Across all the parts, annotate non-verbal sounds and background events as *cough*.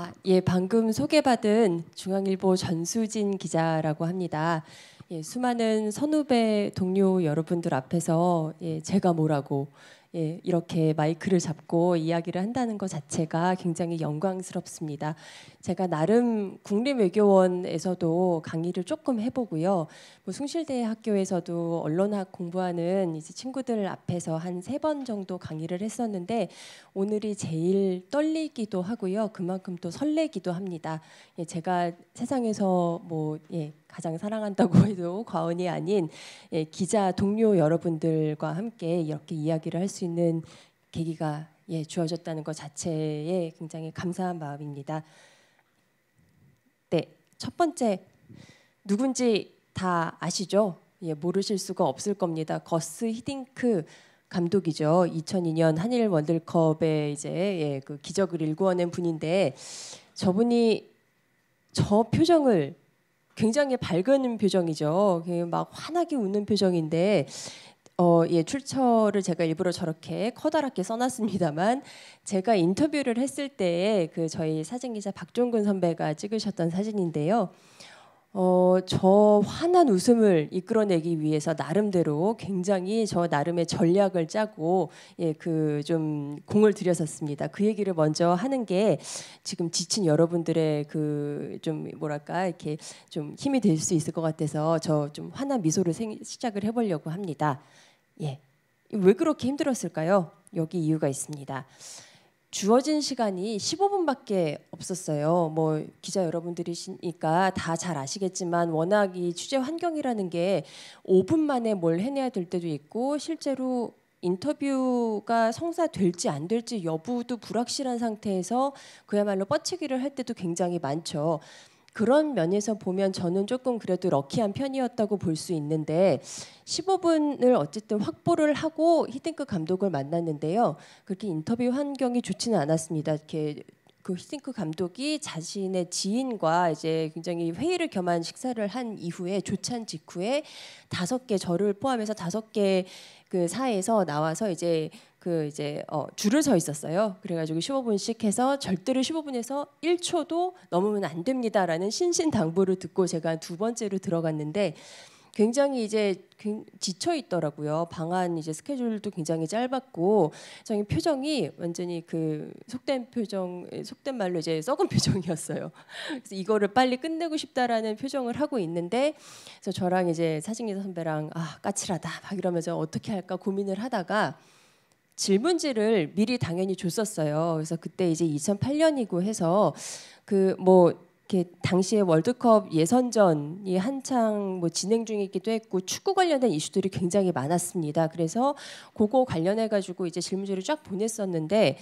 아, 예, 방금 소개받은 중앙일보 전수진 기자라고 합니다. 예, 수많은 선후배 동료 여러분들 앞에서 예, 제가 뭐라고 예, 이렇게 마이크를 잡고 이야기를 한다는 것 자체가 굉장히 영광스럽습니다. 제가 나름 국립외교원에서도 강의를 조금 해보고요. 뭐 숭실대학교에서도 언론학 공부하는 이제 친구들 앞에서 한 세 번 정도 강의를 했었는데 오늘이 제일 떨리기도 하고요. 그만큼 또 설레기도 합니다. 예, 제가 세상에서 뭐 예, 가장 사랑한다고 해도 과언이 아닌 예, 기자 동료 여러분들과 함께 이렇게 이야기를 할 수 있는 있는 계기가 예, 주어졌다는 것 자체에 굉장히 감사한 마음입니다. 네, 첫 번째 누군지 다 아시죠? 예, 모르실 수가 없을 겁니다. 거스 히딩크 감독이죠. 2002년 한일 원들컵에 이제 예, 그 기적을 일구어낸 분인데 저분이 저 표정을 굉장히 밝은 표정이죠. 그 막 환하게 웃는 표정인데 어, 예, 출처를 제가 일부러 저렇게 커다랗게 써놨습니다만 제가 인터뷰를 했을 때에 그 저희 사진 기자 박종근 선배가 찍으셨던 사진인데요. 어, 저 환한 웃음을 이끌어내기 위해서 나름대로 굉장히 저 나름의 전략을 짜고 예, 그 좀 공을 들여섰습니다. 그 얘기를 먼저 하는 게 지금 지친 여러분들의 그좀 뭐랄까 이렇게 좀 힘이 될 수 있을 것 같아서 저 좀 환한 미소를 생, 시작을 해보려고 합니다. 예. 왜 그렇게 힘들었을까요? 여기 이유가 있습니다. 주어진 시간이 15분밖에 없었어요. 뭐 기자 여러분들이시니까 다 잘 아시겠지만 워낙 이 취재 환경이라는 게 5분 만에 뭘 해내야 될 때도 있고 실제로 인터뷰가 성사될지 안 될지 여부도 불확실한 상태에서 그야말로 뻗치기를 할 때도 굉장히 많죠. 그런 면에서 보면 저는 조금 그래도 럭키한 편이었다고 볼 수 있는데 15분을 어쨌든 확보를 하고 히딩크 감독을 만났는데요. 그렇게 인터뷰 환경이 좋지는 않았습니다. 이렇게 그 히딩크 감독이 자신의 지인과 이제 굉장히 회의를 겸한 식사를 한 이후에 조찬 직후에 다섯 개 저를 포함해서 다섯 개 그 사에서 나와서 이제 그 이제 어, 줄을 서 있었어요. 그래가지고 15분씩 해서 절대로 15분에서 1초도 넘으면 안 됩니다라는 신신 당부를 듣고 제가 두 번째로 들어갔는데 굉장히 이제 그 지쳐 있더라고요. 방한 이제 스케줄도 굉장히 짧았고, 저희 표정이 완전히 그 속된 표정, 속된 말로 이제 썩은 *laughs* 표정이었어요. 그래서 이거를 빨리 끝내고 싶다라는 표정을 하고 있는데, 그래서 저랑 이제 사진기사 선배랑 아 까칠하다 막 이러면서 어떻게 할까 고민을 하다가. 질문지를 미리 당연히 줬었어요. 그래서 그때 이제 2008년이고 해서 그 뭐 이렇게 당시에 월드컵 예선전이 한창 뭐 진행 중이기도 했고 축구 관련된 이슈들이 굉장히 많았습니다. 그래서 그거 관련해 가지고 이제 질문지를 쫙 보냈었는데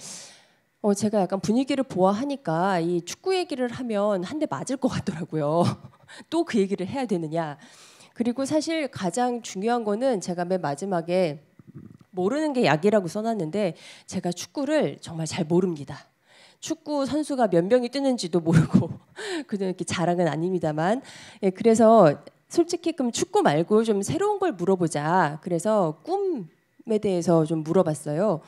어 제가 약간 분위기를 보아하니까 이 축구 얘기를 하면 한 대 맞을 것 같더라고요. *laughs* 또 그 얘기를 해야 되느냐. 그리고 사실 가장 중요한 거는 제가 맨 마지막에 모르는 게 약이라고 써놨는데 제가 축구를 정말 잘 모릅니다. 축구 선수가 몇 명이 뛰는지도 모르고 *laughs* 그는 이렇게 자랑은 아닙니다만 예, 그래서 솔직히 그럼 축구 말고 좀 새로운 걸 물어보자. 그래서 꿈에 대해서 좀 물어봤어요.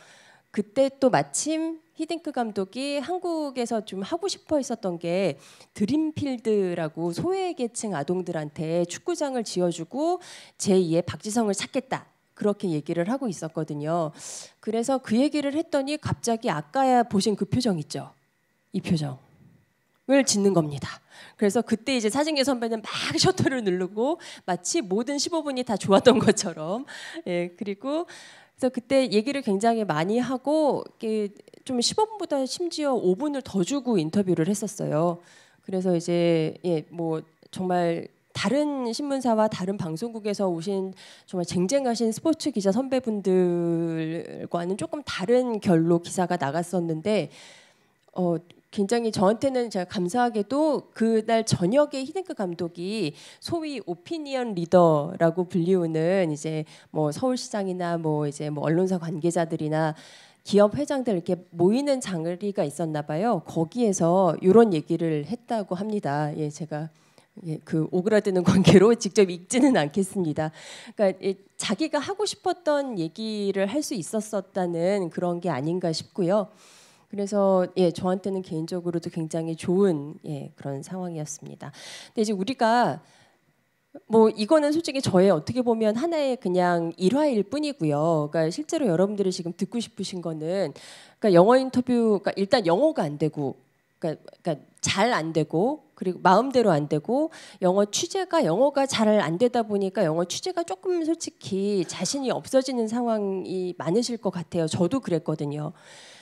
그때 또 마침 히딩크 감독이 한국에서 좀 하고 싶어 했었던 게 드림필드라고 소외계층 아동들한테 축구장을 지어주고 제2의 박지성을 찾겠다. 그렇게 얘기를 하고 있었거든요. 그래서 그 얘기를 했더니 갑자기 아까 보신 그 표정 있죠? 이 표정. 을 짓는 겁니다. 그래서 그때 이제 사진계 선배는 막 셔터를 누르고 마치 모든 15분이 다 좋았던 것처럼 예 그리고 그래서 그때 얘기를 굉장히 많이 하고 좀 15분보다 심지어 5분을 더 주고 인터뷰를 했었어요. 그래서 이제 예뭐 정말 다른 신문사와 다른 방송국에서 오신 정말 쟁쟁하신 스포츠 기자 선배분들과는 조금 다른 결로 기사가 나갔었는데 어, 굉장히 저한테는 제가 감사하게도 그날 저녁에 히딩크 감독이 소위 오피니언 리더라고 불리우는 이제 뭐 서울시장이나 뭐 이제 뭐 언론사 관계자들이나 기업 회장들 이렇게 모이는 장리가 있었나 봐요. 거기에서 이런 얘기를 했다고 합니다. 예, 제가 예, 그 오그라드는 *laughs* 관계로 직접 읽지는 않겠습니다. 그러니까 자기가 하고 싶었던 얘기를 할 수 있었었다는 그런 게 아닌가 싶고요. 그래서 예, 저한테는 개인적으로도 굉장히 좋은 예, 그런 상황이었습니다. 근데 이제 우리가 뭐 이거는 솔직히 저의 어떻게 보면 하나의 그냥 일화일 뿐이고요. 그러니까 실제로 여러분들이 지금 듣고 싶으신 거는 그러니까 영어 인터뷰 그러니까 일단 영어가 안 되고 그러니까, 그러니까 잘안 되고 그리고 마음대로 안 되고 영어 취재가 영어가 잘 안 되다 보니까 영어 취재가 조금 솔직히 자신이 없어지는 상황이 많으실 것 같아요. 저도 그랬거든요.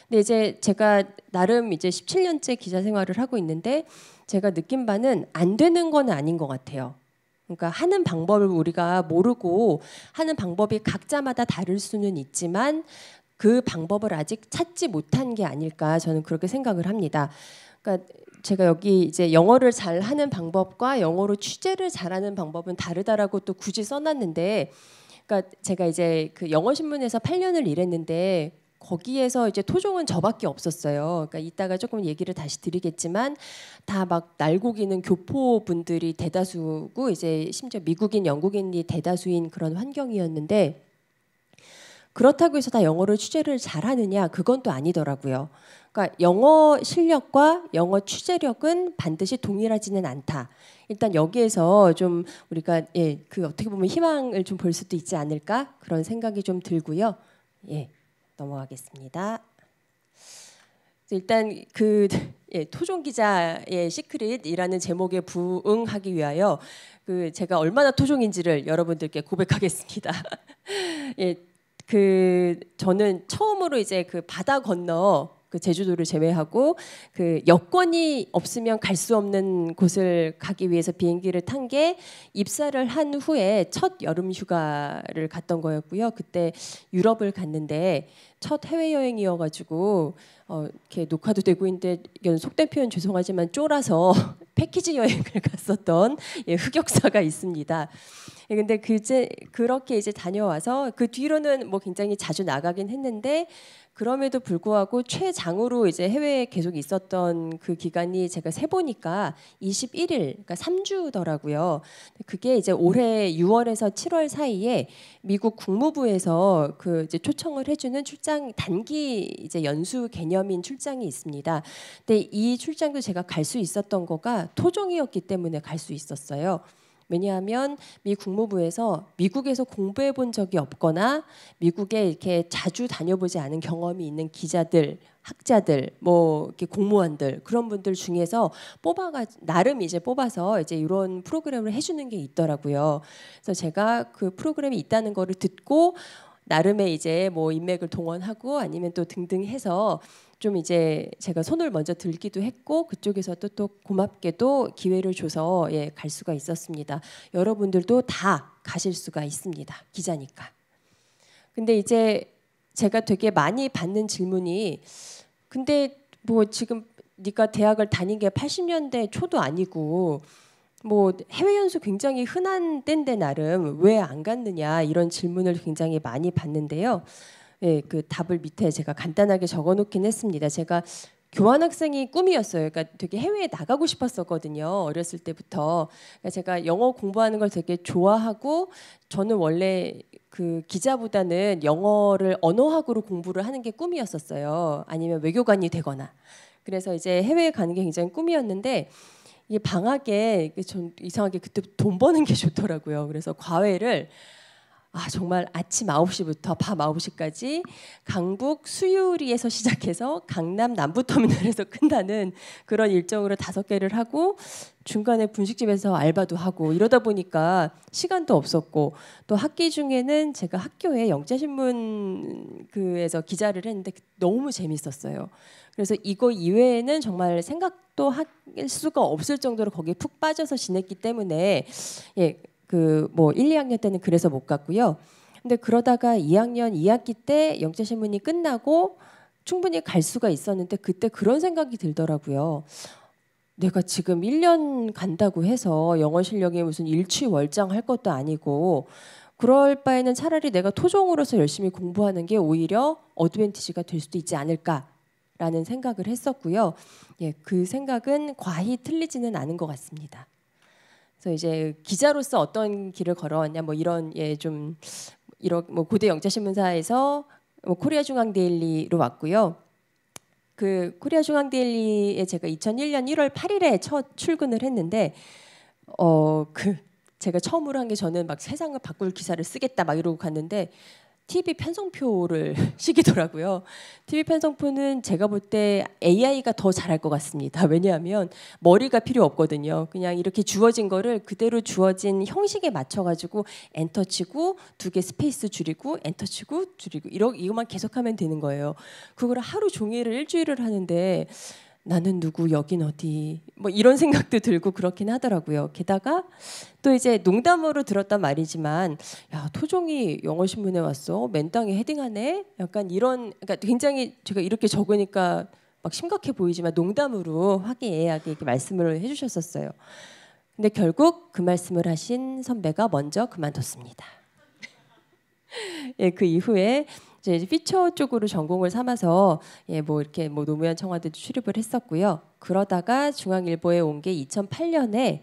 근데 이제 제가 나름 이제 17년째 기자 생활을 하고 있는데 제가 느낀 바는 안 되는 건 아닌 것 같아요. 그러니까 하는 방법을 우리가 모르고 하는 방법이 각자마다 다를 수는 있지만 그 방법을 아직 찾지 못한 게 아닐까 저는 그렇게 생각을 합니다. 그러니까 제가 여기 이제 영어를 잘하는 방법과 영어로 취재를 잘하는 방법은 다르다라고 또 굳이 써놨는데, 그러니까 제가 이제 그 영어 신문에서 8년을 일했는데 거기에서 이제 토종은 저밖에 없었어요. 그러니까 이따가 조금 얘기를 다시 드리겠지만 다막 날고기는 교포 분들이 대다수고 이제 심지어 미국인, 영국인이 대다수인 그런 환경이었는데 그렇다고 해서 다 영어를 취재를 잘하느냐 그건 또 아니더라고요. 그러니까 영어 실력과 영어 취재력은 반드시 동일하지는 않다. 일단 여기에서 좀 우리가 예, 그 어떻게 보면 희망을 좀 볼 수도 있지 않을까 그런 생각이 좀 들고요. 예, 넘어가겠습니다. 일단 그 예, 토종 기자의 시크릿이라는 제목에 부응하기 위하여 그 제가 얼마나 토종인지를 여러분들께 고백하겠습니다. *laughs* 예, 그 저는 처음으로 이제 그 바다 건너 그 제주도를 제외하고 그 여권이 없으면 갈 수 없는 곳을 가기 위해서 비행기를 탄 게 입사를 한 후에 첫 여름 휴가를 갔던 거였고요. 그때 유럽을 갔는데 첫 해외 여행이어가지고 어, 이렇게 녹화도 되고 있는데 이건 속된 표현 죄송하지만 쫄아서 *laughs* 패키지 여행을 갔었던 예, 흑역사가 있습니다. 예, 근데 그제 그렇게 이제 다녀와서 그 뒤로는 뭐 굉장히 자주 나가긴 했는데 그럼에도 불구하고 최장으로 이제 해외에 계속 있었던 그 기간이 제가 세 보니까 21일, 그러니까 3주더라고요. 그게 이제 올해 6월에서 7월 사이에 미국 국무부에서 그 이제 초청을 해주는 출장 단기 이제 연수 개념인 출장이 있습니다. 근데 이 출장도 제가 갈 수 있었던 거가 토종이었기 때문에 갈 수 있었어요. 왜냐하면 미 국무부에서 미국에서 공부해 본 적이 없거나 미국에 이렇게 자주 다녀보지 않은 경험이 있는 기자들 학자들, 뭐 이렇게 공무원들 그런 분들 중에서 뽑아가 나름 이제 뽑아서 이제 이런 프로그램을 해주는 게 있더라고요. 그래서 제가 그 프로그램이 있다는 거를 듣고 나름의 이제 뭐 인맥을 동원하고 아니면 또 등등 해서 좀 이제 제가 손을 먼저 들기도 했고 그쪽에서 또 또 고맙게도 기회를 줘서 예, 갈 수가 있었습니다. 여러분들도 다 가실 수가 있습니다. 기자니까. 근데 이제 제가 되게 많이 받는 질문이 근데 뭐 지금 네가 대학을 다닌 게 80년대 초도 아니고 뭐 해외 연수 굉장히 흔한 땐데 나름 왜 안 갔느냐 이런 질문을 굉장히 많이 받는데요. 예, 그 답을 밑에 제가 간단하게 적어놓긴 했습니다. 제가 교환학생이 꿈이었어요. 그러니까 되게 해외에 나가고 싶었었거든요. 어렸을 때부터 그러니까 제가 영어 공부하는 걸 되게 좋아하고 저는 원래 그 기자보다는 영어를 언어학으로 공부를 하는 게 꿈이었었어요. 아니면 외교관이 되거나. 그래서 이제 해외에 가는 게 굉장히 꿈이었는데 이게 방학에 전 그 이상하게 그때 돈 버는 게 좋더라고요. 그래서 과외를 아, 정말 아침 9시부터 밤 9시까지 강북 수유리에서 시작해서 강남 남부터미널에서 끝나는 그런 일정으로 다섯 개를 하고 중간에 분식집에서 알바도 하고 이러다 보니까 시간도 없었고 또 학기 중에는 제가 학교에 영재신문 그에서 기자를 했는데 너무 재밌었어요. 그래서 이거 이외에는 정말 생각도 할 수가 없을 정도로 거기에 푹 빠져서 지냈기 때문에 예 그뭐 1, 2학년 때는 그래서 못 갔고요. 근데 그러다가 2학년 2학기 때 영재 신문이 끝나고 충분히 갈 수가 있었는데 그때 그런 생각이 들더라고요. 내가 지금 1년 간다고 해서 영어 실력이 무슨 일취월장 할 것도 아니고 그럴 바에는 차라리 내가 토종으로서 열심히 공부하는 게 오히려 어드밴티지가 될 수도 있지 않을까라는 생각을 했었고요. 예, 그 생각은 과히 틀리지는 않은 것 같습니다. 그래서 이제 기자로서 어떤 길을 걸어왔냐 뭐 이런 예 좀 이런 뭐 고대 영자신문사에서 뭐 코리아 중앙 데일리로 왔고요. 그 코리아 중앙 데일리에 제가 2001년 1월 8일에 첫 출근을 했는데 어 그 제가 처음으로 한 게 저는 막 세상을 바꿀 기사를 쓰겠다 막 이러고 갔는데 TV 편성표를 *laughs* 시키더라고요. TV 편성표는 제가 볼 때 AI가 더 잘할 것 같습니다. 왜냐하면 머리가 필요 없거든요. 그냥 이렇게 주어진 거를 그대로 주어진 형식에 맞춰가지고 엔터 치고 두 개 스페이스 줄이고 엔터 치고 줄이고 이러, 이것만 계속하면 되는 거예요. 그걸 하루 종일을 일주일을 하는데 나는 누구 여긴 어디 뭐 이런 생각도 들고 그렇긴 하더라고요. 게다가 또 이제 농담으로 들었단 말이지만 야 토종이 영어 신문에 왔어 맨땅에 헤딩하네 약간 이런 그러니까 굉장히 제가 이렇게 적으니까 막 심각해 보이지만 농담으로 화기애애하게 이렇게 말씀을 해주셨었어요. 근데 결국 그 말씀을 하신 선배가 먼저 그만뒀습니다. *laughs* 예, 그 이후에 이제 피처 쪽으로 전공을 삼아서 예, 뭐 이렇게 뭐 노무현 청와대도 출입을 했었고요. 그러다가 중앙일보에 온 게 2008년에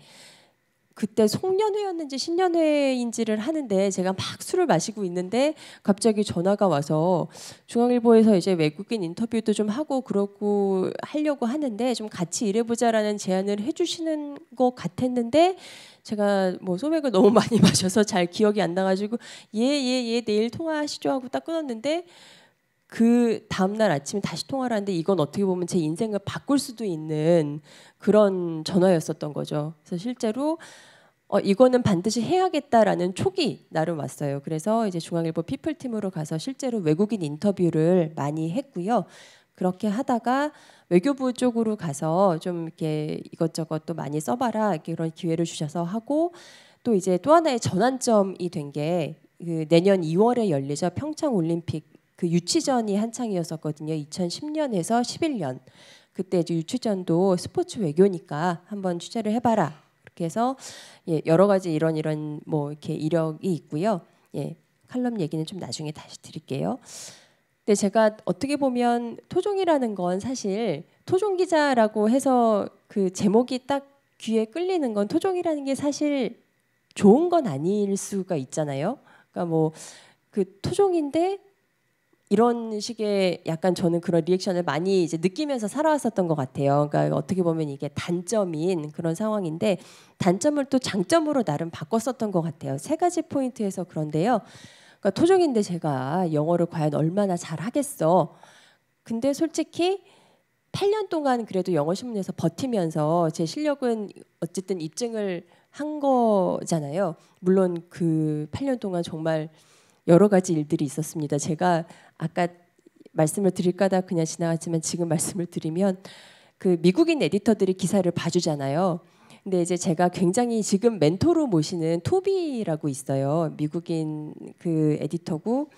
그때 송년회였는지 신년회인지를 하는데 제가 막 술을 마시고 있는데 갑자기 전화가 와서 중앙일보에서 이제 외국인 인터뷰도 좀 하고 그러고 하려고 하는데 좀 같이 일해보자라는 제안을 해주시는 것 같았는데 제가 뭐 소맥을 너무 많이 *laughs* 마셔서 잘 기억이 안 나가지고 예 예예 예, 예, 내일 통화하시죠 하고 딱 끊었는데 그 다음날 아침에 다시 통화를 하는데 이건 어떻게 보면 제 인생을 바꿀 수도 있는 그런 전화였었던 거죠. 그래서 실제로 어, 이거는 반드시 해야겠다라는 촉이 나름 왔어요. 그래서 이제 중앙일보 피플팀으로 가서 실제로 외국인 인터뷰를 많이 했고요. 그렇게 하다가 외교부 쪽으로 가서 좀 이렇게 이것저것 또 많이 써봐라 이렇게 그런 기회를 주셔서 하고 또 이제 또 하나의 전환점이 된 게 그 내년 2월에 열리죠 평창 올림픽 그 유치전이 한창이었었거든요. 2010년에서 11년. 그때 이제 유치전도 스포츠 외교니까 한번 취재를 해봐라. 그렇게 해서 예, 여러 가지 이런 이런 뭐 이렇게 이력이 있고요. 예, 칼럼 얘기는 좀 나중에 다시 드릴게요. 근데 제가 어떻게 보면 토종이라는 건 사실 토종 기자라고 해서 그 제목이 딱 귀에 끌리는 건 토종이라는 게 사실 좋은 건 아닐 수가 있잖아요. 그러니까 뭐 그 토종인데 이런 식의 약간 저는 그런 리액션을 많이 이제 느끼면서 살아왔었던 것 같아요. 그러니까 어떻게 보면 이게 단점인 그런 상황인데 단점을 또 장점으로 나름 바꿨었던 것 같아요. 세 가지 포인트에서 그런데요. 그러니까 토종인데 제가 영어를 과연 얼마나 잘하겠어. 근데 솔직히 8년 동안 그래도 영어 신문에서 버티면서 제 실력은 어쨌든 입증을 한 거잖아요. 물론 그 8년 동안 정말 여러 가지 일들이 있었습니다. 제가 아까 말씀을 드릴까다 그냥 지나갔지만 지금 말씀을 드리면 그 미국인 에디터들이 기사를 봐주잖아요. 근데 이제 제가 굉장히 지금 멘토로 모시는 토비라고 있어요. 미국인 그 에디터고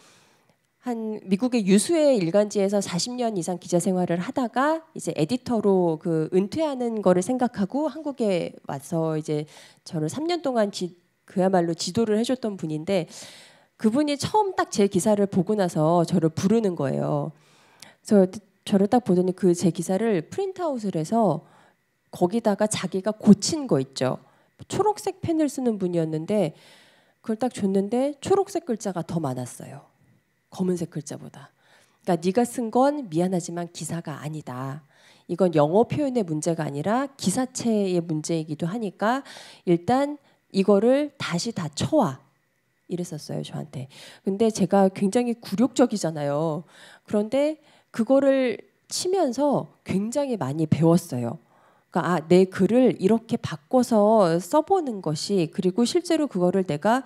한 미국의 유수의 일간지에서 40년 이상 기자 생활을 하다가 이제 에디터로 그 은퇴하는 거를 생각하고 한국에 와서 이제 저를 3년 동안 지, 그야말로 지도를 해줬던 분인데 그분이 처음 딱 제 기사를 보고 나서 저를 부르는 거예요. 그래서 저를 딱 보더니 그 제 기사를 프린트아웃을 해서 거기다가 자기가 고친 거 있죠. 초록색 펜을 쓰는 분이었는데 그걸 딱 줬는데 초록색 글자가 더 많았어요. 검은색 글자보다. 그러니까 네가 쓴 건 미안하지만 기사가 아니다. 이건 영어 표현의 문제가 아니라 기사체의 문제이기도 하니까 일단 이거를 다시 다 쳐와. 이랬었어요 저한테. 근데 제가 굉장히 굴욕적이잖아요. 그런데 그거를 치면서 굉장히 많이 배웠어요. 그러니까 아, 내 글을 이렇게 바꿔서 써보는 것이 그리고 실제로 그거를 내가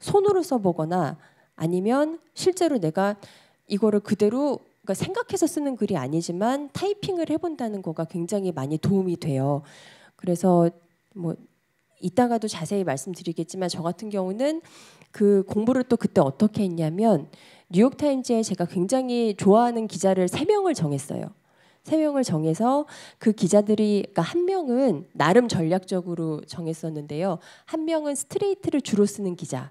손으로 써보거나 아니면 실제로 내가 이거를 그대로 그러니까 생각해서 쓰는 글이 아니지만 타이핑을 해본다는 거가 굉장히 많이 도움이 돼요. 그래서 뭐 이따가도 자세히 말씀드리겠지만 저 같은 경우는 그 공부를 또 그때 어떻게 했냐면 뉴욕 타임즈에 제가 굉장히 좋아하는 기자를 세 명을 정했어요. 세 명을 정해서 그 기자들이 그러니까 한 명은 나름 전략적으로 정했었는데요. 한 명은 스트레이트를 주로 쓰는 기자.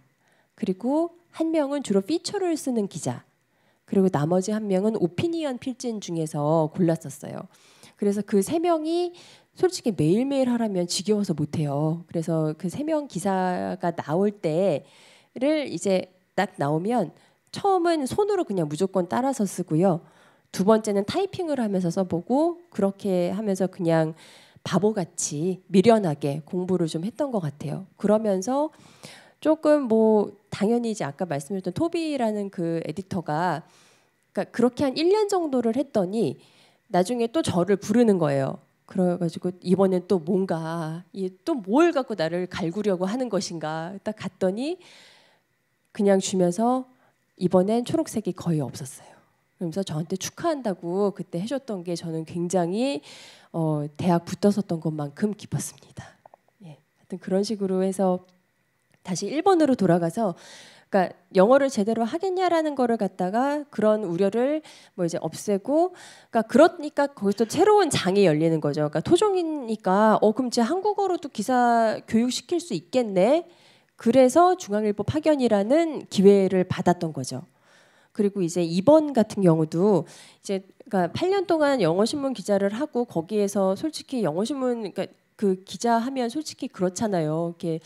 그리고 한 명은 주로 피처를 쓰는 기자. 그리고 나머지 한 명은 오피니언 필진 중에서 골랐었어요. 그래서 그 세 명이 솔직히 매일매일 하라면 지겨워서 못해요. 그래서 그 세 명 기사가 나올 때를 이제 딱 나오면 처음은 손으로 그냥 무조건 따라서 쓰고요. 두 번째는 타이핑을 하면서 써보고 그렇게 하면서 그냥 바보같이 미련하게 공부를 좀 했던 것 같아요. 그러면서 조금 뭐 당연히 이제 아까 말씀드렸던 토비라는 그 에디터가 그러니까 그렇게 한 1년 정도를 했더니 나중에 또 저를 부르는 거예요. 그래가지고 이번엔 또 뭔가 또 뭘 갖고 나를 갈구려고 하는 것인가 딱 갔더니 그냥 주면서 이번엔 초록색이 거의 없었어요. 그러면서 저한테 축하한다고 그때 해줬던 게 저는 굉장히 어, 대학 붙었었던 것만큼 기뻤습니다. 예. 하여튼 그런 식으로 해서 다시 일본으로 돌아가서 그러니까 영어를 제대로 하겠냐라는 거를 갖다가 그런 우려를 뭐 이제 없애고 그러니까 그러니까 거기서 새로운 장이 열리는 거죠. 그러니까 토종이니까 어 그럼 제 한국어로도 기사 교육시킬 수 있겠네. 그래서 중앙일보 파견이라는 기회를 받았던 거죠. 그리고 이제 이번 같은 경우도 이제 그러니까 8년 동안 영어신문 기자를 하고 거기에서 솔직히 영어신문 그러니까 그 기자 하면 솔직히 그렇잖아요. 이렇게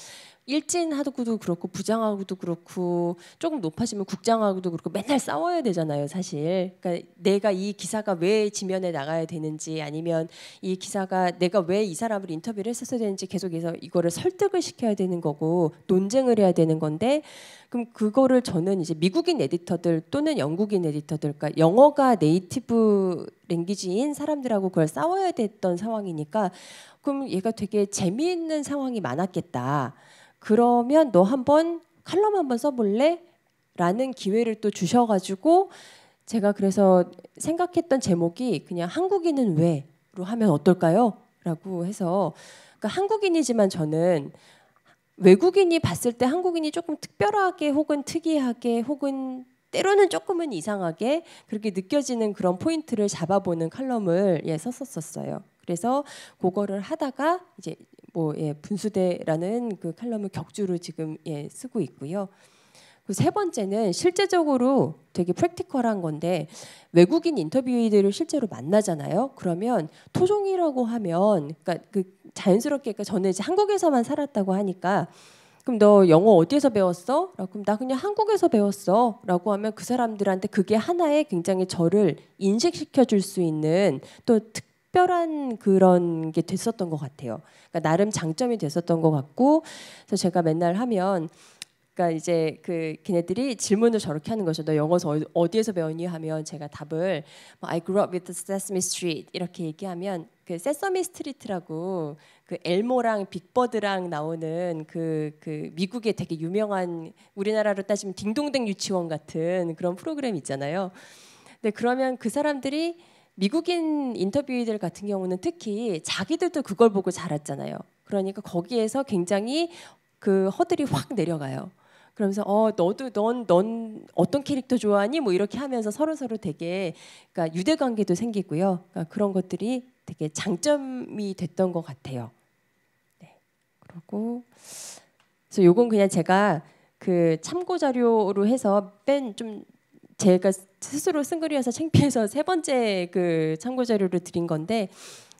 일진하고도 그렇고 부장하고도 그렇고 조금 높아지면 국장하고도 그렇고 맨날 싸워야 되잖아요, 사실. 그러니까 내가 이 기사가 왜 지면에 나가야 되는지 아니면 이 기사가 내가 왜 이 사람을 인터뷰를 했었어야 되는지 계속해서 이거를 설득을 시켜야 되는 거고 논쟁을 해야 되는 건데 그럼 그거를 저는 이제 미국인 에디터들 또는 영국인 에디터들 그러니까 영어가 네이티브 랭귀지인 사람들하고 그걸 싸워야 됐던 상황이니까 그럼 얘가 되게 재미있는 상황이 많았겠다. 그러면 너 한번 칼럼 한 번 써볼래? 라는 기회를 또 주셔가지고 제가 그래서 생각했던 제목이 그냥 한국인은 왜로 하면 어떨까요? 라고 해서 그러니까 한국인이지만 저는 외국인이 봤을 때 한국인이 조금 특별하게 혹은 특이하게 혹은 때로는 조금은 이상하게 그렇게 느껴지는 그런 포인트를 잡아보는 칼럼을 예, 썼었었어요. 그래서 그거를 하다가 이제 뭐 예, 분수대라는 그 칼럼을 격주로 지금 예, 쓰고 있고요. 그 세 번째는 실제적으로 되게 프랙티컬한 건데 외국인 인터뷰이들을 실제로 만나잖아요. 그러면 토종이라고 하면 그러니까 그 자연스럽게 그러니까 저는 이제 한국에서만 살았다고 하니까 그럼 너 영어 어디에서 배웠어? 그럼 나 그냥 한국에서 배웠어. 라고 하면 그 사람들한테 그게 하나의 굉장히 저를 인식시켜 줄 수 있는 또 특, 특별한 그런 게 됐었던 것 같아요. 그러니까 나름 장점이 됐었던 것 같고 그래서 제가 맨날 하면 그러니까 이제 그 걔네들이 질문을 저렇게 하는 거죠. 너 영어 어디에서 배웠니 하면 제가 답을 I grew up with Sesame Street 이렇게 얘기하면 그 세서미 스트리트라고 그 엘모랑 빅버드랑 나오는 그, 그 미국의 되게 유명한 우리나라로 따지면 딩동댕 유치원 같은 그런 프로그램 있잖아요. 근 그러면 그 사람들이 미국인 인터뷰이들 같은 경우는 특히 자기들도 그걸 보고 자랐잖아요. 그러니까 거기에서 굉장히 그 허들이 확 내려가요. 그러면서 어 너도 넌 넌 어떤 캐릭터 좋아하니 뭐 이렇게 하면서 서로 서로 되게 그러니까 유대 관계도 생기고요. 그러니까 그런 것들이 되게 장점이 됐던 것 같아요. 네. 그리고 그래서 요건 그냥 제가 그 참고 자료로 해서 뺀좀 제가 스스로 쓴 글이어서 창피해서 세 번째 그 참고 자료를 드린 건데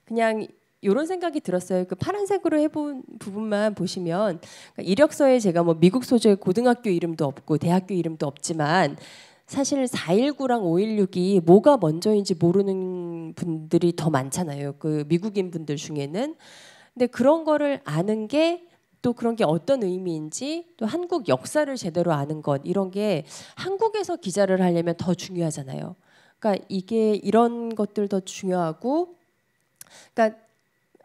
그냥 이런 생각이 들었어요. 그 파란색으로 해본 부분만 보시면 그러니까 이력서에 제가 뭐 미국 소재 고등학교 이름도 없고 대학교 이름도 없지만 사실 419랑 516이 뭐가 먼저인지 모르는 분들이 더 많잖아요. 그 미국인 분들 중에는. 근데 그런 거를 아는 게또 그런 게 어떤 의미인지 또 한국 역사를 제대로 아는 것 이런 게 한국에서 기자를 하려면 더 중요하잖아요. 그러니까 이게 이런 것들 더 중요하고 그러니까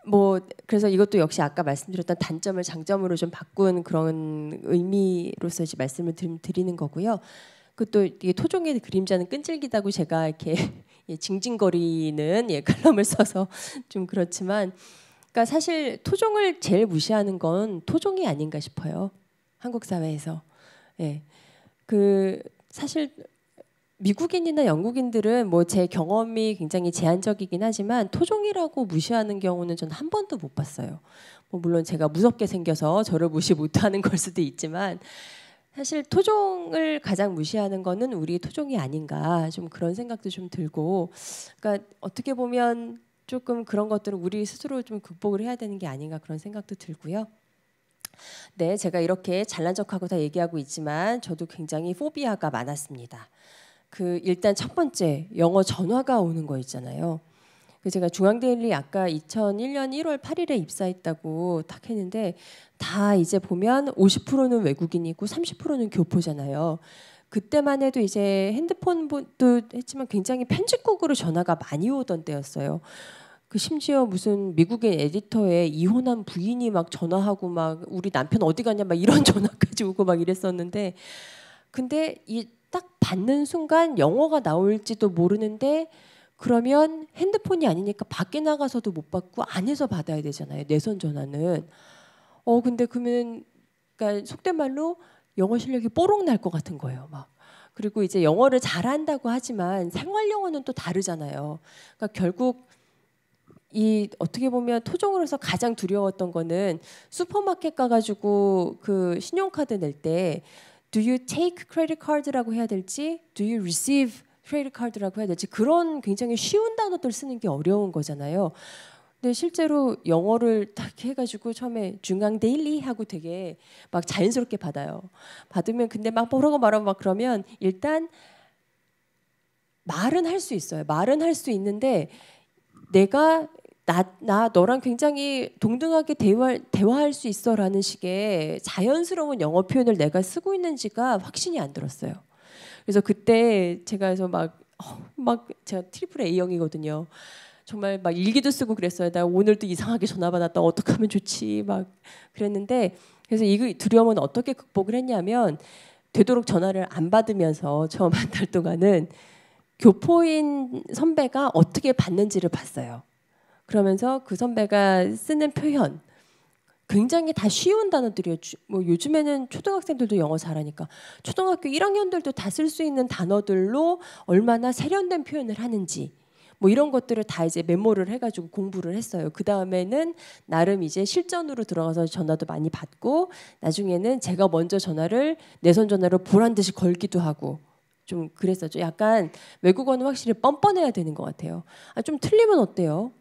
뭐 그래서 이것도 역시 아까 말씀드렸던 단점을 장점으로 좀 바꾼 그런 의미로서 이제 말씀을 드리는 거고요. 그또 이게 토종의 그림자는 끈질기다고 제가 이렇게 *laughs* 예, 징징거리는 예, 칼럼을 써서 좀 그렇지만 그러니까 사실 토종을 제일 무시하는 건 토종이 아닌가 싶어요. 한국 사회에서. 예. 그 사실 미국인이나 영국인들은 뭐 제 경험이 굉장히 제한적이긴 하지만 토종이라고 무시하는 경우는 전 한 번도 못 봤어요. 뭐 물론 제가 무섭게 생겨서 저를 무시 못하는 걸 수도 있지만 사실 토종을 가장 무시하는 거는 우리 토종이 아닌가 좀 그런 생각도 좀 들고 그러니까 어떻게 보면 조금 그런 것들은 우리 스스로 좀 극복을 해야 되는 게 아닌가 그런 생각도 들고요. 네, 제가 이렇게 잘난 척하고 다 얘기하고 있지만 저도 굉장히 포비아가 많았습니다. 그 일단 첫 번째 영어 전화가 오는 거 있잖아요. 그 제가 중앙데일리 아까 2001년 1월 8일에 입사했다고 딱 했는데 다 이제 보면 50%는 외국인이고 30%는 교포잖아요. 그때만 해도 이제 핸드폰도 했지만 굉장히 편집국으로 전화가 많이 오던 때였어요. 그 심지어 무슨 미국의 에디터에 이혼한 부인이 막 전화하고 막 우리 남편 어디 갔냐막 이런 *laughs* 전화까지 오고 막 이랬었는데 근데 이 딱 받는 순간 영어가 나올지도 모르는데 그러면 핸드폰이 아니니까 밖에 나가서도 못 받고 안에서 받아야 되잖아요 내선 전화는 어 근데 그러면 그러니까 속된 말로 영어 실력이 뽀록 날 것 같은 거예요 막 그리고 이제 영어를 잘한다고 하지만 생활 영어는 또 다르잖아요 그러니까 결국 이 어떻게 보면 토종으로서 가장 두려웠던 거는 슈퍼마켓 가가지고 그 신용카드 낼 때 do you take credit card라고 해야 될지 do you receive credit card라고 해야 될지 그런 굉장히 쉬운 단어들 쓰는 게 어려운 거잖아요. 근데 실제로 영어를 딱 해가지고 처음에 중앙 데일리 하고 되게 막 자연스럽게 받아요. 받으면 근데 막 뭐라고 말하고 막 그러면 일단 말은 할 수 있어요. 말은 할 수 있는데 내가 나, 나 너랑 굉장히 동등하게 대화, 대화할 수 있어라는 식의 자연스러운 영어 표현을 내가 쓰고 있는지가 확신이 안 들었어요. 그래서 그때 제가 해서 막, 어, 막 제가 트리플 A형이거든요. 정말 막 일기도 쓰고 그랬어요. 나 오늘도 이상하게 전화 받았다. 어떻게 하면 좋지? 막 그랬는데 그래서 이 두려움은 어떻게 극복을 했냐면 되도록 전화를 안 받으면서 처음 *laughs* 한 달 동안은 교포인 선배가 어떻게 받는지를 봤어요. 그러면서 그 선배가 쓰는 표현 굉장히 다 쉬운 단어들이에요. 뭐 요즘에는 초등학생들도 영어 잘하니까 초등학교 1학년들도 다 쓸 수 있는 단어들로 얼마나 세련된 표현을 하는지 뭐 이런 것들을 다 이제 메모를 해가지고 공부를 했어요. 그 다음에는 나름 이제 실전으로 들어가서 전화도 많이 받고 나중에는 제가 먼저 전화를 내선 전화로 보란 듯이 걸기도 하고 좀 그랬었죠. 약간 외국어는 확실히 뻔뻔해야 되는 것 같아요. 아, 좀 틀리면 어때요?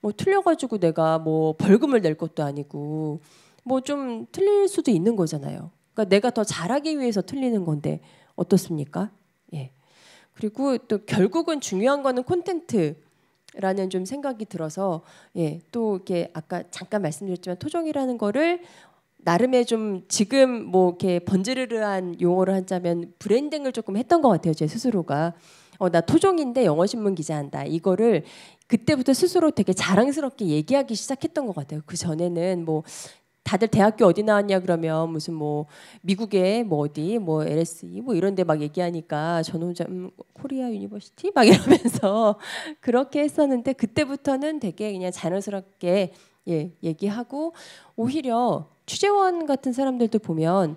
뭐 틀려가지고 내가 뭐 벌금을 낼 것도 아니고 뭐 좀 틀릴 수도 있는 거잖아요. 그러니까 내가 더 잘하기 위해서 틀리는 건데 어떻습니까? 예. 그리고 또 결국은 중요한 거는 콘텐츠라는 좀 생각이 들어서 예, 또 이렇게 아까 잠깐 말씀드렸지만 토종이라는 거를 나름의 좀 지금 뭐 이렇게 번지르르한 용어를 한자면 브랜딩을 조금 했던 것 같아요 제 스스로가 어, 나 토종인데 영어신문 기자한다 이거를 그때부터 스스로 되게 자랑스럽게 얘기하기 시작했던 것 같아요. 그 전에는 뭐 다들 대학교 어디 나왔냐 그러면 무슨 뭐 미국에 뭐 어디 뭐 LSE 뭐 이런데 막 얘기하니까 저는 혼자 음, 코리아 유니버시티 막 이러면서 *laughs* 그렇게 했었는데 그때부터는 되게 그냥 자연스럽게 예 얘기하고 오히려 취재원 같은 사람들도 보면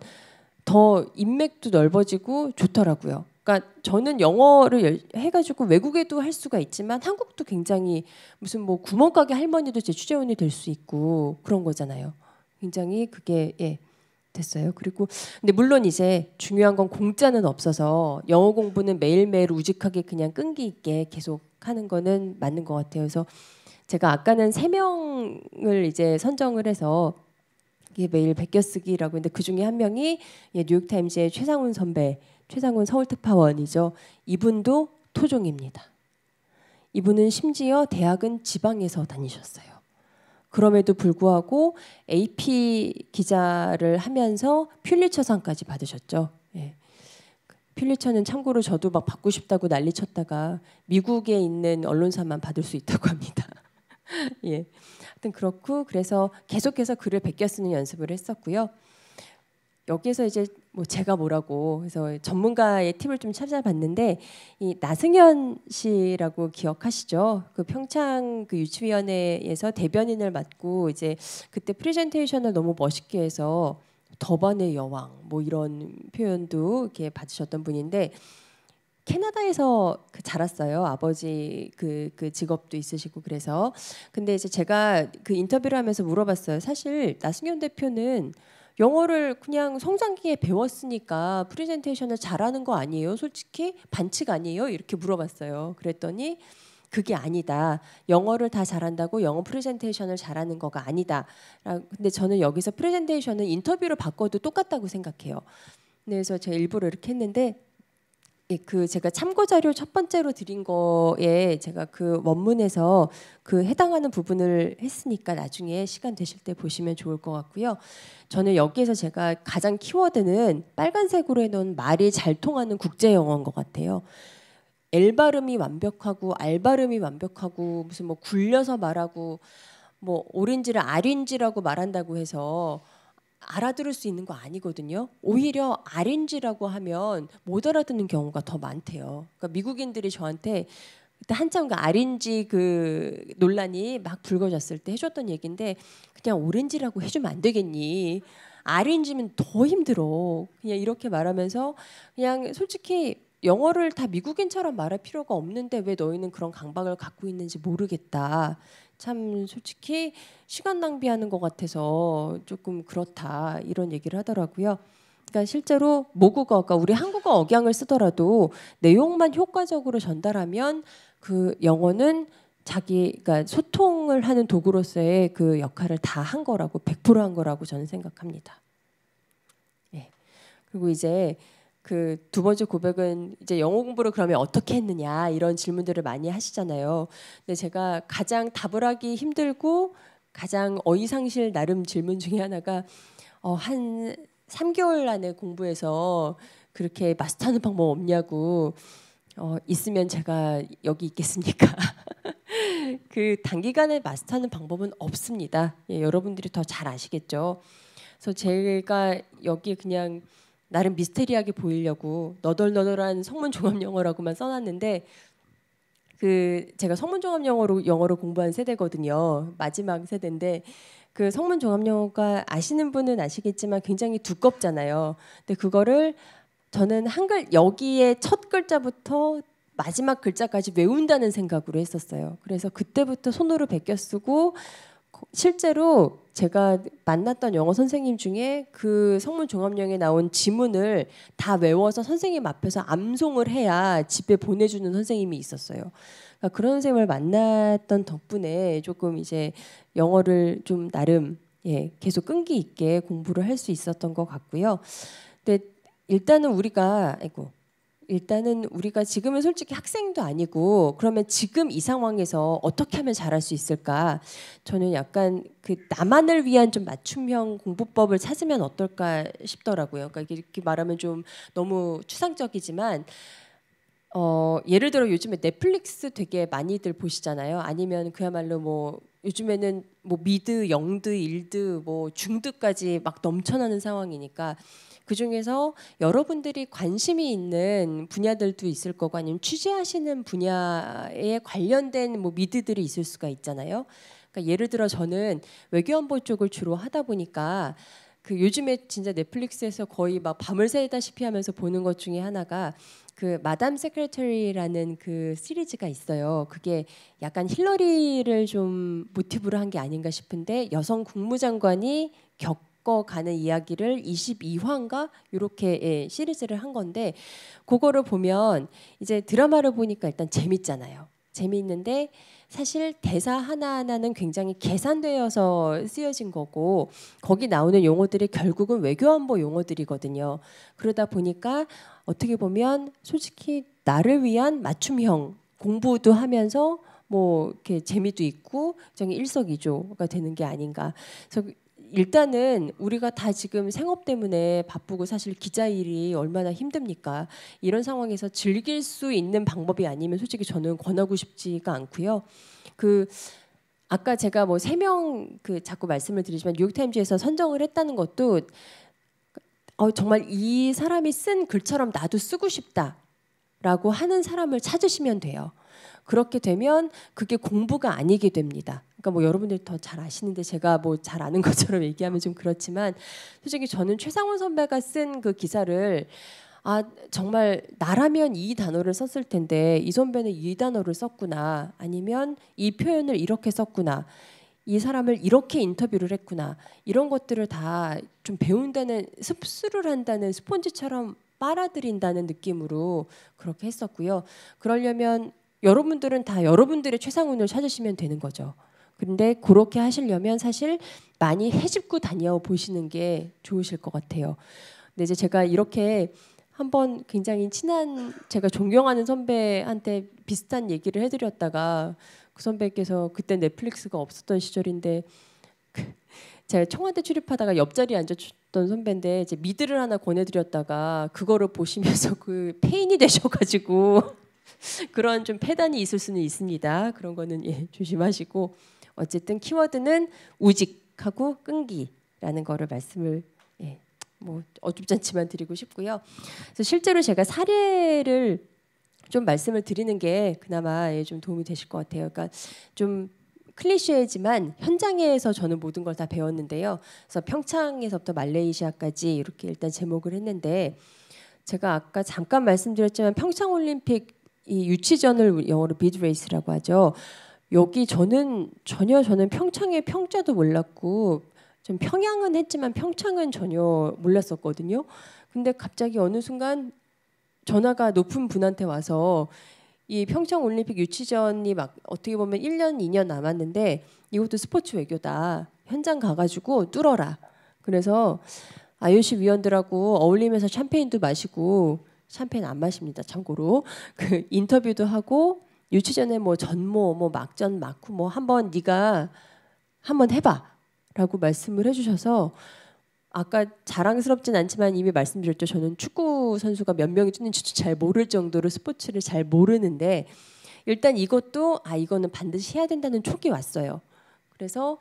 더 인맥도 넓어지고 좋더라고요. 그러니까 저는 영어를 해가지고 외국에도 할 수가 있지만 한국도 굉장히 무슨 뭐 구멍가게 할머니도 제 취재원이 될 수 있고 그런 거잖아요. 굉장히 그게 예 됐어요. 그리고 근데 물론 이제 중요한 건 공짜는 없어서 영어 공부는 매일매일 우직하게 그냥 끈기 있게 계속 하는 거는 맞는 것 같아요. 그래서 제가 아까는 세 명을 이제 선정을 해서 이게 매일 베껴쓰기라고 했는데 그 중에 한 명이 예, 뉴욕타임즈의 최상훈 선배. 최상훈 서울특파원이죠. 이분도 토종입니다. 이분은 심지어 대학은 지방에서 다니셨어요. 그럼에도 불구하고 AP 기자를 하면서 퓰리처상까지 받으셨죠. 예. 퓰리처는 참고로 저도 막 받고 싶다고 난리쳤다가 미국에 있는 언론사만 받을 수 있다고 합니다. *laughs* 예. 하여튼 그렇고 그래서 계속해서 글을 베껴 쓰는 연습을 했었고요. 여기에서 이제 뭐 제가 뭐라고 해서 전문가의 팁을 좀 찾아봤는데 이 나승현 씨라고 기억하시죠? 그 평창 그 유치위원회에서 대변인을 맡고 이제 그때 프레젠테이션을 너무 멋있게 해서 더번의 여왕 뭐 이런 표현도 이렇게 받으셨던 분인데 캐나다에서 그 자랐어요. 아버지 그, 그 직업도 있으시고 그래서 근데 이제 제가 그 인터뷰를 하면서 물어봤어요. 사실 나승현 대표는 영어를 그냥 성장기에 배웠으니까 프레젠테이션을 잘하는 거 아니에요? 솔직히 반칙 아니에요? 이렇게 물어봤어요. 그랬더니 그게 아니다. 영어를 다 잘한다고 영어 프레젠테이션을 잘하는 거가 아니다. 근데 저는 여기서 프레젠테이션은 인터뷰를 바꿔도 똑같다고 생각해요. 그래서 제가 일부러 이렇게 했는데 그 제가 참고 자료 첫 번째로 드린 거에 제가 그 원문에서 그 해당하는 부분을 했으니까 나중에 시간 되실 때 보시면 좋을 것 같고요. 저는 여기에서 제가 가장 키워드는 빨간색으로 해놓은 말이 잘 통하는 국제 영어인 것 같아요. 엘 발음이 완벽하고 알 발음이 완벽하고 무슨 뭐 굴려서 말하고 뭐 오렌지를 아린지라고 말한다고 해서 알아들을 수 있는 거 아니거든요. 오히려 RNG라고 하면 못 알아듣는 경우가 더 많대요. 그러니까 미국인들이 저한테 그때 한참 그 RNG 그 논란이 막 불거졌을 때 해줬던 얘기인데 그냥 오렌지라고 해주면 안 되겠니? RNG면 더 힘들어. 그냥 이렇게 말하면서 그냥 솔직히 영어를 다 미국인처럼 말할 필요가 없는데 왜 너희는 그런 강박을 갖고 있는지 모르겠다. 참 솔직히 시간 낭비하는 것 같아서 조금 그렇다 이런 얘기를 하더라고요. 그러니까 실제로 모국어가 그러니까 우리 한국어 억양을 쓰더라도 내용만 효과적으로 전달하면 그 영어는 자기 그러니까 소통을 하는 도구로서의 그 역할을 다 한 거라고 100%한 거라고 저는 생각합니다. 예. 그리고 이제 그두 번째 고백은 이제 영어 공부를 그러면 어떻게 했느냐 이런 질문들을 많이 하시잖아요. 근데 제가 가장 답을 하기 힘들고 가장 어이상실 나름 질문 중에 하나가 어, 한 3개월 안에 공부해서 그렇게 마스터하는 방법 없냐고 어, 있으면 제가 여기 있겠습니까? *laughs* 그 단기간에 마스터하는 방법은 없습니다. 예, 여러분들이 더 잘 아시겠죠. 그래서 제가 여기 그냥 나름 미스테리하게 보이려고 너덜너덜한 성문 종합 영어라고만 써놨는데 그 제가 성문 종합 영어로 영어를 공부한 세대거든요. 마지막 세대인데 그 성문 종합 영어가 아시는 분은 아시겠지만 굉장히 두껍잖아요. 근데 그거를 저는 한글 여기에 첫 글자부터 마지막 글자까지 외운다는 생각으로 했었어요. 그래서 그때부터 손으로 베껴 쓰고 실제로 제가 만났던 영어 선생님 중에 그 성문 종합령에 나온 지문을 다 외워서 선생님 앞에서 암송을 해야 집에 보내주는 선생님이 있었어요. 그러니까 그런 선생님을 만났던 덕분에 조금 이제 영어를 좀 나름 예, 계속 끈기 있게 공부를 할 수 있었던 것 같고요. 근데 일단은 우리가 아이고 일단은 우리가 지금은 솔직히 학생도 아니고 그러면 지금 이 상황에서 어떻게 하면 잘할 수 있을까? 저는 약간 그 나만을 위한 좀 맞춤형 공부법을 찾으면 어떨까 싶더라고요. 그러니까 이렇게 말하면 좀 너무 추상적이지만 어, 예를 들어 요즘에 넷플릭스 되게 많이들 보시잖아요. 아니면 그야말로 뭐 요즘에는 뭐 미드, 영드, 일드, 뭐 중드까지 막 넘쳐나는 상황이니까 그 중에서 여러분들이 관심이 있는 분야들도 있을 거고 아니면 취재하시는 분야에 관련된 뭐 미드들이 있을 수가 있잖아요. 그러니까 예를 들어 저는 외교안보 쪽을 주로 하다 보니까 그 요즘에 진짜 넷플릭스에서 거의 막 밤을 새다시피 하면서 보는 것 중에 하나가 그 마담 세크레터리라는 그 시리즈가 있어요. 그게 약간 힐러리를 좀 모티브로 한 게 아닌가 싶은데 여성 국무장관이 겪 바꿔가는 이야기를 22화인가 이렇게 예, 시리즈를 한 건데 그거를 보면 이제 드라마를 보니까 일단 재밌잖아요. 재미있는데 사실 대사 하나하나는 굉장히 계산되어서 쓰여진 거고 거기 나오는 용어들이 결국은 외교안보 용어들이거든요. 그러다 보니까 어떻게 보면 솔직히 나를 위한 맞춤형 공부도 하면서 뭐 이렇게 재미도 있고 굉장히 일석이조가 되는 게 아닌가. 그래서 일단은 우리가 다 지금 생업 때문에 바쁘고 사실 기자 일이 얼마나 힘듭니까? 이런 상황에서 즐길 수 있는 방법이 아니면 솔직히 저는 권하고 싶지가 않고요. 그 아까 제가 뭐 세 명 그 자꾸 말씀을 드리지만 뉴욕타임즈에서 선정을 했다는 것도 어, 정말 이 사람이 쓴 글처럼 나도 쓰고 싶다라고 하는 사람을 찾으시면 돼요. 그렇게 되면 그게 공부가 아니게 됩니다. 그러니까 뭐 여러분들 더 잘 아시는데 제가 뭐 잘 아는 *laughs* 것처럼 얘기하면 좀 그렇지만 솔직히 저는 최상훈 선배가 쓴 그 기사를 아 정말 나라면 이 단어를 썼을 텐데 이 선배는 이 단어를 썼구나 아니면 이 표현을 이렇게 썼구나 이 사람을 이렇게 인터뷰를 했구나 이런 것들을 다 좀 배운다는 습수를 한다는 스폰지처럼 빨아들인다는 느낌으로 그렇게 했었고요. 그러려면 여러분들은 다 여러분들의 최상운을 찾으시면 되는 거죠. 근데 그렇게 하시려면 사실 많이 해집고 다녀 보시는 게 좋으실 것 같아요. 근데 이제 제가 이렇게 한번 굉장히 친한 제가 존경하는 선배한테 비슷한 얘기를 해드렸다가 그 선배께서 그때 넷플릭스가 없었던 시절인데 그 제가 청와대 출입하다가 옆자리에 앉았던 선배인데 이제 미드를 하나 권해드렸다가 그거를 보시면서 그 페인이 *laughs* 되셔가지고 *laughs* 그런 좀 패단이 있을 수는 있습니다. 그런 거는 예, 조심하시고 어쨌든 키워드는 우직하고 끈기라는 거를 말씀을 예, 뭐 어줍잖지만 드리고 싶고요. 그래서 실제로 제가 사례를 좀 말씀을 드리는 게 그나마 예, 좀 도움이 되실 것 같아요. 그러니까 좀 클리셰지만 현장에서 저는 모든 걸 다 배웠는데요. 그래서 평창에서부터 말레이시아까지 이렇게 일단 제목을 했는데 제가 아까 잠깐 말씀드렸지만 평창 올림픽 이 유치전을 영어로 비드레이스라고 하죠. 여기 저는 전혀 저는 평창의 평자도 몰랐고 좀 평양은 했지만 평창은 전혀 몰랐었거든요. 근데 갑자기 어느 순간 전화가 높은 분한테 와서 이 평창 올림픽 유치전이 막 어떻게 보면 1년 2년 남았는데 이것도 스포츠 외교다. 현장 가 가지고 뚫어라. 그래서 IOC 위원들하고 어울리면서 샴페인도 마시고 샴페인 안 마십니다. 참고로 그 인터뷰도 하고 유치전에 뭐 전모 뭐 막전 막후 뭐 한번 네가 한번 해봐라고 말씀을 해주셔서 아까 자랑스럽진 않지만 이미 말씀드렸죠. 저는 축구 선수가 몇 명이 뛰는지 잘 모를 정도로 스포츠를 잘 모르는데 일단 이것도 아 이거는 반드시 해야 된다는 촉이 왔어요. 그래서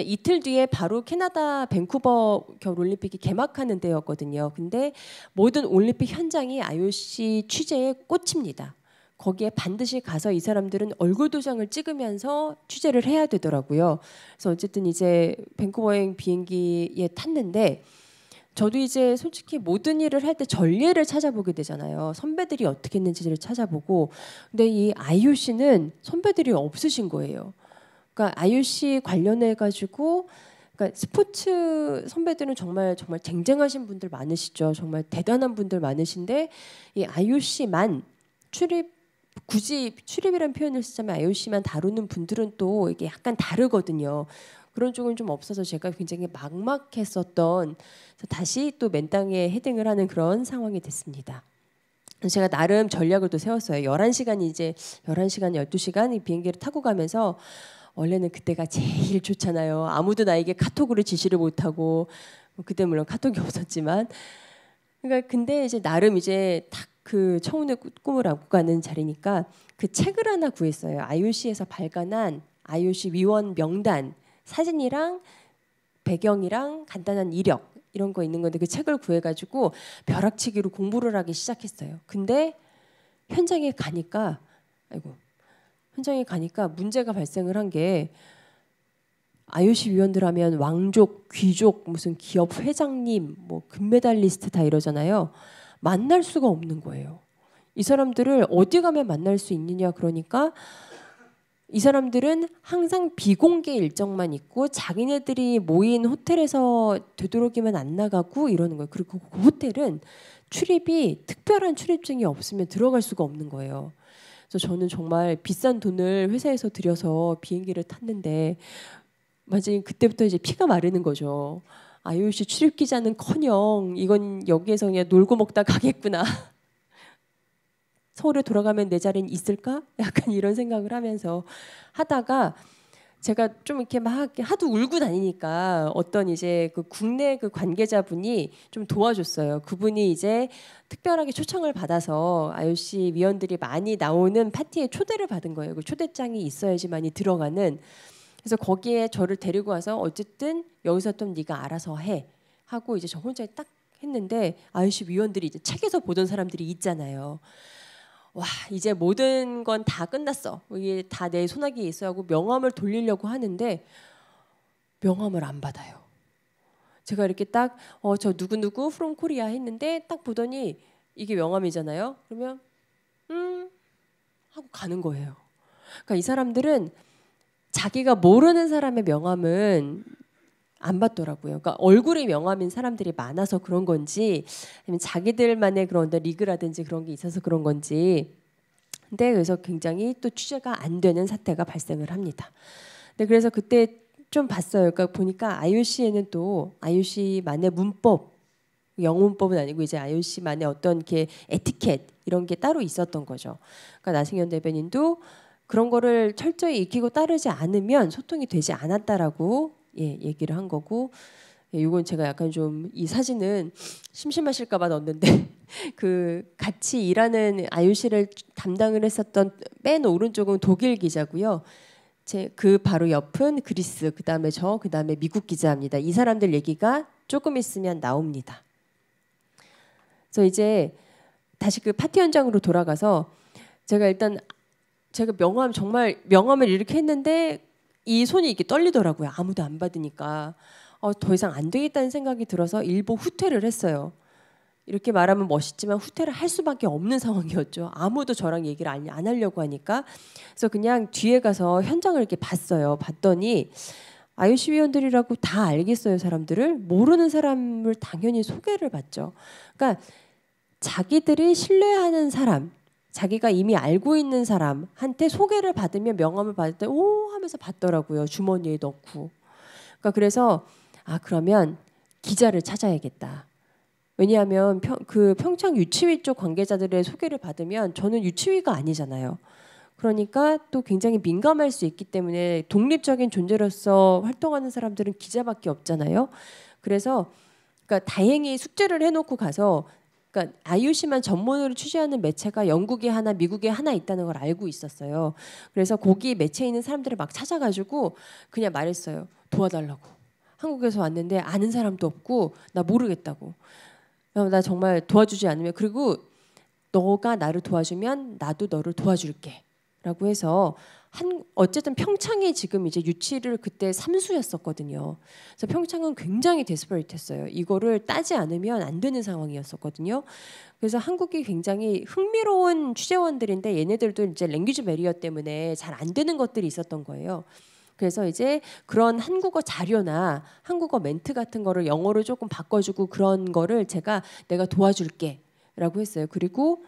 이틀 뒤에 바로 캐나다 밴쿠버 겨울 올림픽이 개막하는 때였거든요. 근데 모든 올림픽 현장이 IOC 취재에 꽂힙니다. 거기에 반드시 가서 이 사람들은 얼굴 도장을 찍으면서 취재를 해야 되더라고요. 그래서 어쨌든 이제 밴쿠버행 비행기에 탔는데 저도 이제 솔직히 모든 일을 할 때 전례를 찾아보게 되잖아요. 선배들이 어떻게 했는지를 찾아보고 근데 이 IOC는 선배들이 없으신 거예요. 그러니까 IOC 관련해 가지고 그러니까 스포츠 선배들은 정말 정말 쟁쟁하신 분들 많으시죠. 정말 대단한 분들 많으신데 이 IOC만 출입 굳이 출입이란 표현을 쓰자면 IOC만 다루는 분들은 또 이게 약간 다르거든요. 그런 쪽은 좀 없어서 제가 굉장히 막막했었던 다시 또 맨땅에 헤딩을 하는 그런 상황이 됐습니다. 제가 나름 전략을 또 세웠어요. 11시간 이제 11시간 12시간 이 비행기를 타고 가면서 원래는 그때가 제일 좋잖아요. 아무도 나에게 카톡으로 지시를 못하고 뭐 그때 물론 카톡이 *laughs* 없었지만 그러니까 근데 이제 나름 이제 딱그 청운의 꿈을 안고 가는 자리니까 그 책을 하나 구했어요. IOC에서 발간한 IOC 위원 명단 사진이랑 배경이랑 간단한 이력 이런 거 있는 건데 그 책을 구해가지고 벼락치기로 공부를 하기 시작했어요. 근데 현장에 가니까 아이고 현장에 가니까 문제가 발생을 한게 IOC 위원들 하면 왕족, 귀족, 무슨 기업 회장님, 뭐 금메달리스트 다 이러잖아요. 만날 수가 없는 거예요. 이 사람들을 어디 가면 만날 수 있느냐 그러니까 이 사람들은 항상 비공개 일정만 있고 자기네들이 모인 호텔에서 되도록이면 안 나가고 이러는 거예요. 그리고 그 호텔은 출입이 특별한 출입증이 없으면 들어갈 수가 없는 거예요. 그래서 저는 정말 비싼 돈을 회사에서 들여서 비행기를 탔는데 마침 그때부터 이제 피가 마르는 거죠. IOC 출입 기자는커녕 이건 여기에서 그냥 놀고 먹다 가겠구나. *laughs* 서울에 돌아가면 내 자리는 있을까? 약간 이런 생각을 하면서 하다가 제가 좀 이렇게 막 하도 울고 다니니까 어떤 이제 그 국내 그 관계자분이 좀 도와줬어요. 그분이 이제 특별하게 초청을 받아서 IOC 위원들이 많이 나오는 파티에 초대를 받은 거예요. 그 초대장이 있어야지만이 들어가는. 그래서 거기에 저를 데리고 와서 어쨌든 여기서 좀 네가 알아서 해 하고 이제 저 혼자 딱 했는데 IOC 위원들이 이제 책에서 보던 사람들이 있잖아요. 와 이제 모든 건 다 끝났어. 이게 다 내 손아귀에 있어 하고 명함을 돌리려고 하는데 명함을 안 받아요. 제가 이렇게 딱어저 누구누구 프롬 코리아 했는데 딱 보더니 이게 명함이잖아요. 그러면 음 하고 가는 거예요. 그러니까 이 사람들은 자기가 모르는 사람의 명함은 안 받더라고요. 그러니까 얼굴이 명함인 사람들이 많아서 그런 건지 아니면 자기들만의 그런 리그라든지 그런 게 있어서 그런 건지 근데 그래서 굉장히 또 취재가 안 되는 사태가 발생을 합니다. 근데 그래서 그때 좀 봤어요. 그러니까 보니까 IOC에는 또 IOC만의 문법 영문법은 아니고 이제 IOC만의 어떤 게 에티켓 이런 게 따로 있었던 거죠. 그러니까 나승현 대변인도 그런 거를 철저히 익히고 따르지 않으면 소통이 되지 않았다라고 예, 얘기를 한 거고 예, 이건 제가 약간 좀 이 사진은 심심하실까봐 넣었는데 *laughs* 그 같이 일하는 아유씨를 담당을 했었던 맨 오른쪽은 독일 기자고요. 제 그 바로 옆은 그리스, 그 다음에 저, 그 다음에 미국 기자입니다. 이 사람들 얘기가 조금 있으면 나옵니다. 그래서 이제 다시 그 파티 현장으로 돌아가서 제가 일단 제가 명함 정말 명함을 이렇게 했는데 이 손이 이렇게 떨리더라고요. 아무도 안 받으니까 어, 더 이상 안 되겠다는 생각이 들어서 일부 후퇴를 했어요. 이렇게 말하면 멋있지만 후퇴를 할 수밖에 없는 상황이었죠. 아무도 저랑 얘기를 안, 하려고 하니까 그래서 그냥 뒤에 가서 현장을 이렇게 봤어요. 봤더니 IOC 위원들이라고 다 알겠어요 사람들을 모르는 사람을 당연히 소개를 받죠. 그러니까 자기들이 신뢰하는 사람 자기가 이미 알고 있는 사람한테 소개를 받으면 명함을 받을 때 오 하면서 받더라고요. 주머니에 넣고. 그러니까 그래서 아 그러면 기자를 찾아야겠다. 왜냐하면 평, 그 평창 유치위 쪽 관계자들의 소개를 받으면 저는 유치위가 아니잖아요. 그러니까 또 굉장히 민감할 수 있기 때문에 독립적인 존재로서 활동하는 사람들은 기자밖에 없잖아요. 그래서 그러니까 다행히 숙제를 해놓고 가서 그러니까 아이유 c 만 전문으로 취재하는 매체가 영국에 하나, 미국에 하나 있다는 걸 알고 있었어요. 그래서 거기 매체에 있는 사람들을 막 찾아가지고 그냥 말했어요. 도와달라고. 한국에서 왔는데 아는 사람도 없고 나 모르겠다고. 나 정말 도와주지 않으면 그리고 너가 나를 도와주면 나도 너를 도와줄게. 라고 해서 한 어쨌든 평창이 지금 이제 유치를 그때 삼수였었거든요. 그래서 평창은 굉장히 데스퍼레이트했어요. 이거를 따지 않으면 안 되는 상황이었었거든요. 그래서 한국이 굉장히 흥미로운 취재원들인데 얘네들도 이제 랭귀지 메리어 때문에 잘 안 되는 것들이 있었던 거예요. 그래서 이제 그런 한국어 자료나 한국어 멘트 같은 거를 영어로 조금 바꿔주고 그런 거를 제가 내가 도와줄게 라고 했어요. 그리고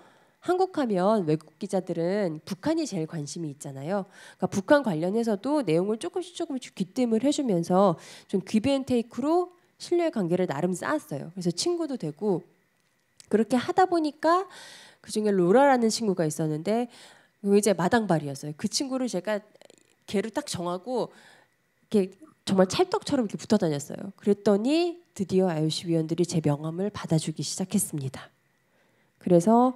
한국하면 외국 기자들은 북한이 제일 관심이 있잖아요. 그러니까 북한 관련해서도 내용을 조금씩 조금씩 귀띔을 해주면서 좀 귀베앤테이크로 신뢰 관계를 나름 쌓았어요. 그래서 친구도 되고 그렇게 하다 보니까 그 중에 로라라는 친구가 있었는데 이제 마당발이었어요. 그 친구를 제가 걔를 딱 정하고 이렇게 정말 찰떡처럼 이렇게 붙어 다녔어요. 그랬더니 드디어 IOC 위원들이 제 명함을 받아주기 시작했습니다. 그래서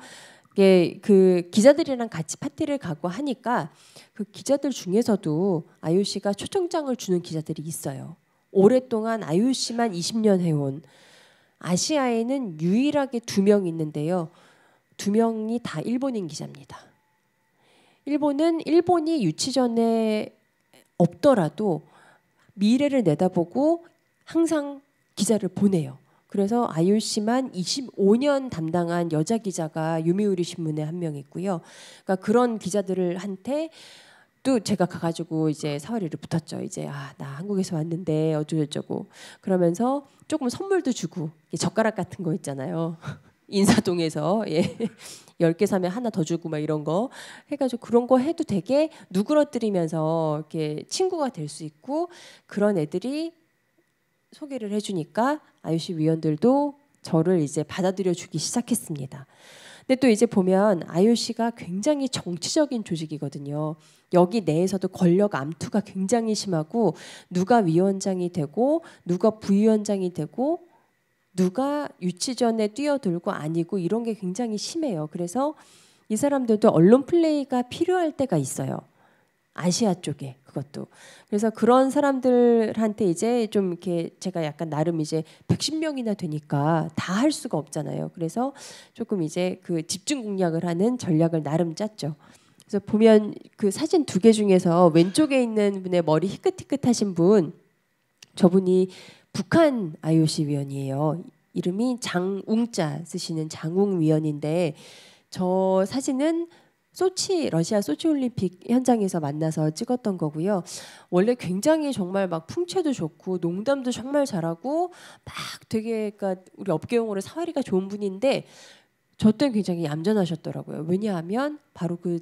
예, 그 기자들이랑 같이 파티를 가고 하니까 그 기자들 중에서도 아이 o 씨가 초청장을 주는 기자들이 있어요. 오랫동안 아이 o 씨만 20년 해온 아시아에는 유일하게 두 명 있는데요. 두 명이 다 일본인 기자입니다. 일본은 일본이 유치전에 없더라도 미래를 내다보고 항상 기자를 보내요. 그래서 i o 씨만 25년 담당한 여자 기자가 유미우리 신문에 한 명 있고요. 그러니까 그런 기자들을 한테 또 제가 가가지고 이제 사활이를 붙었죠. 이제 아 나 한국에서 왔는데 어쩌고저쩌고 그러면서 조금 선물도 주고 젓가락 같은 거 있잖아요. *laughs* 인사동에서 예. 10개 *laughs* 사면 하나 더 주고 막 이런 거 해가지고 그런 거 해도 되게 누그러뜨리면서 이렇게 친구가 될 수 있고 그런 애들이 소개를 해주니까 IOC 위원들도 저를 이제 받아들여 주기 시작했습니다. 근데 또 이제 보면 IOC가 굉장히 정치적인 조직이거든요. 여기 내에서도 권력 암투가 굉장히 심하고 누가 위원장이 되고 누가 부위원장이 되고 누가 유치전에 뛰어들고 아니고 이런 게 굉장히 심해요. 그래서 이 사람들도 언론 플레이가 필요할 때가 있어요. 아시아 쪽에 그것도 그래서 그런 사람들한테 이제 좀 이렇게 제가 약간 나름 이제 110명이나 되니까 다 할 수가 없잖아요. 그래서 조금 이제 그 집중 공략을 하는 전략을 나름 짰죠. 그래서 보면 그 사진 두 개 중에서 왼쪽에 있는 분의 머리 희끗희끗하신 분 저분이 북한 IOC 위원이에요. 이름이 장웅자 쓰시는 장웅 위원인데 저 사진은 소치 러시아 소치 올림픽 현장에서 만나서 찍었던 거고요. 원래 굉장히 정말 막 풍채도 좋고 농담도 정말 잘하고 막 되게 그러니까 우리 업계 용으로 사활이가 좋은 분인데 저 때는 굉장히 얌전하셨더라고요. 왜냐하면 바로 그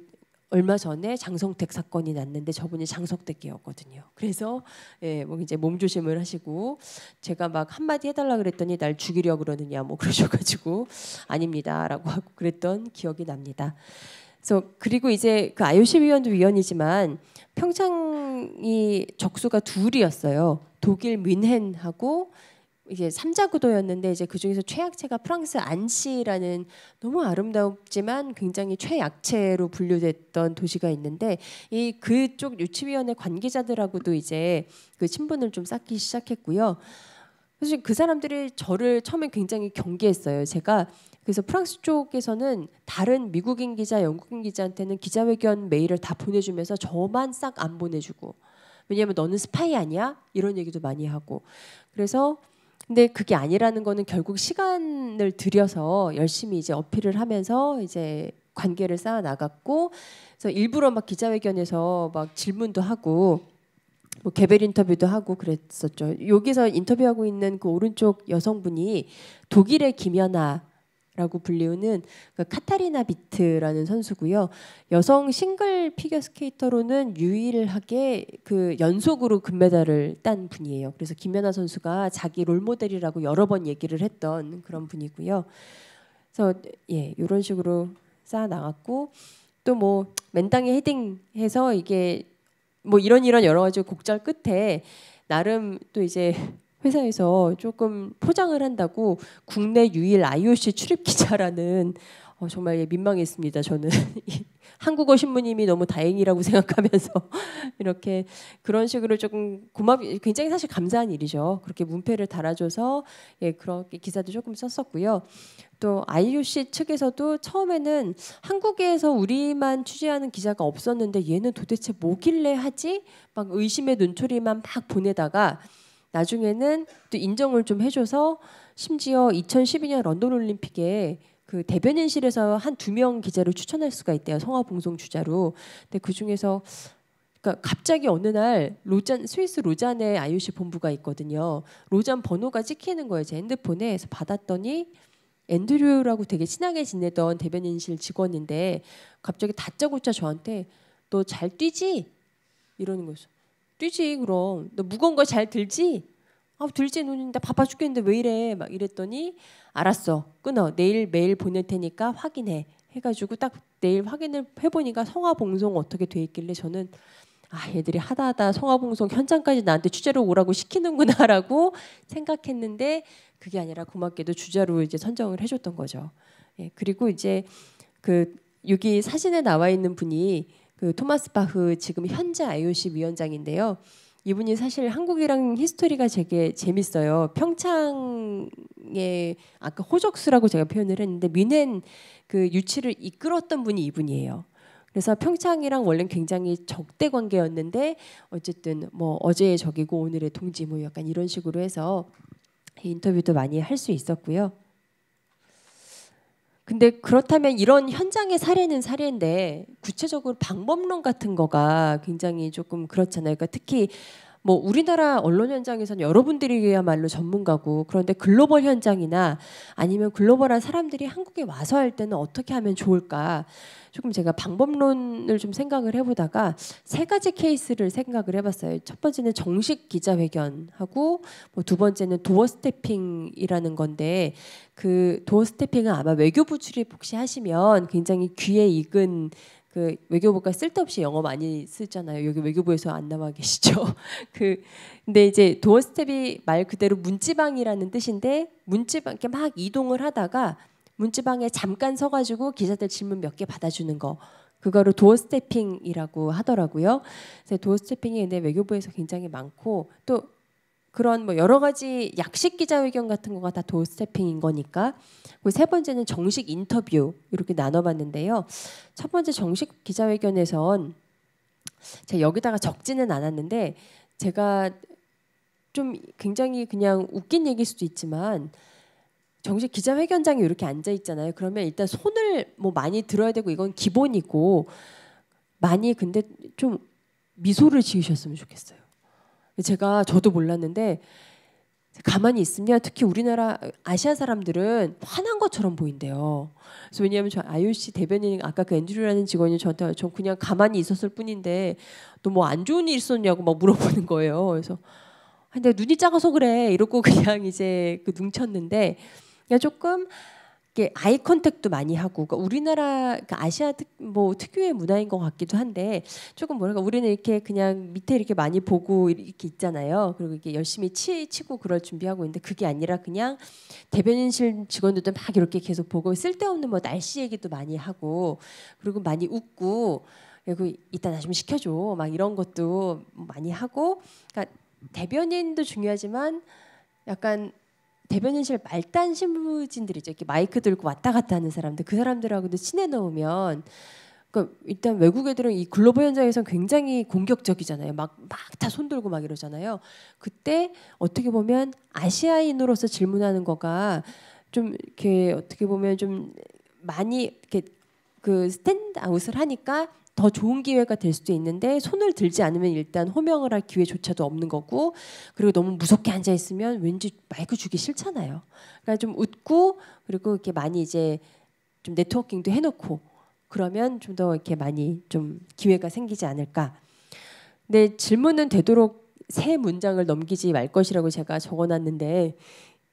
얼마 전에 장성택 사건이 났는데 저분이 장성택이었거든요. 그래서 예, 뭐 이제 몸조심을 하시고 제가 막 한마디 해달라 그랬더니 날 죽이려 그러느냐 뭐 그러셔가지고 아닙니다라고 하고 그랬던 기억이 납니다. 그래서 그리고 이제 그 IOC 위원도 위원이지만 평창이 적수가 둘이었어요. 독일 뮌헨하고 이게 삼자 구도였는데 이제 그 중에서 최약체가 프랑스 안시라는 너무 아름답지만 굉장히 최약체로 분류됐던 도시가 있는데 이 그쪽 유치위원회 관계자들하고도 이제 그 친분을 좀 쌓기 시작했고요. 사실 그 사람들이 저를 처음에 굉장히 경계했어요. 제가 그래서 프랑스 쪽에서는 다른 미국인 기자, 영국인 기자한테는 기자회견 메일을 다 보내주면서 저만 싹 안 보내주고 왜냐하면 너는 스파이 아니야 이런 얘기도 많이 하고 그래서 근데 그게 아니라는 거는 결국 시간을 들여서 열심히 이제 어필을 하면서 이제 관계를 쌓아 나갔고 그래서 일부러 막 기자회견에서 막 질문도 하고 뭐 개별 인터뷰도 하고 그랬었죠. 여기서 인터뷰하고 있는 그 오른쪽 여성분이 독일의 김연아 라고 불리우는 그 카타리나 비트라는 선수고요. 여성 싱글 피겨 스케이터로는 유일하게 그 연속으로 금메달을 딴 분이에요. 그래서 김연아 선수가 자기 롤모델이라고 여러 번 얘기를 했던 그런 분이고요. 그래서 예, 이런 식으로 쌓아 나갔고 또 뭐 맨땅에 헤딩해서 이게 뭐 이런 이런 여러 가지 곡절 끝에 나름 또 이제 회사에서 조금 포장을 한다고 국내 유일 IOC 출입 기자라는 어, 정말 예, 민망했습니다. 저는 *laughs* 한국어 신부님이 너무 다행이라고 생각하면서 *laughs* 이렇게 그런 식으로 조금 고맙, 굉장히 사실 감사한 일이죠. 그렇게 문패를 달아줘서 예, 그렇게 기사도 조금 썼었고요. 또 IOC 측에서도 처음에는 한국에서 우리만 취재하는 기자가 없었는데 얘는 도대체 뭐길래 하지? 막 의심의 눈초리만 막 보내다가 나중에는 또 인정을 좀 해줘서 심지어 2012년 런던 올림픽에 그 대변인실에서 한 두 명 기자를 추천할 수가 있대요. 성화 봉송 주자로. 근데 그 중에서 그러니까 갑자기 어느 날 로잔 스위스 로잔에 IOC 본부가 있거든요. 로잔 번호가 찍히는 거예요. 제 핸드폰에 서 받았더니 앤드류라고 되게 친하게 지내던 대변인실 직원인데 갑자기 다짜고짜 저한테 너 잘 뛰지? 이러는 거죠. 뛰지 그럼. 너 무거운 거 잘 들지? 아 들지 누님 나 바빠 죽겠는데 왜 이래? 막 이랬더니 알았어 끊어 내일 메일 보낼 테니까 확인해 해가지고 딱 내일 확인을 해보니까 성화봉송 어떻게 돼 있길래 저는 아 얘들이 하다하다 성화봉송 현장까지 나한테 취재로 오라고 시키는구나라고 생각했는데 그게 아니라 고맙게도 주자로 이제 선정을 해줬던 거죠. 예 그리고 이제 그 여기 사진에 나와 있는 분이 그 토마스 바흐 지금 현재 IOC 위원장인데요. 이분이 사실 한국이랑 히스토리가 되게 재밌어요. 평창의 아까 호적수라고 제가 표현을 했는데 미넨 그 유치를 이끌었던 분이 이분이에요. 그래서 평창이랑 원래 굉장히 적대 관계였는데 어쨌든 뭐 어제의 적이고 오늘의 동지 뭐 약간 이런 식으로 해서 인터뷰도 많이 할 수 있었고요. 근데 그렇다면 이런 현장의 사례는 사례인데 구체적으로 방법론 같은 거가 굉장히 조금 그렇잖아요. 그러니까 특히 뭐 우리나라 언론 현장에서는 여러분들이야말로 전문가고 그런데 글로벌 현장이나 아니면 글로벌한 사람들이 한국에 와서 할 때는 어떻게 하면 좋을까 조금 제가 방법론을 좀 생각을 해보다가 세 가지 케이스를 생각을 해봤어요. 첫 번째는 정식 기자회견하고 뭐두 번째는 도어 스태핑이라는 건데 그 도어 스태핑은 아마 외교부 출입 혹시 하시면 굉장히 귀에 익은 그 외교부가 쓸데없이 영어 많이 쓰잖아요. 여기 외교부에서 안 나와 계시죠. *laughs* 그 근데 이제 도어스텝이 말 그대로 문지방이라는 뜻인데 문지방 이렇게 막 이동을 하다가 문지방에 잠깐 서가지고 기자들 질문 몇 개 받아주는 거 그거를 도어스태핑이라고 하더라고요. 그래서 도어스태핑이 근데 외교부에서 굉장히 많고 또 그런 뭐 여러 가지 약식 기자회견 같은 거가 다 도스태핑인 거니까 그리고 세 번째는 정식 인터뷰 이렇게 나눠봤는데요. 첫 번째 정식 기자회견에선 제가 여기다가 적지는 않았는데 제가 좀 굉장히 그냥 웃긴 얘기일 수도 있지만 정식 기자회견장이 이렇게 앉아 있잖아요. 그러면 일단 손을 뭐 많이 들어야 되고 이건 기본이고 많이 근데 좀 미소를 지으셨으면 좋겠어요. 제가 저도 몰랐는데 가만히 있으면 특히 우리나라 아시아 사람들은 화난 것처럼 보인대요. 그래서 왜냐하면 저 IOC 대변인 아까 그 앤드류라는 직원이 저한테 전 그냥 가만히 있었을 뿐인데 또 뭐 안 좋은 일 있었냐고 막 물어보는 거예요. 그래서 아, 근데 눈이 작아서 그래 이러고 그냥 이제 그 뭉쳤는데 그냥 조금 이게 아이 컨택도 많이 하고 그러니까 우리나라 그러니까 아시아 특, 뭐 특유의 문화인 것 같기도 한데 조금 뭐랄까 우리는 이렇게 그냥 밑에 이렇게 많이 보고 이렇게 있잖아요. 그리고 이게 열심히 치, 치고 그럴 준비하고 있는데 그게 아니라 그냥 대변인실 직원들도 막 이렇게 계속 보고 쓸데없는 뭐 날씨 얘기도 많이 하고 그리고 많이 웃고 그리고 이따 나 좀 시켜줘 막 이런 것도 많이 하고 그러니까 대변인도 중요하지만 약간 대변인실 말단 실무진들이죠. 이렇게 마이크 들고 왔다 갔다 하는 사람들 그 사람들하고도 친해 놓으면 그러니까 일단 외국 애들은 이 글로벌 현장에선 굉장히 공격적이잖아요. 막 막 다 손들고 막 이러잖아요. 그때 어떻게 보면 아시아인으로서 질문하는 거가 좀 이렇게 어떻게 보면 좀 많이 이렇게 그 스탠드아웃을 하니까 더 좋은 기회가 될 수도 있는데 손을 들지 않으면 일단 호명을 할 기회조차도 없는 거고 그리고 너무 무섭게 앉아 있으면 왠지 마이크 주기 싫잖아요. 그러니까 좀 웃고 그리고 이렇게 많이 이제 좀 네트워킹도 해놓고 그러면 좀 더 이렇게 많이 좀 기회가 생기지 않을까. 근데 질문은 되도록 세 문장을 넘기지 말 것이라고 제가 적어놨는데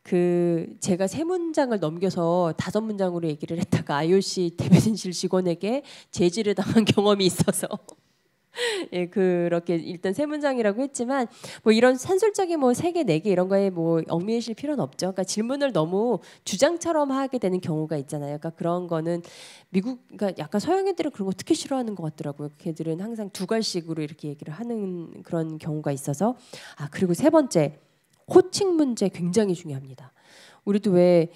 그 제가 세 문장을 넘겨서 다섯 문장으로 얘기를 했다가 IOC 대변인실 직원에게 제지를 당한 *laughs* 경험이 있어서 *laughs* 예, 그렇게 일단 세 문장이라고 했지만 뭐 이런 산술적인 뭐 세 개, 네 개 이런 거에 뭐 얽매이실 필요는 없죠. 그러니까 질문을 너무 주장처럼 하게 되는 경우가 있잖아요. 그러니까 그런 거는 미국 그러니까 약간 서양 인들은 그런 거 특히 싫어하는 것 같더라고요. 걔들은 항상 두 갈씩으로 이렇게 얘기를 하는 그런 경우가 있어서 아, 그리고 세 번째 코칭 문제 굉장히 중요합니다. 우리도 왜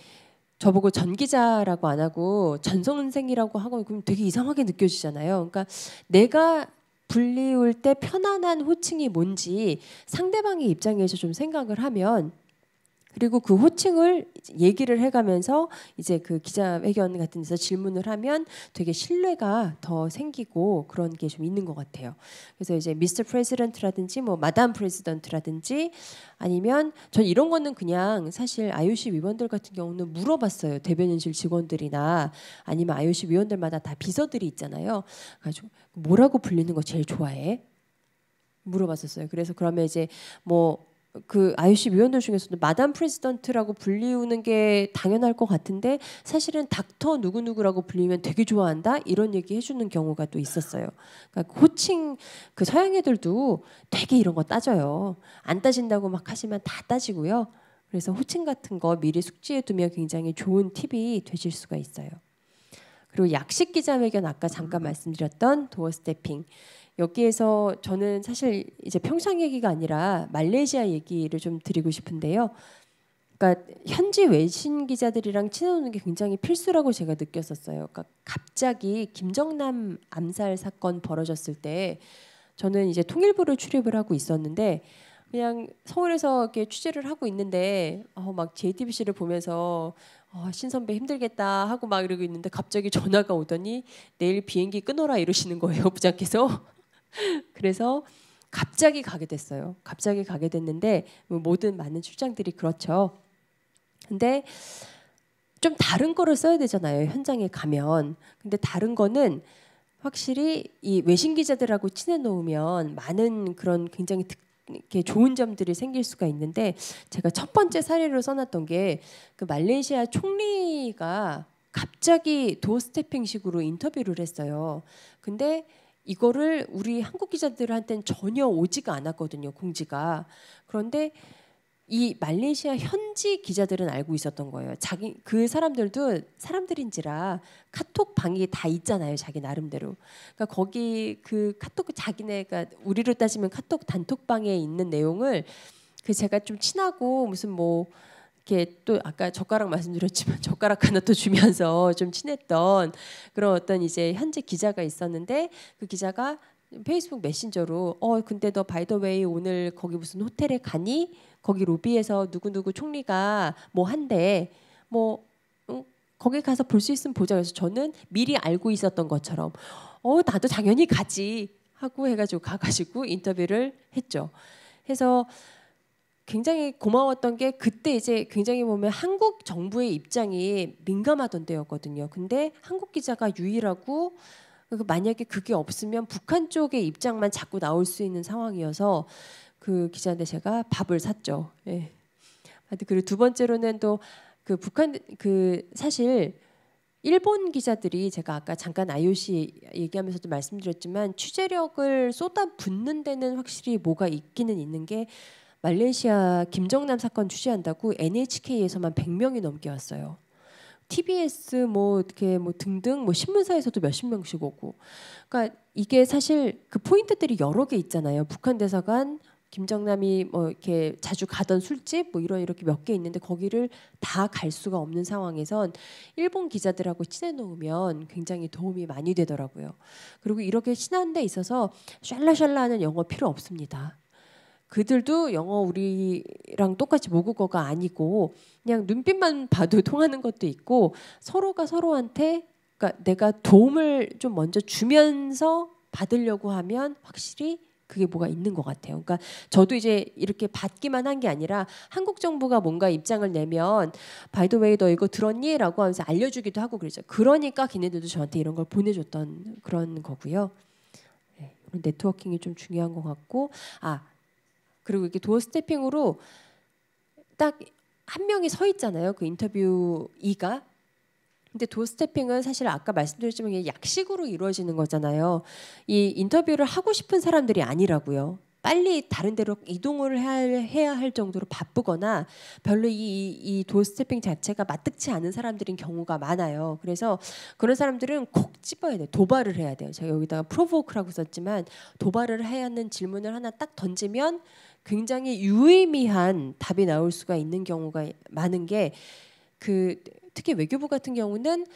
저보고 전기자라고 안 하고 전성은생이라고 하고 그럼 되게 이상하게 느껴지잖아요. 그러니까 내가 불리울 때 편안한 호칭이 뭔지 상대방의 입장에서 좀 생각을 하면 그리고 그 호칭을 얘기를 해가면서 이제 그 기자회견 같은 데서 질문을 하면 되게 신뢰가 더 생기고 그런 게 좀 있는 것 같아요. 그래서 이제 미스터 프레지던트라든지 뭐 마담 프레지던트라든지 아니면 전 이런 거는 그냥 사실 IOC 위원들 같은 경우는 물어봤어요. 대변인실 직원들이나 아니면 IOC 위원들마다 다 비서들이 있잖아요. 가지고 뭐라고 불리는 거 제일 좋아해? 물어봤었어요. 그래서 그러면 이제 뭐그 IOC 위원들 중에서도 마담 프레지던트라고 불리우는 게 당연할 것 같은데 사실은 닥터 누구누구라고 불리면 되게 좋아한다 이런 얘기 해주는 경우가 또 있었어요. 그러니까 호칭 그 서양 애들도 되게 이런 거 따져요. 안 따진다고 막 하지만 다 따지고요. 그래서 호칭 같은 거 미리 숙지해 두면 굉장히 좋은 팁이 되실 수가 있어요. 그리고 약식 기자회견 아까 잠깐 말씀드렸던 도어 스태핑. 여기에서 저는 사실 이제 평상 얘기가 아니라 말레이시아 얘기를 좀 드리고 싶은데요. 그러니까 현지 외신 기자들이랑 친해지는 게 굉장히 필수라고 제가 느꼈었어요. 그러니까 갑자기 김정남 암살 사건 벌어졌을 때 저는 이제 통일부를 출입을 하고 있었는데 그냥 서울에서 이렇게 취재를 하고 있는데 어, 막 JTBC를 보면서 어, 신선배 힘들겠다 하고 막 이러고 있는데 갑자기 전화가 오더니 내일 비행기 끊어라 이러시는 거예요 부장께서 그래서 갑자기 가게 됐어요. 갑자기 가게 됐는데 뭐 모든 많은 출장들이 그렇죠. 근데 좀 다른 거를 써야 되잖아요. 현장에 가면. 근데 다른 거는 확실히 이 외신 기자들하고 친해 놓으면 많은 그런 굉장히 특, 이렇게 좋은 점들이 생길 수가 있는데 제가 첫 번째 사례로 써놨던 게 그 말레이시아 총리가 갑자기 도스태핑식으로 인터뷰를 했어요. 근데 이거를 우리 한국 기자들한테는 전혀 오지가 않았거든요 공지가 그런데 이 말레이시아 현지 기자들은 알고 있었던 거예요. 자기 그 사람들도 사람들인지라 카톡 방이 다 있잖아요. 자기 나름대로. 그러니까 거기 그 카톡 자기네가 우리로 따지면 카톡 단톡방에 있는 내용을 그 제가 좀 친하고 무슨 뭐 이렇게 또 아까 젓가락 말씀드렸지만 *laughs* 젓가락 하나 또 주면서 좀 친했던 그런 어떤 이제 현재 기자가 있었는데 그 기자가 페이스북 메신저로 어 근데 너 바이더웨이 오늘 거기 무슨 호텔에 가니? 거기 로비에서 누구누구 총리가 뭐 한대 뭐 응? 거기 가서 볼 수 있으면 보자 그래서 저는 미리 알고 있었던 것처럼 어 나도 당연히 가지 하고 해가지고 가가지고 인터뷰를 했죠. 해서 굉장히 고마웠던 게 그때 이제 굉장히 보면 한국 정부의 입장이 민감하던 때였거든요. 근데 한국 기자가 유일하고 그 만약에 그게 없으면 북한 쪽의 입장만 자꾸 나올 수 있는 상황이어서 그 기자한테 제가 밥을 샀죠. 예. 하여튼 그리고 두 번째로는 또 그 북한 그 사실 일본 기자들이 제가 아까 잠깐 IOC 얘기하면서도 말씀드렸지만 취재력을 쏟아 붓는 데는 확실히 뭐가 있기는 있는 게 말레이시아 김정남 사건 취재한다고 NHK에서만 100명이 넘게 왔어요. TBS 뭐 이렇게 뭐 등등 뭐 신문사에서도 몇십 명씩 오고. 그러니까 이게 사실 그 포인트들이 여러 개 있잖아요. 북한 대사관 김정남이 뭐 이렇게 자주 가던 술집 뭐 이런 이렇게 몇 개 있는데 거기를 다 갈 수가 없는 상황에선 일본 기자들하고 친해 놓으면 굉장히 도움이 많이 되더라고요. 그리고 이렇게 친한 데 있어서 샬라샬라하는 영어 필요 없습니다. 그들도 영어 우리랑 똑같이 모국어가 아니고 그냥 눈빛만 봐도 *laughs* 통하는 것도 있고 서로가 서로한테 그러니까 내가 도움을 좀 먼저 주면서 받으려고 하면 확실히 그게 뭐가 있는 것 같아요. 그러니까 저도 이제 이렇게 받기만 한 게 아니라 한국 정부가 뭔가 입장을 내면 바이더웨이 너 이거 들었니? 라고 하면서 알려주기도 하고 그러죠. 그러니까 걔네들도 저한테 이런 걸 보내줬던 그런 거고요. 네, 네트워킹이 좀 중요한 것 같고 아 그리고 이렇게 도어 스태핑으로 딱 한 명이 서 있잖아요. 그 인터뷰 이가 근데 도스태핑은 어 사실 아까 말씀드렸지만 이게 약식으로 이루어지는 거잖아요. 이 인터뷰를 하고 싶은 사람들이 아니라고요. 빨리 다른 데로 이동을 해야 할 정도로 바쁘거나 별로 이, 이, 이 도스태핑 자체가 마뜩치 않은 사람들인 경우가 많아요. 그래서 그런 사람들은 콕 집어야 돼요. 도발을 해야 돼요. 제가 여기다가 프로보크라고 썼지만 도발을 해야 하는 질문을 하나 딱 던지면 굉장히 유의미한 답이 나올 수가 있는 경우가 많은 게 그 특히 외교부 같은 경우는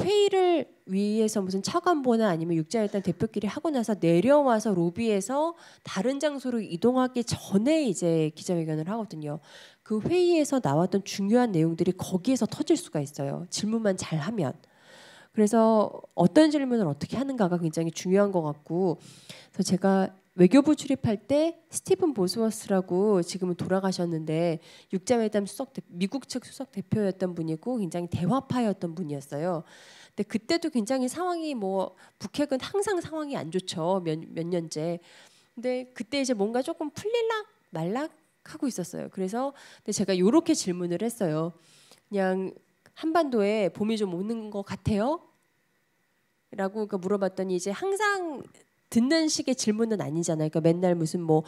회의를 위해서 무슨 차관보나 아니면 육자일단 대표끼리 하고 나서 내려와서 로비에서 다른 장소로 이동하기 전에 이제 기자회견을 하거든요. 그 회의에서 나왔던 중요한 내용들이 거기에서 터질 수가 있어요. 질문만 잘 하면. 그래서 어떤 질문을 어떻게 하는가가 굉장히 중요한 것 같고, 그래서 제가 외교부 출입할 때 스티븐 보스워스라고 지금은 돌아가셨는데 육자회담 수석 미국 측 수석 대표였던 분이고 굉장히 대화파였던 분이었어요. 근데 그때도 굉장히 상황이 뭐 북핵은 항상 상황이 안 좋죠. 몇, 몇 년째. 근데 그때 이제 뭔가 조금 풀릴락 말락 하고 있었어요. 그래서 근데 제가 이렇게 질문을 했어요. 그냥 한반도에 봄이 좀 오는 것 같아요. 라고 그러니까 물어봤더니 이제 항상 듣는 식의 질문은 아니잖아요. 그러니까 맨날 무슨 뭐뭐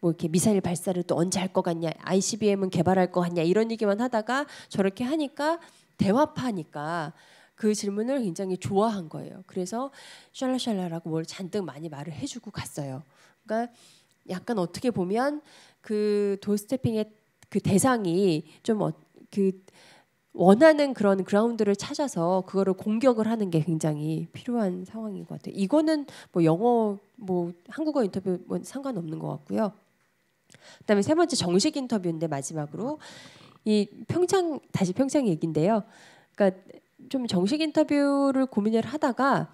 뭐 이렇게 미사일 발사를 또 언제 할것 같냐, ICBM은 개발할 것 같냐 이런 얘기만 하다가 저렇게 하니까 대화파니까 그 질문을 굉장히 좋아한 거예요. 그래서 샬라샬라라고 뭘 잔뜩 많이 말을 해주고 갔어요. 그러니까 약간 어떻게 보면 그 도스태핑의 그 대상이 좀그 어, 그 원하는 그런 그라운드를 찾아서 그거를 공격을 하는 게 굉장히 필요한 상황인 것 같아요. 이거는 뭐 영어 뭐 한국어 인터뷰 뭐 상관없는 것 같고요. 그다음에 세 번째 정식 인터뷰인데 마지막으로 이 평창 다시 평창 얘긴데요. 그러니까 좀 정식 인터뷰를 고민을 하다가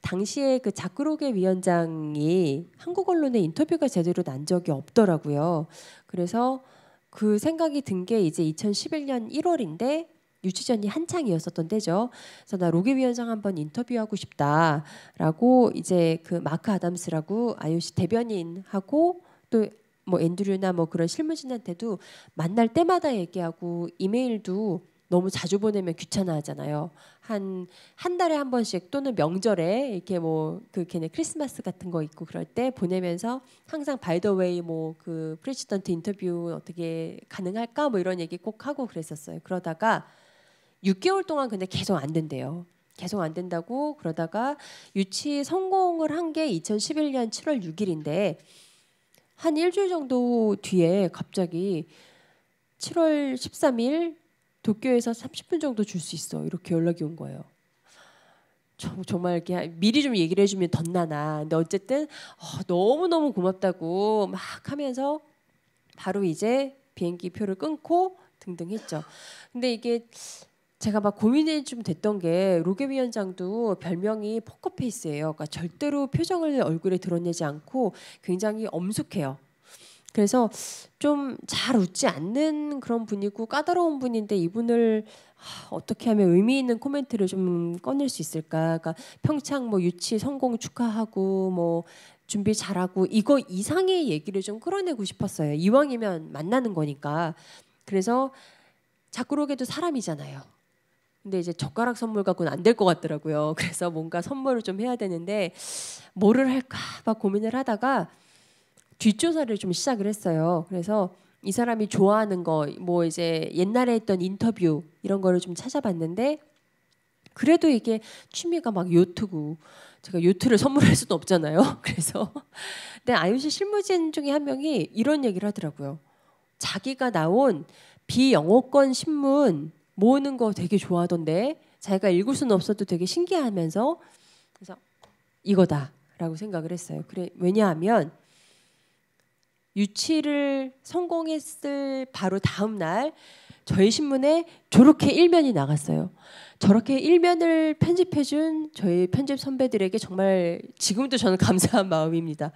당시에 그 자크로게 위원장이 한국 언론에 인터뷰가 제대로 난 적이 없더라고요. 그래서 그 생각이 든 게 이제 2011년 1월인데 유치전이 한창이었었던 때죠. 그래서 나 로게 위원장 한번 인터뷰하고 싶다라고 이제 그 마크 아담스라고 IOC 대변인하고 또 뭐 앤드류나 뭐 그런 실무진한테도 만날 때마다 얘기하고 이메일도 너무 자주 보내면 귀찮아하잖아요. 한 한 달에 한 번씩 또는 명절에 이렇게 뭐 그 걔네 크리스마스 같은 거 있고 그럴 때 보내면서 항상 바이더웨이 뭐 그 프레지던트 인터뷰 어떻게 가능할까 뭐 이런 얘기 꼭 하고 그랬었어요. 그러다가 6개월 동안 근데 계속 안 된대요. 계속 안 된다고 그러다가 유치 성공을 한 게 2011년 7월 6일인데 한 일주일 정도 뒤에 갑자기 7월 13일 도쿄에서 30분 정도 줄 수 있어 이렇게 연락이 온 거예요. 정말 이렇게 미리 좀 얘기를 해주면 덧나나. 근데 어쨌든 어, 너무 너무 고맙다고 막 하면서 바로 이제 비행기 표를 끊고 등등 했죠. 근데 이게 제가 막 고민이 좀 됐던 게 로게 위원장도 별명이 포커페이스예요. 그러니까 절대로 표정을 얼굴에 드러내지 않고 굉장히 엄숙해요. 그래서 좀 잘 웃지 않는 그런 분이고 까다로운 분인데 이분을 어떻게 하면 의미 있는 코멘트를 좀 꺼낼 수 있을까? 그러니까 평창 뭐 유치 성공 축하하고 뭐 준비 잘하고 이거 이상의 얘기를 좀 끌어내고 싶었어요. 이왕이면 만나는 거니까. 그래서 자꾸로게도 사람이잖아요. 근데 이제 젓가락 선물 갖고는 안 될 것 같더라고요. *laughs* 그래서 뭔가 선물을 좀 해야 되는데 뭐를 할까 막 고민을 하다가 뒷조사를 좀 시작을 했어요. 그래서 이 사람이 좋아하는 거 뭐 이제 옛날에 했던 인터뷰 이런 거를 좀 찾아봤는데 그래도 이게 취미가 막 요트고 제가 요트를 *laughs* 선물할 수도 없잖아요. *laughs* 그래서 근데 IOC 실무진 중에 한 명이 이런 얘기를 하더라고요. 자기가 나온 비영어권 신문 모으는 거 되게 좋아하던데 자기가 읽을 수는 없어도 되게 신기하면서 그래서 이거다라고 생각을 했어요. 그래 왜냐하면 유치를 성공했을 바로 다음 날 저희 신문에 저렇게 일면이 나갔어요. 저렇게 일면을 편집해준 저희 편집 선배들에게 정말 지금도 저는 *laughs* 감사한 마음입니다.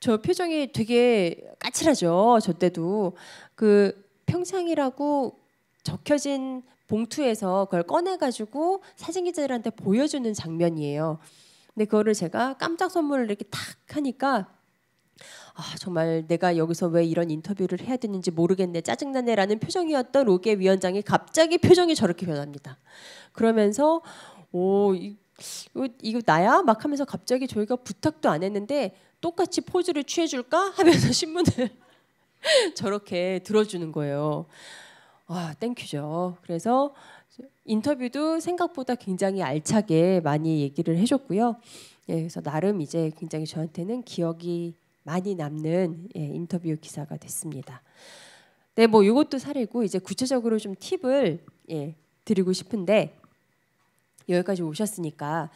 저 표정이 되게 까칠하죠. 저 때도 그평창이라고 적혀진 봉투에서 그걸 꺼내가지고 사진기자들한테 보여주는 장면이에요. 근데 그거를 제가 깜짝 선물을 이렇게 탁 하니까 아, 정말 내가 여기서 왜 이런 인터뷰를 해야 되는지 모르겠네 짜증나네라는 표정이었던 로게 위원장이 갑자기 표정이 저렇게 변합니다. 그러면서 오 이, 이거, 이거 나야 막 하면서 갑자기 저희가 부탁도 안 했는데 똑같이 포즈를 취해줄까 하면서 *laughs* 신문을 저렇게 들어주는 거예요. 와 아, 땡큐죠. 그래서 인터뷰도 생각보다 굉장히 알차게 많이 얘기를 해줬고요. 예, 그래서 나름 이제 굉장히 저한테는 기억이 많이 남는 예, 인터뷰 기사가 됐습니다. 네, 뭐 이것도 사례고 이제 구체적으로 좀 팁을 예, 드리고 싶은데 여기까지 오셨으니까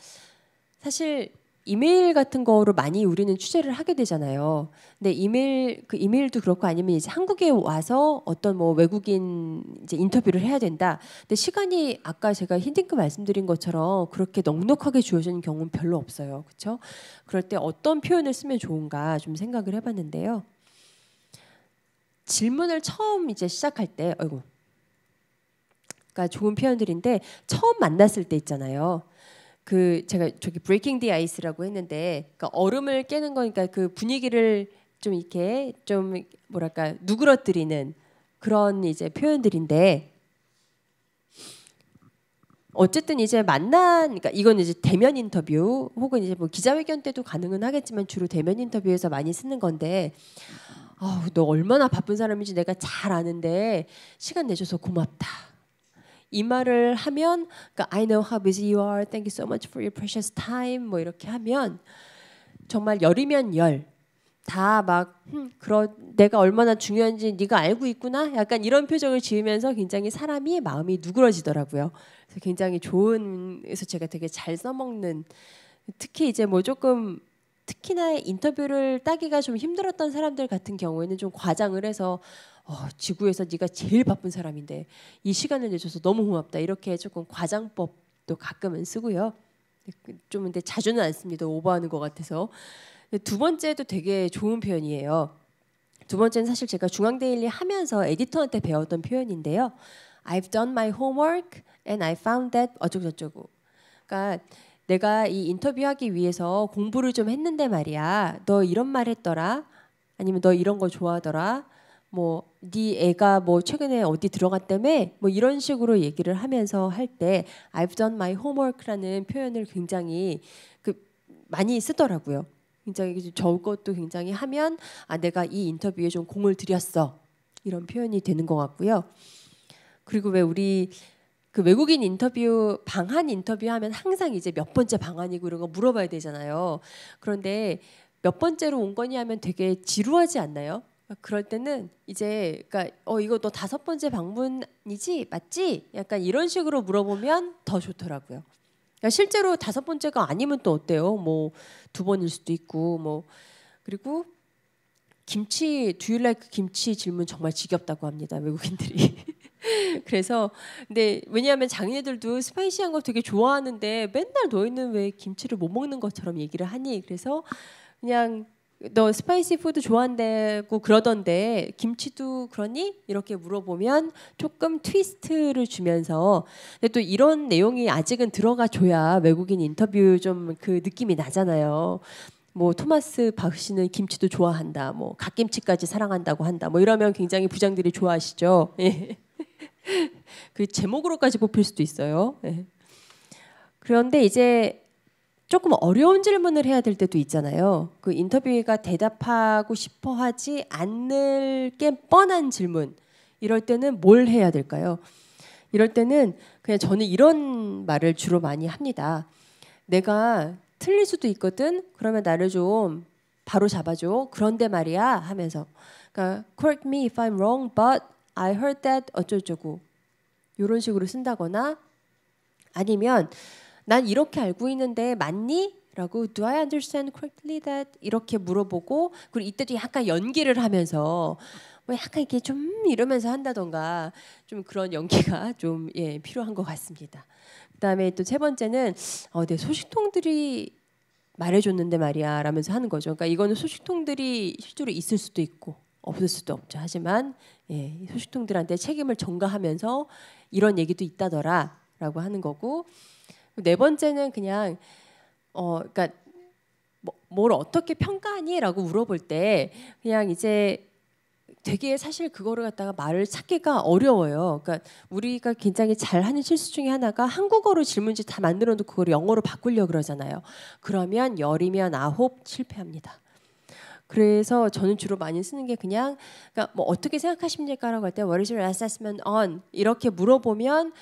사실 이메일 같은 거로 많이 우리는 취재를 하게 되잖아요. 근데 이메일 그 이메일도 그렇고 아니면 이제 한국에 와서 어떤 뭐 외국인 이제 인터뷰를 해야 된다. 근데 시간이 아까 제가 힌딩크 말씀드린 것처럼 그렇게 넉넉하게 주어지는 경우는 별로 없어요. 그렇죠? 그럴 때 어떤 표현을 쓰면 좋은가 좀 생각을 해봤는데요. 질문을 처음 이제 시작할 때, 아이고. 그러니까 좋은 표현들인데 처음 만났을 때 있잖아요. 그 제가 저기 브레이킹 디 아이스라고 했는데 그러니까 얼음을 깨는 거니까 그 분위기를 좀 이렇게 좀 뭐랄까 누그러뜨리는 그런 이제 표현들인데 어쨌든 이제 만난 그러니까 이건 이제 대면 인터뷰 혹은 이제 뭐 기자회견 때도 가능은 하겠지만 주로 대면 인터뷰에서 많이 쓰는 건데 아우 너 얼마나 바쁜 사람인지 내가 잘 아는데 시간 내줘서 고맙다. 이 말을 하면 그러니까 I know how busy you are. Thank you so much for your precious time. 뭐 이렇게 하면 정말 열이면 열. 다 막 그런 내가 얼마나 중요한지 네가 알고 있구나. 약간 이런 표정을 지으면서 굉장히 사람이 마음이 누그러지더라고요. 그래서 굉장히 좋은 그래서 제가 되게 잘 써먹는 특히 이제 뭐 조금 특히나 인터뷰를 따기가 좀 힘들었던 사람들 같은 경우에는 좀 과장을 해서 어, 지구에서 네가 제일 바쁜 사람인데 이 시간을 내줘서 너무 고맙다 이렇게 조금 과장법도 가끔은 쓰고요. 그, 좀 근데 자주는 안 씁니다. 오버하는 것 같아서 두 번째도 되게 좋은 표현이에요. 두 번째는 사실 제가 중앙데일리 하면서 에디터한테 배웠던 표현인데요. I've done my homework and I found that 어쩌고저쩌고. 그러니까 내가 이 인터뷰하기 위해서 공부를 좀 했는데 말이야. 너 이런 말 했더라. 아니면 너 이런 거 좋아하더라. 뭐네 애가 뭐 최근에 어디 들어갔다며 뭐 이런 식으로 얘기를 하면서 할 때 I've done my homework라는 표현을 굉장히 그 많이 쓰더라고요. 굉장히 좋을 것도 굉장히 하면 아 내가 이 인터뷰에 좀 공을 들였어 이런 표현이 되는 것 같고요. 그리고 왜 우리 그 외국인 인터뷰 방한 인터뷰 하면 항상 이제 몇 번째 방한이고 이런 거 물어봐야 되잖아요. 그런데 몇 번째로 온 거니 하면 되게 지루하지 않나요? 아, 그럴 때는 이제 그러니까 어 이거 너 다섯 번째 방문이지 맞지? 약간 이런 식으로 물어보면 더 좋더라고요. 그러니까 실제로 다섯 번째가 아니면 또 어때요? 뭐 두 번일 수도 있고 뭐 그리고 김치 두유라이크 like 김치 질문 정말 지겹다고 합니다 외국인들이. *laughs* 그래서 근데 왜냐하면 장인애들도 스파이시한 거 되게 좋아하는데 맨날 너희는 왜 김치를 못 먹는 것처럼 얘기를 하니 그래서 그냥 너 스파이시 푸드 좋아한다고 그러던데 김치도 그러니? 이렇게 물어보면 조금 트위스트를 주면서 근데 또 이런 내용이 아직은 들어가 줘야 외국인 인터뷰 좀 그 느낌이 나잖아요. 뭐 토마스 박 씨는 김치도 좋아한다. 뭐 갓김치까지 사랑한다고 한다. 뭐 이러면 굉장히 부장들이 좋아하시죠. 예. *laughs* 그 제목으로까지 뽑힐 수도 있어요. 예. 그런데 이제 조금 어려운 질문을 해야 될 때도 있잖아요. 그 인터뷰가 대답하고 싶어 하지 않을 게 뻔한 질문. 이럴 때는 뭘 해야 될까요? 이럴 때는 그냥 저는 이런 말을 주로 많이 합니다. 내가 틀릴 수도 있거든. 그러면 나를 좀 바로 잡아줘. 그런데 말이야 하면서 그러니까 correct me if I'm wrong, but I heard that 어쩔 저고 이런 식으로 쓴다거나 아니면 난 이렇게 알고 있는데 맞니? 라고 do I understand correctly that 이렇게 물어보고 그리고 이때도 약간 연기를 하면서 뭐 약간 이렇게 좀 이러면서 한다던가 좀 그런 연기가 *laughs* 좀 예, 필요한 것 같습니다. 그다음에 또 세 번째는 어, 내 네, 소식통들이 말해줬는데 말이야 라면서 하는 거죠. 그러니까 이거는 소식통들이 실제로 있을 수도 있고 없을 수도 없죠. 하지만 예, 소식통들한테 책임을 전가하면서 이런 얘기도 있다더라라고 하는 거고 네 번째는 그냥 어 그러니까 뭐, 뭘 어떻게 평가하니라고 물어볼 때 그냥 이제 되게 사실 그거를 갖다가 말을 찾기가 어려워요. 그러니까 우리가 굉장히 잘하는 실수 중에 하나가 한국어로 질문지 다 만들어 놓고 그걸 영어로 바꾸려 고 그러잖아요. 그러면 열이면 아홉 실패합니다. 그래서 저는 주로 많이 쓰는 게 그냥 그러니까 뭐 어떻게 생각하십니까라고 할 때 what is your assessment on 이렇게 물어보면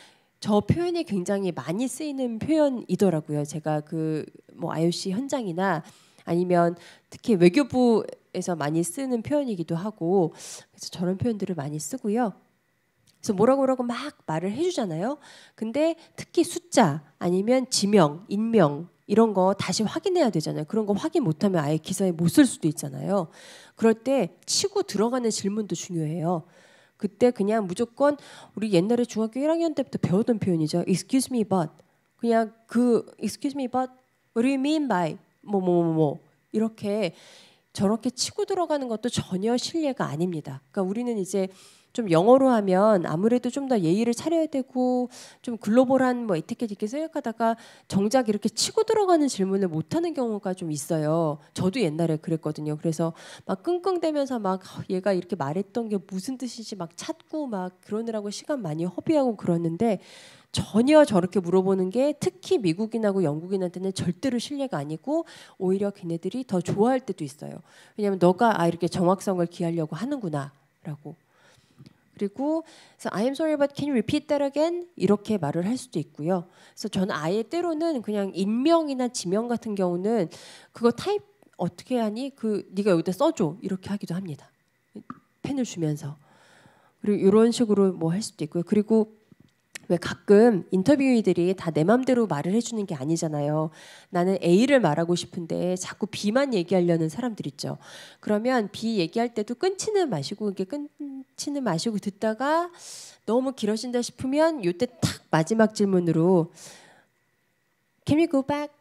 저 표현이 굉장히 많이 쓰이는 표현이더라고요. 제가 그 뭐 IOC 현장이나 아니면 특히 외교부에서 많이 쓰는 표현이기도 하고 그래서 저런 표현들을 많이 쓰고요. 그래서 뭐라고 뭐라고 막 말을 해주잖아요. 근데 특히 숫자 아니면 지명, 인명 이런 거 다시 확인해야 되잖아요. 그런 거 확인 못하면 아예 기사에 못 쓸 수도 있잖아요. 그럴 때 치고 들어가는 질문도 중요해요. 그때 그냥 무조건 우리 옛날에 중학교 1학년 때부터 배우던 표현이죠. Excuse me but 그냥 그 Excuse me but what do you mean by 뭐뭐뭐 뭐, 뭐, 뭐 이렇게 저렇게 치고 들어가는 것도 전혀 실례가 아닙니다. 그러니까 우리는 이제 좀 영어로 하면 아무래도 좀 더 예의를 차려야 되고 좀 글로벌한 뭐 에티켓 있게 생각하다가 정작 이렇게 치고 들어가는 질문을 못 하는 경우가 좀 있어요. 저도 옛날에 그랬거든요. 그래서 막 끙끙대면서 막 얘가 이렇게 말했던 게 무슨 뜻인지 막 찾고 막 그러느라고 시간 많이 허비하고 그러는데 전혀 저렇게 물어보는 게 특히 미국인하고 영국인한테는 절대로 신뢰가 아니고 오히려 걔네들이 더 좋아할 때도 있어요. 왜냐하면 너가 아 이렇게 정확성을 기하려고 하는구나라고. 그리고 그래서 I'm sorry but can you repeat that again 이렇게 말을 할 수도 있고요. 그래서 저는 아예 때로는 그냥 인명이나 지명 같은 경우는 그거 타입 어떻게 하니 그 네가 여기다 써줘 이렇게 하기도 합니다. 펜을 주면서 그리고 이런 식으로 뭐 할 수도 있고요. 그리고 왜 가끔 인터뷰이들이 다 내 맘대로 말을 해주는 게 아니잖아요. 나는 A를 말하고 싶은데 자꾸 B만 얘기하려는 사람들 있죠. 그러면 B 얘기할 때도 끊지는 마시고 이게 끊지는 마시고 듣다가 너무 길어진다 싶으면 요때 탁 마지막 질문으로 Can we go back?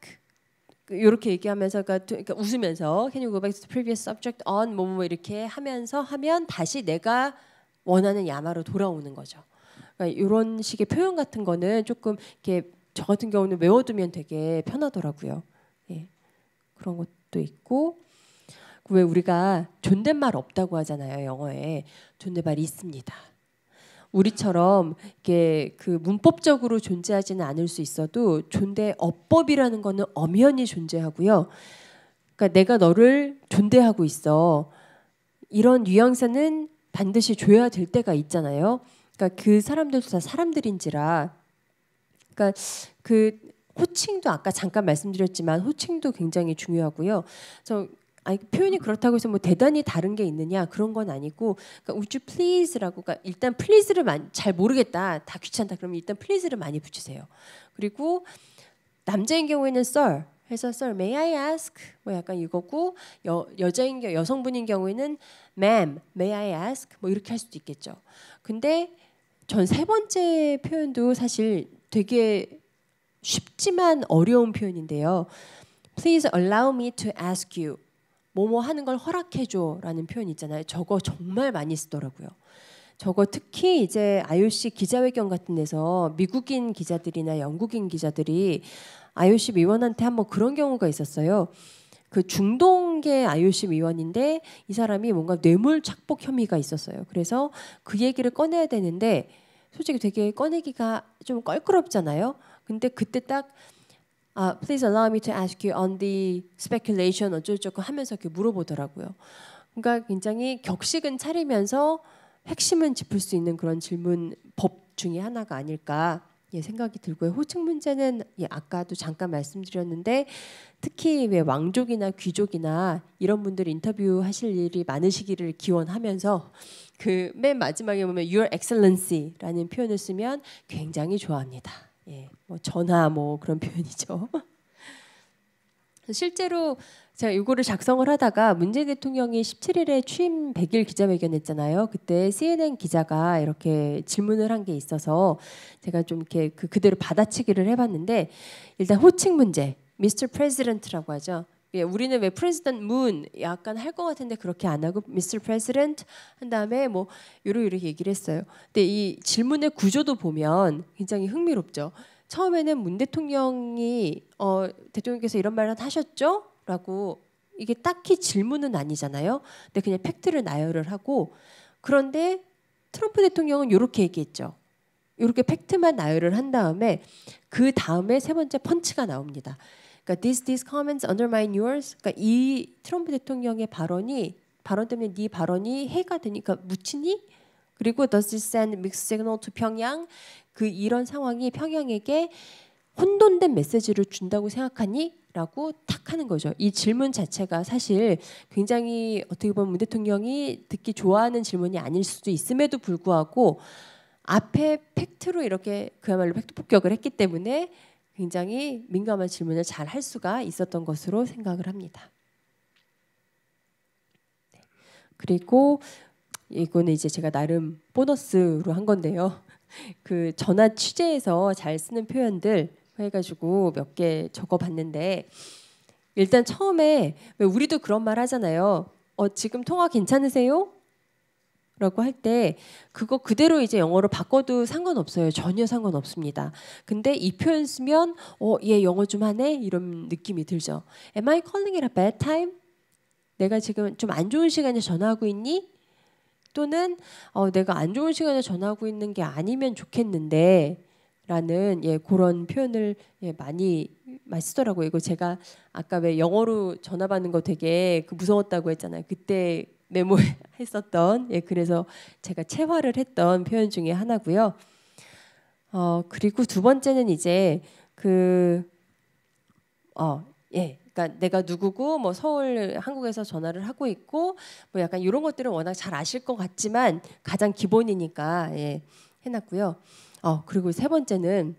이렇게 얘기하면서 그러니까 웃으면서 Can you go back to the previous subject on 뭐뭐 이렇게 하면서 하면 다시 내가 원하는 야마로 돌아오는 거죠. 그러니까 이런 식의 표현 같은 거는 조금 이렇게 저 같은 경우는 외워두면 되게 편하더라고요. 예. 그런 것도 있고 그 왜 우리가 존댓말 없다고 하잖아요 영어에 존댓말 있습니다. 우리처럼 이게 그 문법적으로 존재하지는 않을 수 있어도 존대 어법이라는 거는 엄연히 존재하고요. 그러니까 내가 너를 존대하고 있어. 이런 뉘앙스는 반드시 줘야 될 때가 있잖아요. 그러니까 그 사람들도 다 사람들인지라 그러니까 그 호칭도 아까 잠깐 말씀드렸지만 호칭도 굉장히 중요하고요. 저 아니, 표현이 그렇다고 해서 뭐 대단히 다른 게 있느냐 그런 건 아니고 그러니까 would 라고 그러니까 일단 p l e 를 많이, 잘 모르겠다 다 귀찮다 그러면 일단 p l e 를 많이 붙이세요. 그리고 남자인 경우에는 sir 해서 sir may I ask 뭐 약간 이거고 여, 여자인 여성분인 경우에는 ma'am may I ask 뭐 이렇게 할 수도 있겠죠. 근데 전세 번째 표현도 사실 되게 쉽지만 어려운 표현인데요. Please allow me to ask you. 뭐뭐 하는 걸 허락해줘라는 표현 있잖아요. 저거 정말 많이 쓰더라고요. 저거 특히 이제 IOC 기자회견 같은 데서 미국인 기자들이나 영국인 기자들이 IOC 위원한테 한번 그런 경우가 있었어요. 그 중동계 IOC 위원인데 이 사람이 뭔가 뇌물 착복 혐의가 있었어요. 그래서 그 얘기를 꺼내야 되는데 솔직히 되게 꺼내기가 좀 껄끄럽잖아요. 근데 그때 딱 아, please allow me to ask you on the speculation 어쩔저쩔 하면서 이렇게 물어보더라고요. 그러니까 굉장히 격식은 차리면서 핵심은 짚을 수 있는 그런 질문법 중에 하나가 아닐까 예, 생각이 들고요. 호칭 문제는 예, 아까도 잠깐 말씀드렸는데 특히 왜 왕족이나 귀족이나 이런 분들 인터뷰 하실 일이 많으시기를 기원하면서 그맨 마지막에 보면 Your Excellency라는 표현을 쓰면 굉장히 좋아합니다. 예, 뭐 전하 뭐 그런 *laughs* 표현이죠. 실제로 제가 이거를 작성을 하다가 문재인 대통령이 17일에 취임 100일 기자회견했잖아요. 그때 CNN 기자가 이렇게 질문을 한 게 있어서 제가 좀 이렇게 그 그대로 받아치기를 해봤는데 일단 호칭 문제, 미스터 프레지던트라고 하죠. 예, 우리는 왜 프레지던트 문 약간 할 것 같은데 그렇게 안 하고 미스터 프레지던트 한 다음에 뭐 요러 요러 얘기를 했어요. 근데 이 질문의 구조도 보면 굉장히 흥미롭죠. 처음에는 문 대통령이 어, 대통령께서 이런 말을 하셨죠?라고 이게 딱히 질문은 아니잖아요. 근데 그냥 팩트를 나열을 하고 그런데 트럼프 대통령은 요렇게 얘기했죠. 요렇게 팩트만 나열을 한 다음에 그 다음에 세 번째 펀치가 나옵니다. 그러니까 these these comments undermine yours. 그러니까 이 트럼프 대통령의 발언이 발언 때문에 네 발언이 해가 되니까 그러니까 묻히니? 그리고 does this send mixed signal to 평양? 그 이런 상황이 평양에게 혼돈된 메시지를 준다고 생각하니? 라고 탁 하는 거죠. 이 질문 자체가 사실 굉장히 어떻게 보면 문 대통령이 듣기 좋아하는 질문이 아닐 수도 있음에도 불구하고 앞에 팩트로 이렇게 그야말로 팩트 폭격을 했기 때문에 굉장히 민감한 질문을 잘 할 수가 있었던 것으로 생각을 합니다. 네. 그리고 이거는 이제 제가 나름 보너스로 한 건데요. *laughs* 그 전화 취재에서 잘 쓰는 표현들 해가지고 몇 개 적어봤는데 일단 처음에 우리도 그런 말 하잖아요. 어, 지금 통화 괜찮으세요? 라고 할 때 그거 그대로 이제 영어로 바꿔도 상관없어요. 전혀 상관없습니다. 근데 이 표현 쓰면 어, 얘 영어 좀 하네? 이런 느낌이 들죠. Am I calling it a bad time? 내가 지금 좀 안 좋은 시간에 전화하고 있니? 또는 어, 내가 안 좋은 시간에 전화하고 있는 게 아니면 좋겠는데 라는 예 그런 표현을 예, 많이 많이 쓰더라고요. 이거 제가 아까 왜 영어로 전화 받는 거 되게 그 무서웠다고 했잖아요. 그때 메모했었던 *laughs* 예 그래서 제가 체화를 했던 표현 중에 하나고요. 어 그리고 두 번째는 이제 그 어 예 그러니까 내가 누구고 뭐 서울 한국에서 전화를 하고 있고 뭐 약간 이런 것들은 워낙 잘 아실 것 같지만 가장 기본이니까 예 해놨고요. 어 그리고 세 번째는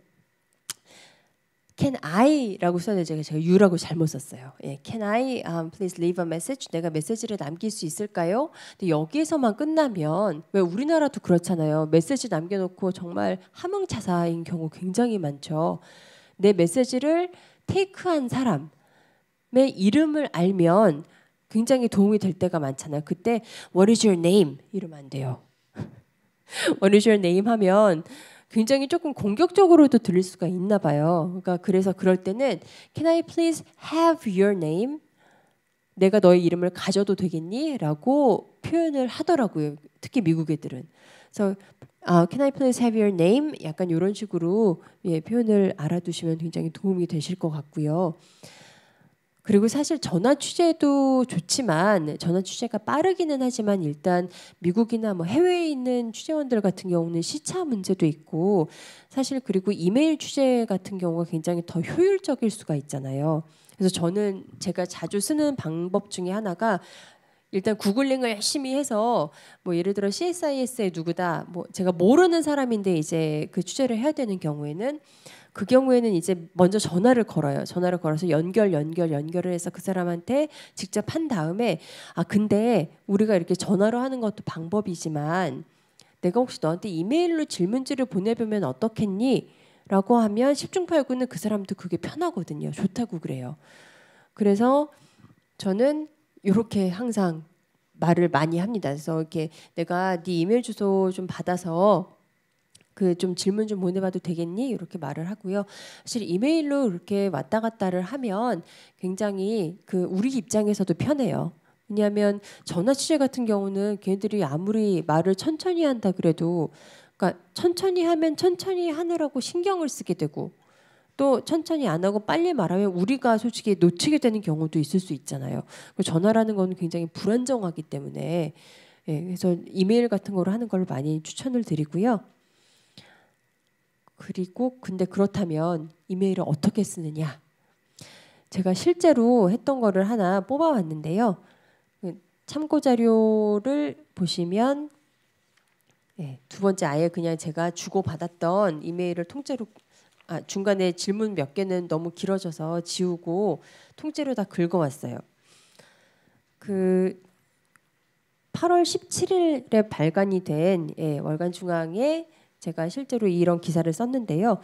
Can I라고 써야되데 제가 You라고 잘못 썼어요. 예, Can I um, please leave a message? 내가 메시지를 남길 수 있을까요? 근데 여기에서만 끝나면 왜 우리나라도 그렇잖아요. 메시지 남겨놓고 정말 함흥차사인 경우 굉장히 많죠. 내 메시지를 테이크한 사람의 이름을 알면 굉장히 도움이 될 때가 많잖아요. 그때 What is your name? 이러면 안 돼요. *laughs* What is your name 하면 굉장히 조금 공격적으로도 들릴 수가 있나 봐요. 그러니까 그래서 그럴 때는 Can I please have your name? 내가 너의 이름을 가져도 되겠니? 라고 표현을 하더라고요. 특히 미국 애들은. 그래서 아, Can I please have your name? 약간 이런 식으로 예, 표현을 알아두시면 굉장히 도움이 되실 것 같고요. 그리고 사실 전화 취재도 좋지만 전화 취재가 빠르기는 하지만 일단 미국이나 뭐 해외에 있는 취재원들 같은 경우는 시차 문제도 있고 사실 그리고 이메일 취재 같은 경우가 굉장히 더 효율적일 수가 있잖아요. 그래서 저는 제가 자주 쓰는 방법 중에 하나가 일단 구글링을 열심히 해서 뭐 예를 들어 c s i s 에 누구다 뭐 제가 모르는 사람인데 이제 그 취재를 해야 되는 경우에는 그 경우에는 이제 먼저 전화를 걸어요. 전화를 걸어서 연결 연결 연결을 해서 그 사람한테 직접 한 다음에 아 근데 우리가 이렇게 전화로 하는 것도 방법이지만 내가 혹시 너한테 이메일로 질문지를 보내보면 어떻겠니? 라고 하면 십중팔구는 그 사람도 그게 편하거든요. 좋다고 그래요. 그래서 저는 이렇게 항상 말을 많이 합니다. 그래서 이렇게 내가 네 이메일 주소 좀 받아서 그좀 질문 좀 보내봐도 되겠니? 이렇게 말을 하고요. 사실 이메일로 이렇게 왔다 갔다를 하면 굉장히 그 우리 입장에서도 편해요. 왜냐하면 전화 취재 같은 경우는 걔들이 아무리 말을 천천히 한다 그래도 그러니까 천천히 하면 천천히 하느라고 신경을 쓰게 되고 또 천천히 안 하고 빨리 말하면 우리가 솔직히 놓치게 되는 경우도 있을 수 있잖아요. 전화라는 건 굉장히 불안정하기 때문에 예, 그래서 이메일 같은 걸로 하는 걸 많이 추천을 드리고요. 그리고 근데 그렇다면 이메일을 어떻게 쓰느냐? 제가 실제로 했던 거를 하나 뽑아왔는데요. 참고 자료를 보시면 네, 두 번째 아예 그냥 제가 주고 받았던 이메일을 통째로 아, 중간에 질문 몇 개는 너무 길어져서 지우고 통째로 다 긁어왔어요. 그 8월 17일에 발간이 된 예, 월간중앙의 제가 실제로 이런 기사를 썼는데요.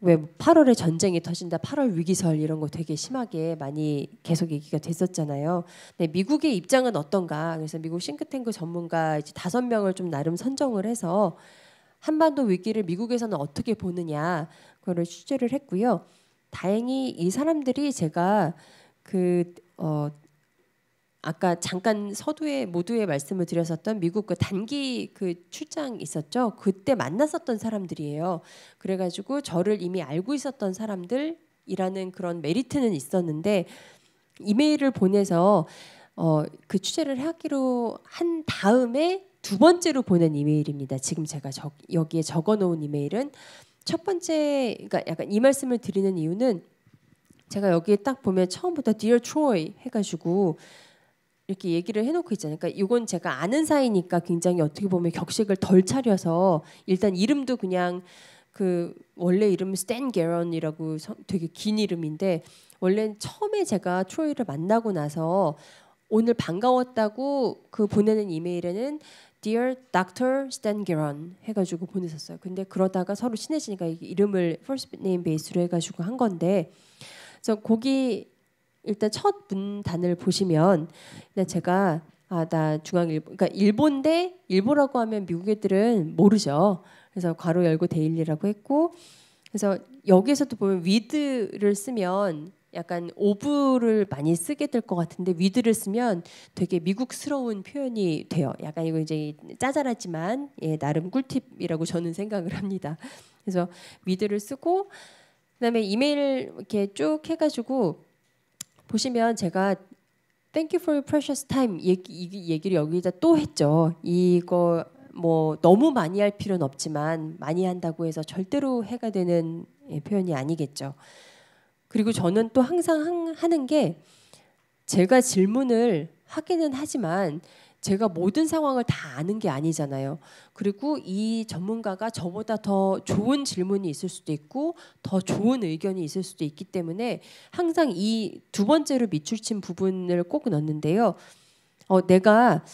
왜 8월에 전쟁이 터진다, 8월 위기설 이런 거 되게 심하게 많이 계속 얘기가 됐었잖아요. 근 미국의 입장은 어떤가? 그래서 미국 싱크탱크 전문가 이제 다섯 명을 좀 나름 선정을 해서 한반도 위기를 미국에서는 어떻게 보느냐 그거 취재를 했고요. 다행히 이 사람들이 제가 그 어, 아까 잠깐 서두에 모두의 말씀을 드렸었던 미국 그 단기 그 출장 있었죠. 그때 만났었던 사람들이에요. 그래가지고 저를 이미 알고 있었던 사람들이라는 그런 메리트는 있었는데 이메일을 보내서 어, 그 취재를 하기로 한 다음에 두 번째로 보낸 이메일입니다. 지금 제가 저, 여기에 적어놓은 이메일은 첫 번째, 그러니까 약간 이 말씀을 드리는 이유는 제가 여기에 딱 보면 처음부터 Dear Troy 해가지고 이렇게 얘기를 해놓고 있잖아요. 그러니까 이건 제가 아는 사이니까 굉장히 어떻게 보면 격식을 덜 차려서 일단 이름도 그냥 그 원래 이름은 스탠 게런이라고 되게 긴 이름인데 원래 처음에 제가 트로이를 만나고 나서 오늘 반가웠다고 그 보내는 이메일에는 Dear Dr. Stan Geron 해가지고 보냈었어요. 근데 그러다가 서로 친해지니까 이름을 first name b a s 로 해가지고 한 건데, 그래서 거기 일단 첫 문단을 보시면 네, 제가 아 나 중앙 일보 그러니까 일본대 일보라고 하면 미국 애들은 모르죠. 그래서 괄호 열고 데일리라고 했고 그래서 여기에서도 보면 위드를 쓰면 약간 오브를 많이 쓰게 될 것 같은데 위드를 쓰면 되게 미국스러운 표현이 돼요. 약간 이거 이제 짜잘하지만 예, 나름 꿀팁이라고 저는 생각을 합니다. 그래서 위드를 쓰고 그다음에 이메일 이렇게 쭉 해가지고 보시면 제가 Thank you for your precious time 얘기, 얘기를 여기다 또 했죠. 이거 뭐 너무 많이 할 필요는 없지만 많이 한다고 해서 절대로 해가 되는 예, 표현이 아니겠죠. 그리고 저는 또 항상 하는 게 제가 질문을 하기는 하지만 제가 모든 상황을 다 아는 게 아니잖아요. 그리고 이 전문가가 저보다 더 좋은 질문이 있을 수도 있고 더 좋은 의견이 있을 수도 있기 때문에 항상 이 두 번째로 밑줄 친 부분을 꼭 넣는데요. 어, 내가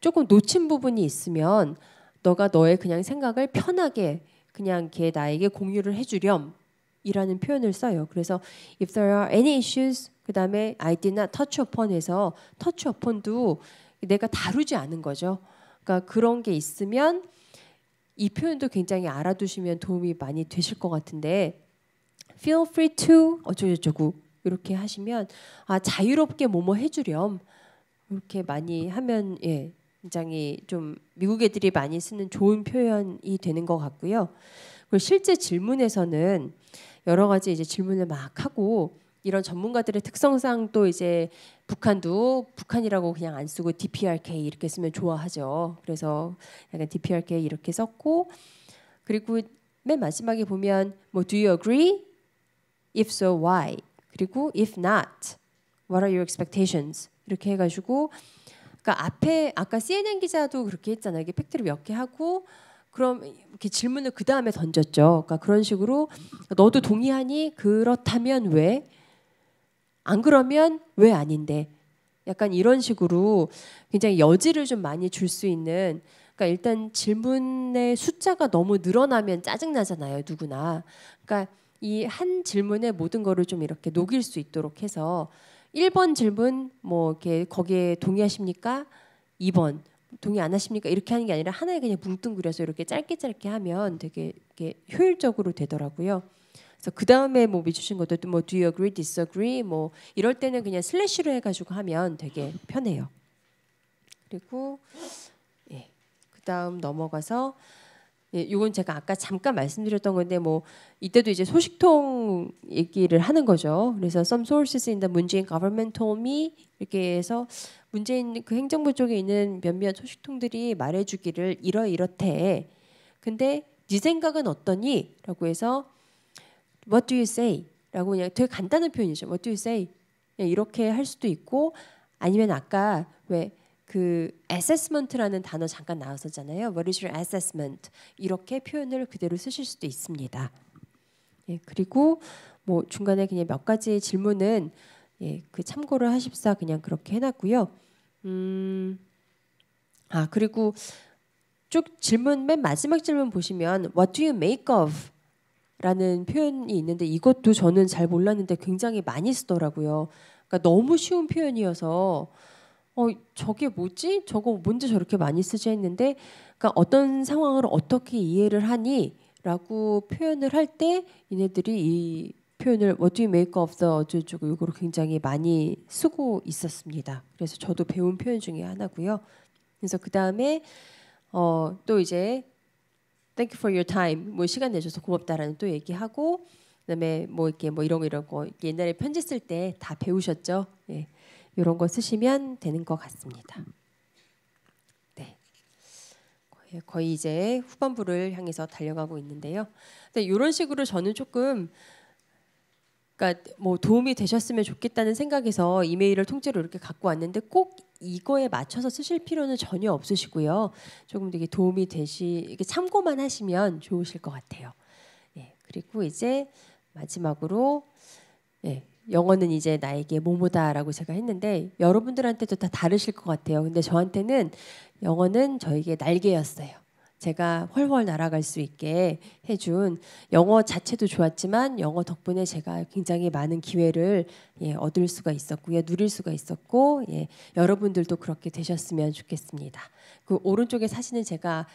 조금 놓친 부분이 있으면 너가 너의 그냥 생각을 편하게 그냥 걔 나에게 공유를 해주렴 이라는 표현을 써요. 그래서 if there are any issues 그 다음에 I did not touch upon 해서 touch upon도 내가 다루지 않은 거죠. 그러니까 그런 게 있으면 이 표현도 굉장히 알아두시면 도움이 많이 되실 것 같은데 feel free to 어쩌고저쩌고 이렇게 하시면 아 자유롭게 뭐뭐 해주렴 이렇게 많이 하면 예 굉장히 좀 미국 애들이 많이 쓰는 좋은 표현이 되는 것 같고요. 그리고 실제 질문에서는 여러 가지 이제 질문을 막 하고 이런 전문가들의 특성상 또 이제 북한도 북한이라고 그냥 안 쓰고 DPRK 이렇게 쓰면 좋아하죠. 그래서 약간 DPRK 이렇게 썼고 그리고 맨 마지막에 보면 뭐 Do you agree? If so, why? 그리고 If not, what are your expectations? 이렇게 해가지고 그러니까 앞에 아까 CNN 기자도 그렇게 했잖아요. 이게 팩트를 몇 개 하고 그럼 이렇게 질문을 그 다음에 던졌죠. 그러니까 그런 식으로 너도 동의하니 그렇다면 왜? 안 그러면 왜 아닌데? 약간 이런 식으로 굉장히 여지를 좀 많이 줄 수 있는 그러니까 일단 질문의 숫자가 너무 늘어나면 짜증나잖아요, 누구나. 그러니까 이 한 질문의 모든 거를 좀 이렇게 녹일 수 있도록 해서 1번 질문 뭐 이렇게 거기에 동의하십니까? 2번 동의 안 하십니까? 이렇게 하는 게 아니라 하나에 그냥 뭉뚱그려서 이렇게 짧게 짧게 하면 되게 이렇게 효율적으로 되더라고요. 그래서 그 다음에 뭐 미주신 것도 뭐 do you agree, disagree 뭐 이럴 때는 그냥 슬래시로 해가지고 하면 되게 편해요. 그리고 예, 그 다음 넘어가서 예, 이건 제가 아까 잠깐 말씀드렸던 건데 뭐 이때도 이제 소식통 얘기를 하는 거죠. 그래서 some sources in the 문재인 government told me 이렇게 해서 문재인 그 행정부 쪽에 있는 몇몇 소식통들이 말해주기를 이러이렇대. 근데 네 생각은 어떠니?라고 해서 What do you say? 라고 그냥 되게 간단한 표현이죠. What do you say? 이렇게 할 수도 있고 아니면 아까 왜그 assessment라는 단어 잠깐 나왔었잖아요. What is your assessment? 이렇게 표현을 그대로 쓰실 수도 있습니다. 예, 그리고 뭐 중간에 그냥 몇 가지 질문은 예, 그 참고를 하십사 그냥 그렇게 해놨고요. 음, 아 그리고 쭉 질문 맨 마지막 질문 보시면 What do you make of? 라는 표현이 있는데 이것도 저는 잘 몰랐는데 굉장히 많이 쓰더라고요. 그러니까 너무 쉬운 표현이어서 어 저게 뭐지? 저거 뭔지 저렇게 많이 쓰지 했는데 그러니까 어떤 상황을 어떻게 이해를 하니라고 표현을 할때 얘네들이 이 표현을 what do you make of the 어쩌고 이거를 굉장히 많이 쓰고 있었습니다. 그래서 저도 배운 표현 중에 하나고요. 그래서 그 다음에 어, 또 이제 thank you for your time. 뭐 시간 내줘서 고맙다라는 또 얘기하고 그다음에 뭐 이렇게 뭐 이런 거 이런 거 옛날에 편지 쓸 때 다 배우셨죠? 예. 이런 거 쓰시면 되는 것 같습니다. 네. 거의, 거의 이제 후반부를 향해서 달려가고 있는데요. 근데 이런 식으로 저는 조금 그러니까 뭐 도움이 되셨으면 좋겠다는 생각에서 이메일을 통째로 이렇게 갖고 왔는데 꼭 이거에 맞춰서 쓰실 필요는 전혀 없으시고요. 조금 되게 도움이 되시 이게 참고만 하시면 좋으실 것 같아요. 예, 그리고 이제 마지막으로 예, 영어는 이제 나에게 뭐뭐다라고 제가 했는데 여러분들한테도 다 다르실 것 같아요. 근데 저한테는 영어는 저에게 날개였어요. 제가 훨훨 날아갈 수 있게 해준 영어 자체도 좋았지만 영어 덕분에 제가 굉장히 많은 기회를 예, 얻을 수가 있었고요 예, 누릴 수가 있었고 예, 여러분들도 그렇게 되셨으면 좋겠습니다. 그 오른쪽에 사진은 제가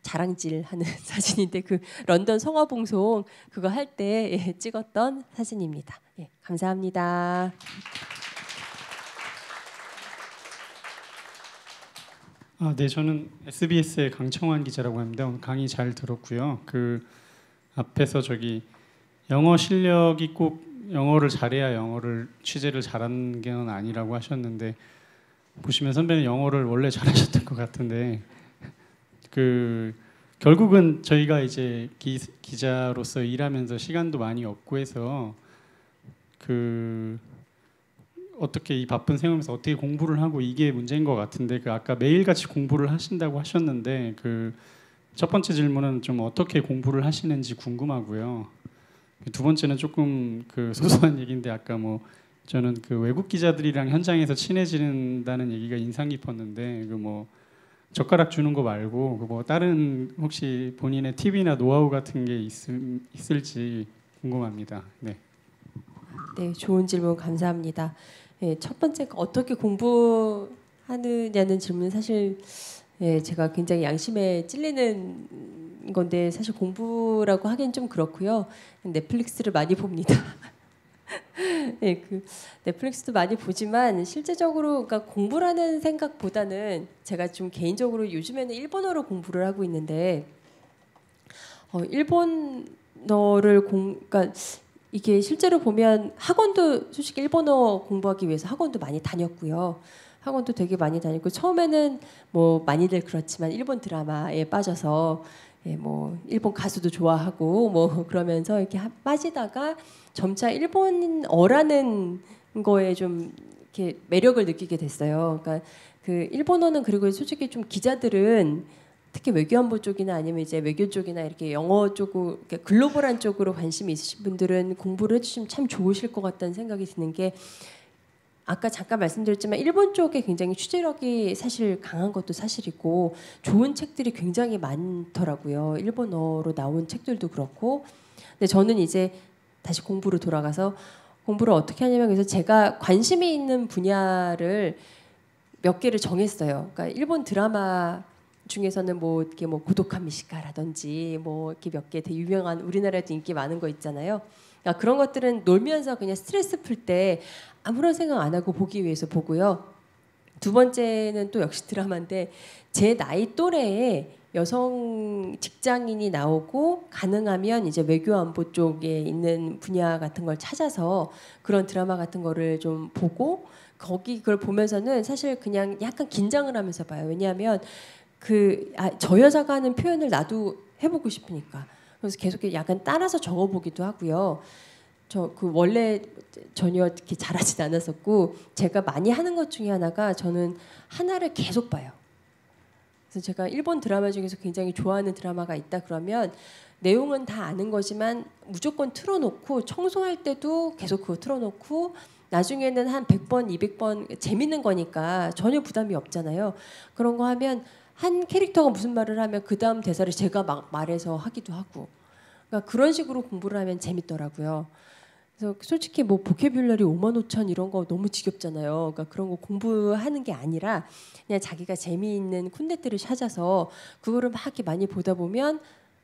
자랑질하는 *laughs* 사진인데 그 런던 성화봉송 그거 할때 예, 찍었던 사진입니다. 예, 감사합니다. 아, 네, 저는 SBS의 강청환 기자라고 합니다. 오늘 강의 잘 들었고요. 그 앞에서 저기 영어 실력이 꼭 영어를 잘해야 영어를 취재를 잘하는 게 아니라고 하셨는데 보시면 선배는 영어를 원래 잘하셨던 것 같은데 그 결국은 저희가 이제 기, 기자로서 일하면서 시간도 많이 없고 해서 그 어떻게 이 바쁜 생활에서 어떻게 공부를 하고 이게 문제인 것 같은데 그 아까 매일같이 공부를 하신다고 하셨는데 그 첫 번째 질문은 좀 어떻게 공부를 하시는지 궁금하고요. 그 두 번째는 조금 그 *laughs* 소소한 얘기인데 아까 뭐 저는 그 외국 기자들이랑 현장에서 친해지는다는 얘기가 인상 깊었는데 그 뭐 젓가락 주는 거 말고 그 뭐 다른 혹시 본인의 팁이나 노하우 같은 게 있음, 있을지 궁금합니다. 네. 네, 좋은 질문 감사합니다. 예, 첫 번째가 어떻게 공부하느냐는 질문 은 사실 예, 제가 굉장히 양심에 찔리는 건데 사실 공부라고 하긴 좀 그렇고요. 넷플릭스를 많이 봅니다. *laughs* 예, 그 넷플릭스도 많이 보지만 실제적으로 그러니까 공부라는 생각보다는 제가 좀 개인적으로 요즘에는 일본어로 공부를 하고 있는데 어, 일본어를 공 그러니까 이게 실제로 보면 학원도 솔직히 일본어 공부하기 위해서 학원도 많이 다녔고요. 학원도 되게 많이 다니고 처음에는 뭐 많이들 그렇지만 일본 드라마에 빠져서 예, 뭐 일본 가수도 좋아하고 뭐 그러면서 이렇게 빠지다가 점차 일본어라는 거에 좀 이렇게 매력을 느끼게 됐어요. 그러니까 그 일본어는 그리고 솔직히 좀 기자들은 특히 외교안보 쪽이나 아니면 이제 외교 쪽이나 이렇게 영어 쪽으로 이렇게 글로벌한 쪽으로 관심이 있으신 분들은 공부를 해주시면 참 좋으실 것 같다는 생각이 드는 게 아까 잠깐 말씀드렸지만 일본 쪽에 굉장히 취재력이 사실 강한 것도 사실이고 좋은 책들이 굉장히 많더라고요. 일본어로 나온 책들도 그렇고. 근데 저는 이제 다시 공부로 돌아가서 공부를 어떻게 하냐면 그래서 제가 관심이 있는 분야를 몇 개를 정했어요. 그러니까 일본 드라마 중에서는 뭐 이렇게 뭐 고독한 미식가라든지 뭐 이렇게 몇 개 되게 유명한 우리나라에도 인기 많은 거 있잖아요. 그러니까 그런 것들은 놀면서 그냥 스트레스 풀 때 아무런 생각 안 하고 보기 위해서 보고요. 두 번째는 또 역시 드라마인데 제 나이 또래에 여성 직장인이 나오고 가능하면 이제 외교 안보 쪽에 있는 분야 같은 걸 찾아서 그런 드라마 같은 거를 좀 보고 거기 그걸 보면서는 사실 그냥 약간 긴장을 하면서 봐요. 왜냐하면 그, 아, 저 여자가 하는 표현을 나도 해보고 싶으니까. 그래서 계속 약간 따라서 적어보기도 하고요. 저 그 원래 전혀 이렇게 잘하진 않았었고 제가 많이 하는 것 중에 하나가 저는 하나를 계속 봐요. 그래서 제가 일본 드라마 중에서 굉장히 좋아하는 드라마가 있다 그러면 내용은 다 아는 거지만 무조건 틀어놓고 청소할 때도 계속 그거 틀어놓고 나중에는 한 100번, 200번 재밌는 거니까 전혀 부담이 없잖아요. 그런 거 하면 한 캐릭터가 무슨 말을 하면 그 다음 대사를 제가 막 말해서 하기도 하고 그러니까 그런 식으로 공부를 하면 재밌더라고요. 그래서 솔직히 뭐 보케뷸러리 5만 5천 이런 거 너무 지겹잖아요. 그러니까 그런 거 공부하는 게 아니라 그냥 자기가 재미있는 콘텐츠를 찾아서 그거를 막 이렇게 많이 보다 보면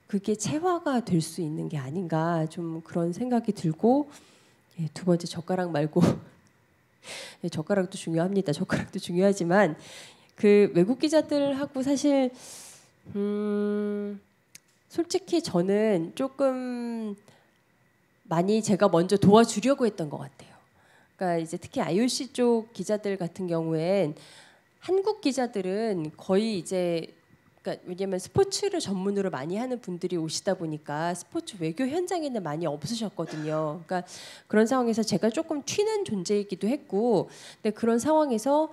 그게 체화가 될 수 있는 게 아닌가 좀 그런 생각이 들고 예, 두 번째 젓가락 말고 *laughs* 예, 젓가락도 중요합니다. 젓가락도 중요하지만 그 외국 기자들하고 사실 음 솔직히 저는 조금 많이 제가 먼저 도와주려고 했던 것 같아요. 그러니까 이제 특히 IOC 쪽 기자들 같은 경우엔 한국 기자들은 거의 이제 그러니까 왜냐하면 스포츠를 전문으로 많이 하는 분들이 오시다 보니까 스포츠 외교 현장에는 많이 없으셨거든요. 그러니까 그런 상황에서 제가 조금 튀는 존재이기도 했고, 근데 그런 상황에서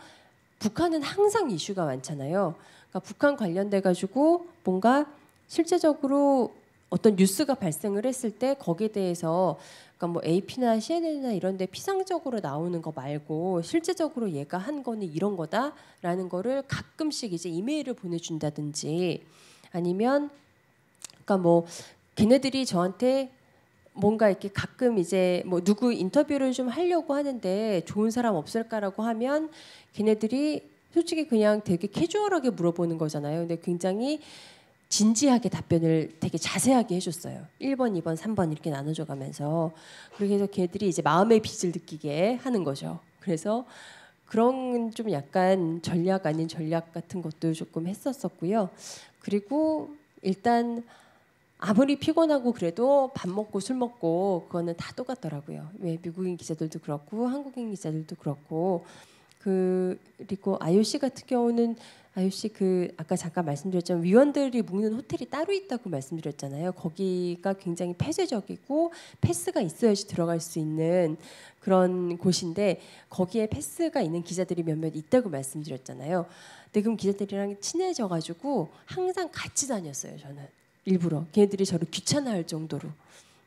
북한은 항상 이슈가 많잖아요. 그러니까 북한 관련돼 가지고 뭔가 실제적으로 어떤 뉴스가 발생을 했을 때 거기에 대해서 그러니까 뭐 AP나 CNN이나 이런 데 피상적으로 나오는 거 말고 실제적으로 얘가 한 거는 이런 거다라는 거를 가끔씩 이제 이메일을 보내준다든지 아니면 그러니까 뭐 걔네들이 저한테 뭔가 이렇게 가끔 이제 뭐 누구 인터뷰를 좀 하려고 하는데 좋은 사람 없을까라고 하면 걔네들이 솔직히 그냥 되게 캐주얼하게 물어보는 거잖아요. 근데 굉장히 진지하게 답변을 되게 자세하게 해줬어요. 1번, 2번, 3번 이렇게 나눠줘 가면서 그렇게 해서 걔들이 이제 마음의 빚을 느끼게 하는 거죠. 그래서 그런 좀 약간 전략 아닌 전략 같은 것도 조금 했었었고요. 그리고 일단 아무리 피곤하고 그래도 밥 먹고 술 먹고 그거는 다 똑같더라고요. 왜 미국인 기자들도 그렇고 한국인 기자들도 그렇고 그리고 IOC 같은 경우는 IOC 그 아까 잠깐 말씀드렸지만 위원들이 묵는 호텔이 따로 있다고 말씀드렸잖아요. 거기가 굉장히 폐쇄적이고 패스가 있어야지 들어갈 수 있는 그런 곳인데 거기에 패스가 있는 기자들이 몇몇 있다고 말씀드렸잖아요. 근데 그럼 기자들이랑 친해져 가지고 항상 같이 다녔어요, 저는. 일부러 걔네들이 저를 귀찮아할 정도로.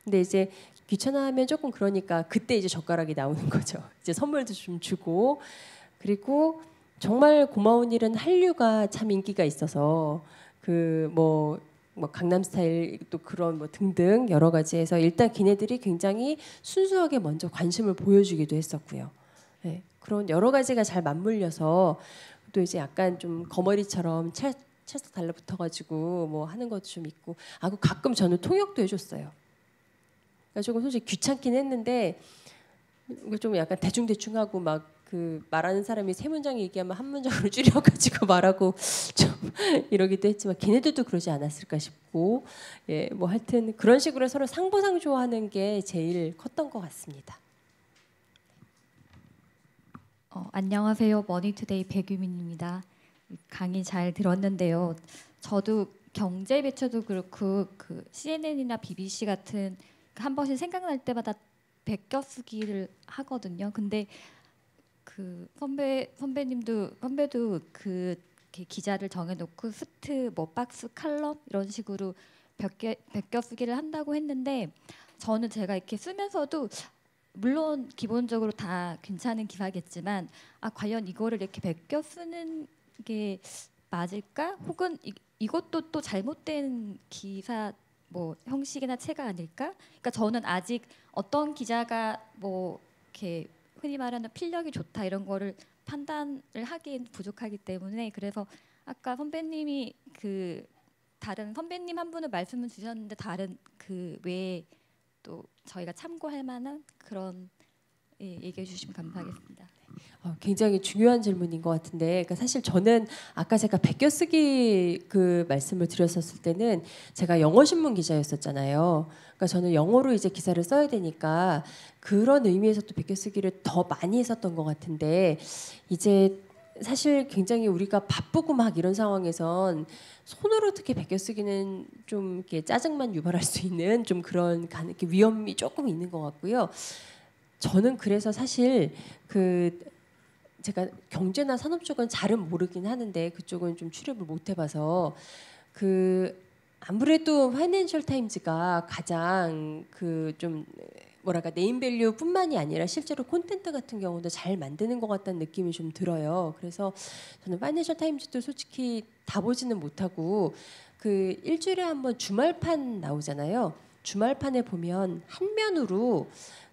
근데 이제 귀찮아하면 조금 그러니까 그때 이제 젓가락이 나오는 거죠. *laughs* 이제 선물도 좀 주고 그리고 정말 고마운 일은 한류가 참 인기가 있어서 그 뭐 뭐, 뭐 강남스타일 또 그런 뭐 등등 여러 가지 해서 일단 걔네들이 굉장히 순수하게 먼저 관심을 보여주기도 했었고요. 네, 그런 여러 가지가 잘 맞물려서 또 이제 약간 좀 거머리처럼 차, 찰싹 달라붙어가지고 뭐 하는 것좀 있고 아그 가끔 저는 통역도 해줬어요. 그러니까 조금 솔직히 귀찮긴 했는데 좀 약간 대충 대충 하고 막 그 말하는 사람이 세 문장 얘기하면 한 문장으로 *laughs* 줄여가지고 말하고 좀 *laughs* 이러기도 했지만 걔네들도 그러지 않았을까 싶고 예 뭐 하여튼 그런 식으로 서로 상보상조하는 게 제일 컸던 것 같습니다. 어, 안녕하세요. 머니투데이 백유민입니다. 강의 잘 들었는데요. 저도 경제 배추도 그렇고 그 CNN이나 BBC 같은 그 한 번씩 생각날 때마다 베껴 쓰기를 하거든요. 근데 그 선배 선배님도 선배도 그 기자를 정해놓고 스트 뭐 박스 칼럼 이런 식으로 베껴, 베껴 쓰기를 한다고 했는데 저는 제가 이렇게 쓰면서도 물론 기본적으로 다 괜찮은 기사겠지만 아 과연 이거를 이렇게 베껴 쓰는 이게 맞을까? 혹은 이, 이것도 또 잘못된 기사 뭐 형식이나 체가 아닐까? 그러니까 저는 아직 어떤 기자가 뭐 이렇게 흔히 말하는 필력이 좋다 이런 거를 판단을 하기엔 부족하기 때문에 그래서 아까 선배님이 그 다른 선배님 한 분을 말씀을 주셨는데 다른 그 외에 또 저희가 참고할 만한 그런 예, 얘기해 주시면 감사하겠습니다. 어, 굉장히 중요한 질문인 것 같은데, 그러니까 사실 저는 아까 제가 베껴 쓰기 그 말씀을 드렸었을 때는 제가 영어 신문 기자였었잖아요. 그러니까 저는 영어로 이제 기사를 써야 되니까 그런 의미에서 또 베껴 쓰기를 더 많이 했었던 것 같은데 이제 사실 굉장히 우리가 바쁘고 막 이런 상황에선 손으로 특히 베껴 쓰기는 좀 이렇게 짜증만 유발할 수 있는 좀 그런 위험이 조금 있는 것 같고요. 저는 그래서 사실 그 제가 경제나 산업 쪽은 잘은 모르긴 하는데 그쪽은 좀 출입을 못 해봐서 그 아무래도 파이낸셜 타임즈가 가장 그 좀 뭐랄까 네임밸류뿐만이 아니라 실제로 콘텐츠 같은 경우도 잘 만드는 것 같다는 느낌이 좀 들어요. 그래서 저는 파이낸셜 타임즈도 솔직히 다 보지는 못하고 그 일주일에 한번 주말판 나오잖아요. 주말판에 보면 한 면으로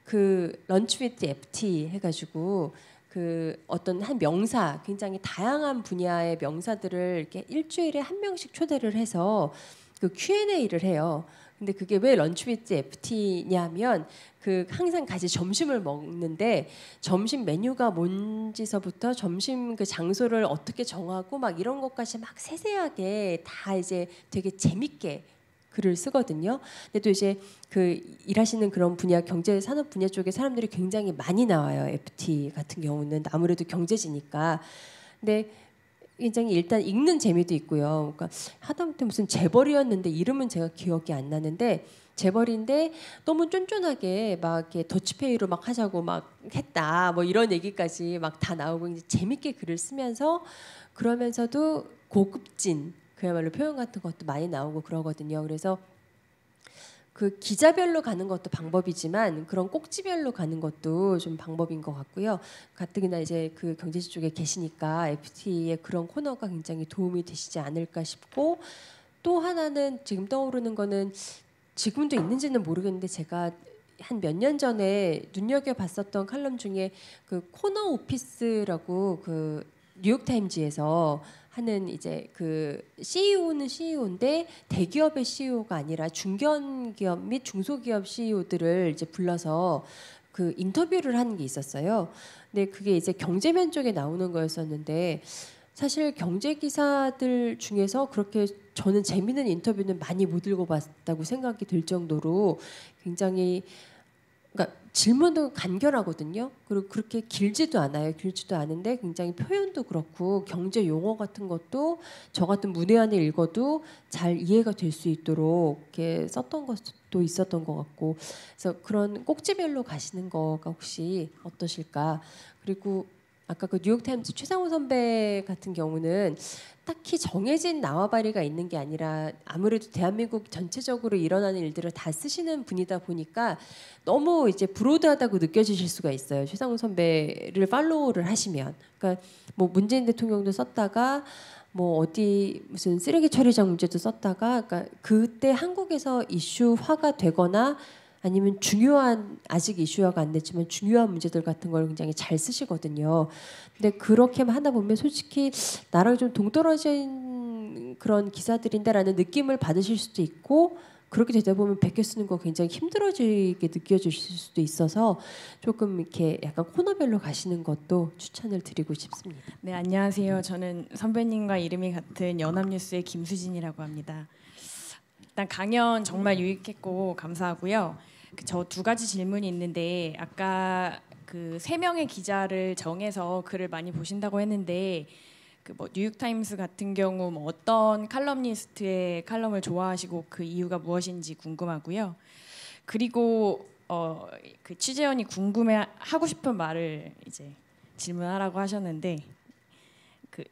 그 런치 위드 FT 해가지고 그 어떤 한 명사 굉장히 다양한 분야의 명사들을 이렇게 일주일에 한 명씩 초대를 해서 그 Q&A를 해요. 근데 그게 왜 런치비트 FT냐면 그 항상 같이 점심을 먹는데 점심 메뉴가 뭔지서부터 점심 그 장소를 어떻게 정하고 막 이런 것까지 막 세세하게 다 이제 되게 재밌게 글을 쓰거든요. 근데 또 이제 그 일하시는 그런 분야 경제 산업 분야 쪽에 사람들이 굉장히 많이 나와요. FT 같은 경우는 아무래도 경제지니까. 근데 굉장히 일단 읽는 재미도 있고요. 그러니까 하다못해 무슨 재벌이었는데 이름은 제가 기억이 안 나는데 재벌인데 너무 쫀쫀하게 막 이렇게 더치페이로 막 하자고 막 했다 뭐 이런 얘기까지 막 다 나오고 이제 재밌게 글을 쓰면서 그러면서도 고급진 그야말로 표현 같은 것도 많이 나오고 그러거든요. 그래서 그 기자별로 가는 것도 방법이지만 그런 꼭지별로 가는 것도 좀 방법인 것 같고요. 가뜩이나 이제 그 경제지 쪽에 계시니까 FT의 그런 코너가 굉장히 도움이 되시지 않을까 싶고 또 하나는 지금 떠오르는 거는 지금도 있는지는 모르겠는데 제가 한 몇 년 전에 눈여겨 봤었던 칼럼 중에 그 코너 오피스라고 그 뉴욕 타임즈에서 하는 이제 그 CEO는 CEO인데 대기업의 CEO가 아니라 중견기업 및 중소기업 CEO들을 이제 불러서 그 인터뷰를 하는 게 있었어요. 근데 그게 이제 경제면 쪽에 나오는 거였었는데 사실 경제 기사들 중에서 그렇게 저는 재미있는 인터뷰는 많이 못 읽어봤다고 생각이 들 정도로 굉장히 그러니까 질문도 간결하거든요. 그리고 그렇게 길지도 않아요. 길지도 않은데 굉장히 표현도 그렇고 경제 용어 같은 것도 저 같은 문외한이 읽어도 잘 이해가 될 수 있도록 이렇게 썼던 것도 있었던 것 같고 그래서 그런 꼭지별로 가시는 거가 혹시 어떠실까? 그리고 아까 그뉴욕타임스최상우 선배 같은 경우는 딱히 정해진 나와바리가 있는 게 아니라 아무래도 대한민국 전체적으로 일어나는 일들을 다 쓰시는 분이다 보니까 너무 이제 브로드하다고 느껴지실 수가 있어요. 최상우 선배를 팔로우를 하시면. 그러니까 뭐 문재인 대통령도 썼다가 뭐 어디 무슨 쓰레기 처리장 문제도 썼다가 그러니까 그때 한국에서 이슈화가 되거나 아니면 중요한 아직 이슈화가 안 됐지만 중요한 문제들 같은 걸 굉장히 잘 쓰시거든요. 근데 그렇게 하다 보면 솔직히 나랑 좀 동떨어진 그런 기사들인데라는 느낌을 받으실 수도 있고 그렇게 되다 보면 베껴 쓰는 거 굉장히 힘들어지게 느껴지실 수도 있어서 조금 이렇게 약간 코너별로 가시는 것도 추천을 드리고 싶습니다. 네 안녕하세요. 저는 선배님과 이름이 같은 연합뉴스의 김수진이라고 합니다. 일단 강연 정말 유익했고 감사하고요. 그 저두 가지 질문이 있는데 아까 그 세 명의 기자를 정해서 글을 많이 보신다고 했는데 그뭐 뉴욕타임스 같은 경우 뭐 어떤 칼럼니스트의 칼럼을 좋아하시고 그 이유가 무엇인지 궁금하고요. 그리고 어그 취재원이 궁금해 하고 싶은 말을 이제 질문하라고 하셨는데 그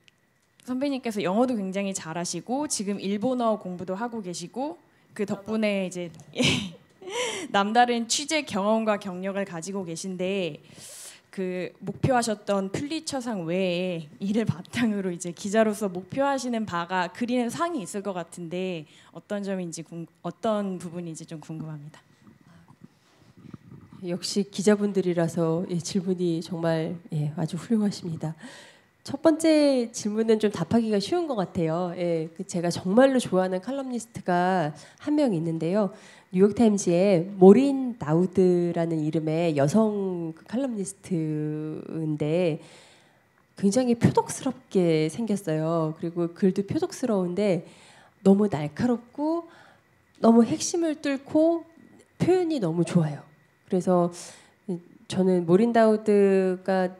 선배님께서 영어도 굉장히 잘하시고 지금 일본어 공부도 하고 계시고 그 덕분에 이제 *laughs* 남다른 취재 경험과 경력을 가지고 계신데 그 목표하셨던 플리처상 외에 이를 바탕으로 이제 기자로서 목표하시는 바가 그리는 상이 있을 것 같은데 어떤 점인지 궁, 어떤 부분인지 좀 궁금합니다. 역시 기자분들이라서 예, 질문이 정말 예, 아주 훌륭하십니다. 첫 번째 질문은 좀 답하기가 쉬운 것 같아요. 예, 그 제가 정말로 좋아하는 칼럼니스트가 한 명 있는데요. 뉴욕타임즈에 모린 다우드라는 이름의 여성 칼럼니스트인데 굉장히 표독스럽게 생겼어요. 그리고 글도 표독스러운데 너무 날카롭고 너무 핵심을 뚫고 표현이 너무 좋아요. 그래서 저는 모린 다우드가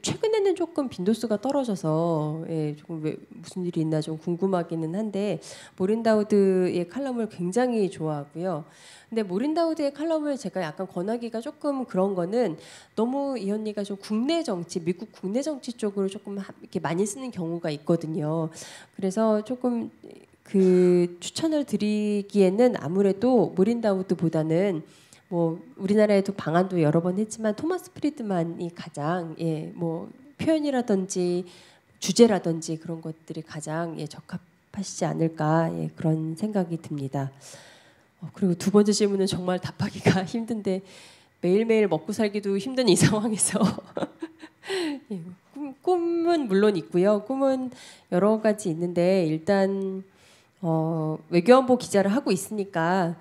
최근에는 조금 빈도수가 떨어져서 예, 조금 왜 무슨 일이 있나 좀 궁금하기는 한데 모린다우드의 칼럼을 굉장히 좋아하고요. 근데 모린다우드의 칼럼을 제가 약간 권하기가 조금 그런 거는 너무 이 언니가 좀 국내 정치, 미국 국내 정치 쪽으로 조금 이렇게 많이 쓰는 경우가 있거든요. 그래서 조금 그 추천을 드리기에는 아무래도 모린다우드보다는 뭐 우리나라에도 방한도 여러 번 했지만 토마스 프리드만이 가장 예뭐 표현이라든지 주제라든지 그런 것들이 가장 예 적합하시지 않을까 예 그런 생각이 듭니다. 어, 그리고 두 번째 질문은 정말 답하기가 *laughs* 힘든데 매일매일 먹고 살기도 힘든 이 *laughs* 상황에서 *laughs* 예, 꿈, 꿈은 물론 있고요. 꿈은 여러 가지 있는데 일단 어, 외교안보 기자를 하고 있으니까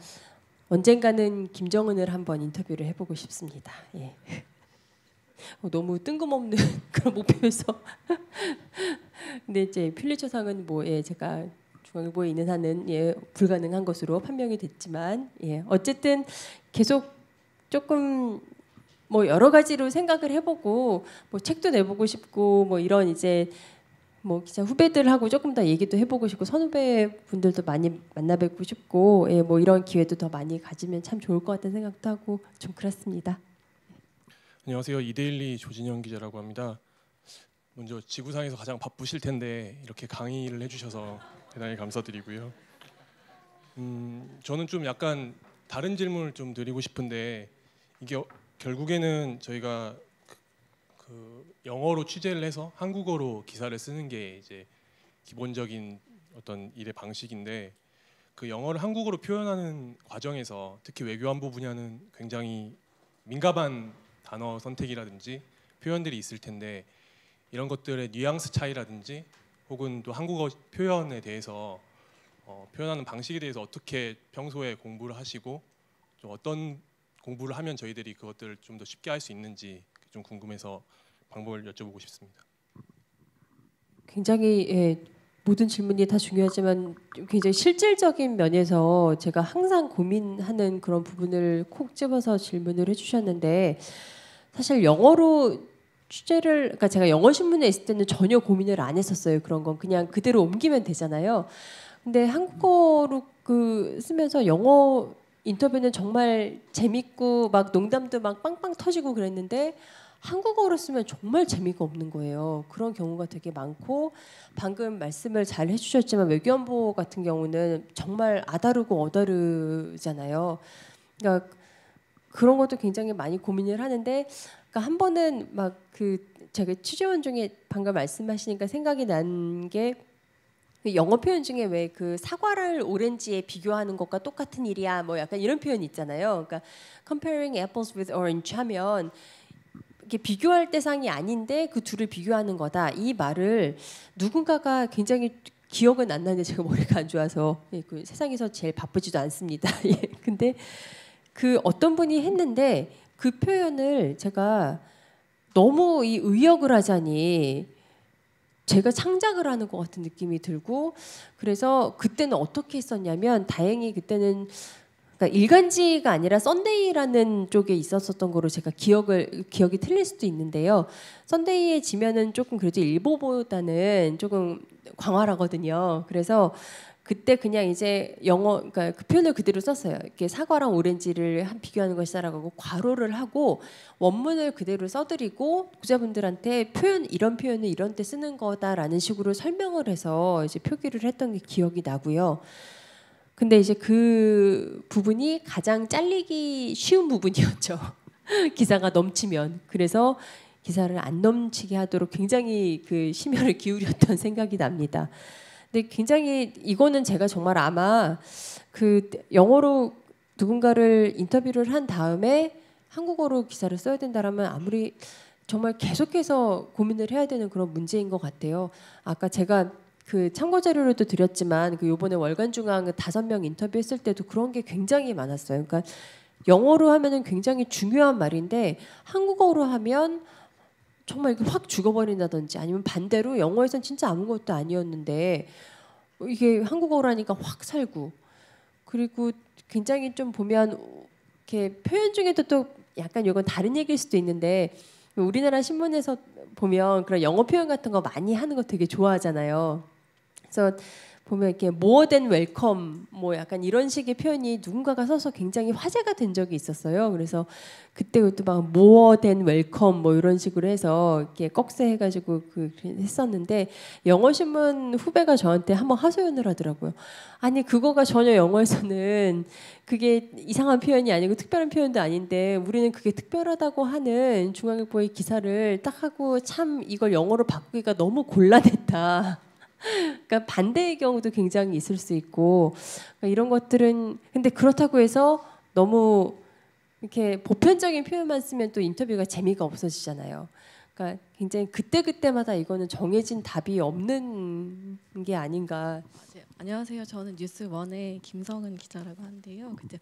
언젠가는 김정은을 한번 인터뷰를 해보고 싶습니다. 예. 어, 너무 뜬금없는 *laughs* 그런 목표에서. *laughs* 근데 이제 필리처상은 뭐 예, 제가 중앙일보에 있는 한은 예, 불가능한 것으로 판명이 됐지만 예, 어쨌든 계속 조금 뭐 여러 가지로 생각을 해보고 뭐 책도 내보고 싶고 뭐 이런 이제 뭐 기자 후배들하고 조금 더 얘기도 해보고 싶고 선후배 분들도 많이 만나뵙고 싶고 예, 뭐 이런 기회도 더 많이 가지면 참 좋을 것 같다는 생각도 하고 좀 그렇습니다. 안녕하세요 이데일리 조진영 기자라고 합니다. 먼저 지구상에서 가장 바쁘실 텐데 이렇게 강의를 해주셔서 대단히 감사드리고요. 음, 저는 좀 약간 다른 질문을 좀 드리고 싶은데 이게 결국에는 저희가 그 영어로 취재를 해서 한국어로 기사를 쓰는 게 이제 기본적인 어떤 일의 방식인데 그 영어를 한국어로 표현하는 과정에서 특히 외교안보 분야는 굉장히 민감한 단어 선택이라든지 표현들이 있을 텐데 이런 것들의 뉘앙스 차이라든지 혹은 또 한국어 표현에 대해서 어, 표현하는 방식에 대해서 어떻게 평소에 공부를 하시고 좀 어떤 공부를 하면 저희들이 그것들을 좀 더 쉽게 할 수 있는지 좀 궁금해서 방법을 여쭤보고 싶습니다. 굉장히 예, 모든 질문이 다 중요하지만 굉장히 실질적인 면에서 제가 항상 고민하는 그런 부분을 콕 집어서 질문을 해주셨는데 사실 영어로 취재를 그러니까 제가 영어 신문에 있을 때는 전혀 고민을 안 했었어요 그런 건 그냥 그대로 옮기면 되잖아요. 근데 한국어로 그 쓰면서 영어 인터뷰는 정말 재밌고 막 농담도 막 빵빵 터지고 그랬는데 한국어로 쓰면 정말 재미가 없는 거예요. 그런 경우가 되게 많고 방금 말씀을 잘 해주셨지만 외교안보 같은 경우는 정말 아다르고 어다르잖아요. 그러니까 그런 것도 굉장히 많이 고민을 하는데 그러니까 한 번은 막그 제가 취재원 중에 방금 말씀하시니까 생각이 난게 그 영어 표현 중에 왜 그 사과를 오렌지에 비교하는 것과 똑같은 일이야 뭐 약간 이런 표현 있잖아요. 그러니까 comparing apples with orange 하면 이렇게 비교할 대상이 아닌데 그 둘을 비교하는 거다. 이 말을 누군가가 굉장히 기억은 안 나는데 제가 머리가 안 좋아서 예, 그 세상에서 제일 바쁘지도 않습니다. *laughs* 예, 근데 그 어떤 분이 했는데 그 표현을 제가 너무 이 의역을 하자니 제가 창작을 하는 것 같은 느낌이 들고 그래서 그때는 어떻게 했었냐면 다행히 그때는 그러니까 일간지가 아니라 썬데이라는 쪽에 있었었던 거로 제가 기억을 기억이 틀릴 수도 있는데요. 썬데이의 지면은 조금 그래도 일보보다는 조금 광활하거든요. 그래서 그때 그냥 이제 영어 그러니까 그 표현을 그대로 썼어요. 이렇게 사과랑 오렌지를 한 비교하는 것이다라고 하고 괄호를 하고 원문을 그대로 써드리고 구자분들한테 표현 이런 표현은 이런 때 쓰는 거다라는 식으로 설명을 해서 이제 표기를 했던 게 기억이 나고요. 근데 이제 그 부분이 가장 잘리기 쉬운 부분이었죠. *laughs* 기사가 넘치면. 그래서 기사를 안 넘치게 하도록 굉장히 그 심혈을 기울였던 *laughs* 생각이 납니다. 근데 굉장히 이거는 제가 정말 아마 그 영어로 누군가를 인터뷰를 한 다음에 한국어로 기사를 써야 된다라면 아무리 정말 계속해서 고민을 해야 되는 그런 문제인 것 같아요. 아까 제가 그 참고 자료로도 드렸지만 그 요번에 월간 중앙 다섯 명 인터뷰했을 때도 그런 게 굉장히 많았어요. 그러니까 영어로 하면은 굉장히 중요한 말인데 한국어로 하면 정말 이렇게 확 죽어버린다든지 아니면 반대로 영어에선 진짜 아무것도 아니었는데 이게 한국어로 하니까 확 살고 그리고 굉장히 좀 보면 이렇게 표현 중에도 또 약간 이건 다른 얘기일 수도 있는데 우리나라 신문에서 보면 그런 영어 표현 같은 거 많이 하는 거 되게 좋아하잖아요. 그래서 보면 이렇게 모 o 된 웰컴 뭐 약간 이런 식의 표현이 누군가가 써서 굉장히 화제가 된 적이 있었어요. 그래서 그때 그것막 모 o 된 웰컴 뭐 이런 식으로 해서 이렇게 꺽쇠 해가지고 그 했었는데 영어 신문 후배가 저한테 한번 하소연을 하더라고요. 아니 그거가 전혀 영어에서는 그게 이상한 표현이 아니고 특별한 표현도 아닌데 우리는 그게 특별하다고 하는 중앙일보의 기사를 딱 하고 참 이걸 영어로 바꾸기가 너무 곤란했다. 그러니까 반대의 경우도 굉장히 있을 수 있고 그러니까 이런 것들은 근데 그렇다고 해서 너무 이렇게 보편적인 표현만 쓰면 또 인터뷰가 재미가 없어지잖아요. 그러니까 굉장히 그때 그때마다 이거는 정해진 답이 없는 게 아닌가. 맞아요. 안녕하세요. 저는 뉴스 원의 김성은 기자라고 하는데요. 그때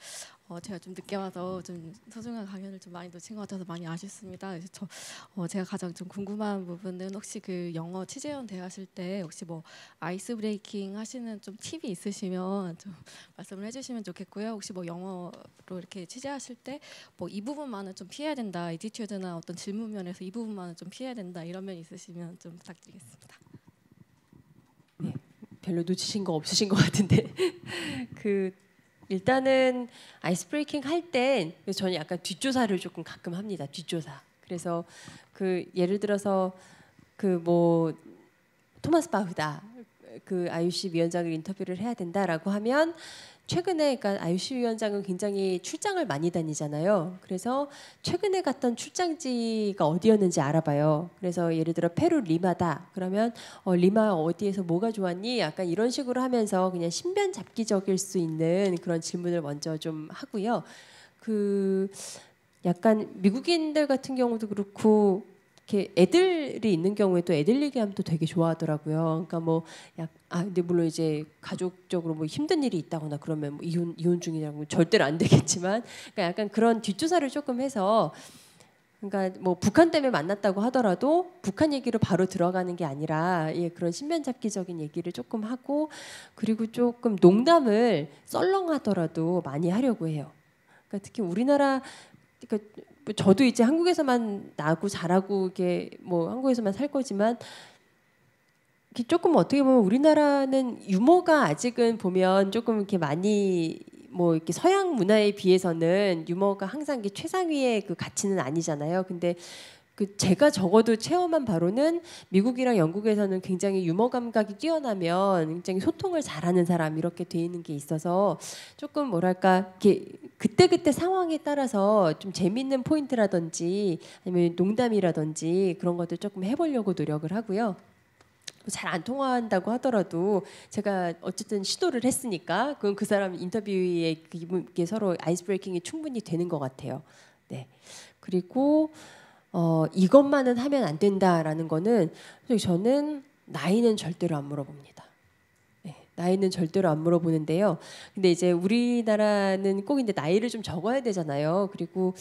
어, 제가 좀 늦게 와서 좀 소중한 강연을 좀 많이 놓친 것 같아서 많이 아쉽습니다. 그래서 저, 어, 제가 가장 좀 궁금한 부분은 혹시 그 영어 취재원 대하실 때 혹시 뭐 아이스 브레이킹 하시는 좀 팁이 있으시면 좀 *laughs* 말씀을 해주시면 좋겠고요. 혹시 뭐 영어로 이렇게 취재하실 때 뭐 이 부분만은 좀 피해야 된다, 에티튜드나 어떤 질문 면에서 이 부분만은 좀 피해야 된다 이런 면 있으시면 좀 부탁드리겠습니다. 네, 별로 놓치신 거 없으신 것 같은데 *laughs* 그. 일단은 아이스 브레이킹 할땐 저는 약간 뒷조사를 조금 가끔 합니다. 뒷조사. 그래서 그 예를 들어서 그 뭐 토마스 바흐다. 그 IUC 위원장을 인터뷰를 해야 된다라고 하면 최근에 그러니까 IOC 위원장은 굉장히 출장을 많이 다니잖아요. 그래서 최근에 갔던 출장지가 어디였는지 알아봐요. 그래서 예를 들어 페루 리마다 그러면 어, 리마 어디에서 뭐가 좋았니? 약간 이런 식으로 하면서 그냥 신변 잡기적일 수 있는 그런 질문을 먼저 좀 하고요. 그 약간 미국인들 같은 경우도 그렇고 이렇게 애들이 있는 경우에도 애들 얘기하면 또 되게 좋아하더라고요. 그러니까 뭐약아 근데 물론 이제 가족적으로 뭐 힘든 일이 있다거나 그러면 뭐 이혼 이혼 중이라고 절대로 안 되겠지만 그러니까 약간 그런 뒷조사를 조금 해서 그러니까 뭐 북한 때문에 만났다고 하더라도 북한 얘기로 바로 들어가는 게 아니라 예, 그런 신면 잡기적인 얘기를 조금 하고 그리고 조금 농담을 썰렁하더라도 많이 하려고 해요. 그러니까 특히 우리나라 그러니까 뭐 저도 이제 한국에서만 나고 자라고 이게 뭐 한국에서만 살 거지만 조금 어떻게 보면 우리나라는 유머가 아직은 보면 조금 이렇게 많이 뭐 이렇게 서양 문화에 비해서는 유머가 항상 이게 최상위의 그 가치는 아니잖아요. 근데 그 제가 적어도 체험한 바로는 미국이랑 영국에서는 굉장히 유머 감각이 뛰어나면 굉장히 소통을 잘하는 사람 이렇게 돼 있는 게 있어서 조금 뭐랄까 그때 그때 상황에 따라서 좀 재밌는 포인트라든지 아니면 농담이라든지 그런 것들 조금 해보려고 노력을 하고요. 뭐 잘안 통한다고 하더라도 제가 어쨌든 시도를 했으니까 그건 그 사람 인터뷰에 서로 아이스 브레이킹이 충분히 되는 것 같아요. 네. 그리고 어, 이것만은 하면 안 된다라는 거는 저는 나이는 절대로 안 물어봅니다. 네, 나이는 절대로 안 물어보는데요. 근데 이제 우리나라는 꼭 이제 나이를 좀 적어야 되잖아요. 그리고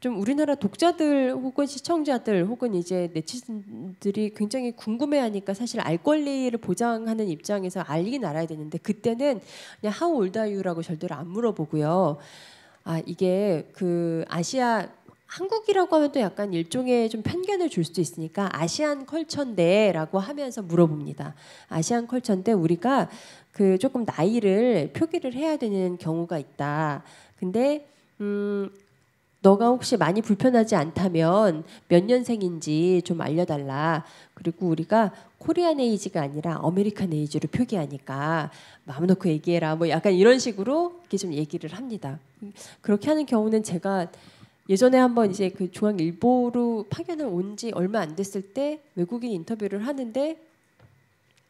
좀 우리나라 독자들 혹은 시청자들 혹은 이제 네티즌들이 굉장히 궁금해하니까 사실 알 권리를 보장하는 입장에서 알긴 알아야 되는데 그때는 그냥 How old are you라고 절대로 안 물어보고요. 아 이게 그 아시아 한국이라고 하면 또 약간 일종의 좀 편견을 줄 수도 있으니까 아시안 컬처인데라고 하면서 물어봅니다. 아시안 컬처인데 우리가 그 조금 나이를 표기를 해야 되는 경우가 있다. 근데 음 너가 혹시 많이 불편하지 않다면 몇 년생인지 좀 알려달라. 그리고 우리가 코리안 에이지가 아니라 아메리칸 에이지로 표기하니까 마음 놓고 얘기해라. 뭐 약간 이런 식으로 이렇게 좀 얘기를 합니다. 음, 그렇게 하는 경우는 제가 예전에 한번 이제 그 중앙일보로 파견을 온 지 얼마 안 됐을 때 외국인 인터뷰를 하는데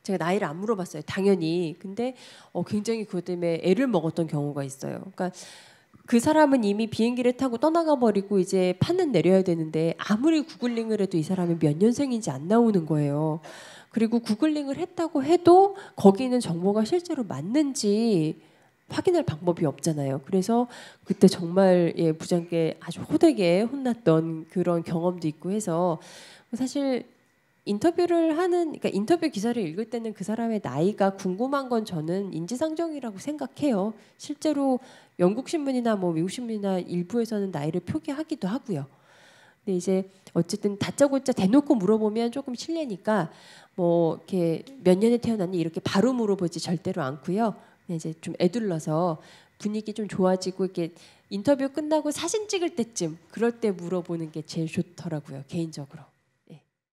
제가 나이를 안 물어봤어요. 당연히. 근데 어 굉장히 그것 때문에 애를 먹었던 경우가 있어요. 그러니까 그 사람은 이미 비행기를 타고 떠나가 버리고 이제 판은 내려야 되는데 아무리 구글링을 해도 이 사람이 몇 년생인지 안 나오는 거예요. 그리고 구글링을 했다고 해도 거기는 정보가 실제로 맞는지 확인할 방법이 없잖아요. 그래서 그때 정말 예, 부장께 아주 호되게 혼났던 그런 경험도 있고 해서 사실 인터뷰를 하는 그러니까 인터뷰 기사를 읽을 때는 그 사람의 나이가 궁금한 건 저는 인지상정이라고 생각해요. 실제로 영국 신문이나 뭐 미국 신문이나 일부에서는 나이를 표기하기도 하고요. 근데 이제 어쨌든 다짜고짜 대놓고 물어보면 조금 실례니까 뭐 이렇게 몇 년에 태어났니 이렇게 바로 물어보지 절대로 않고요. 이제 좀 애둘러서 분위기 좀 좋아지고 이렇게 인터뷰 끝나고 사진 찍을 때쯤 그럴 때 물어보는 게 제일 좋더라고요 개인적으로.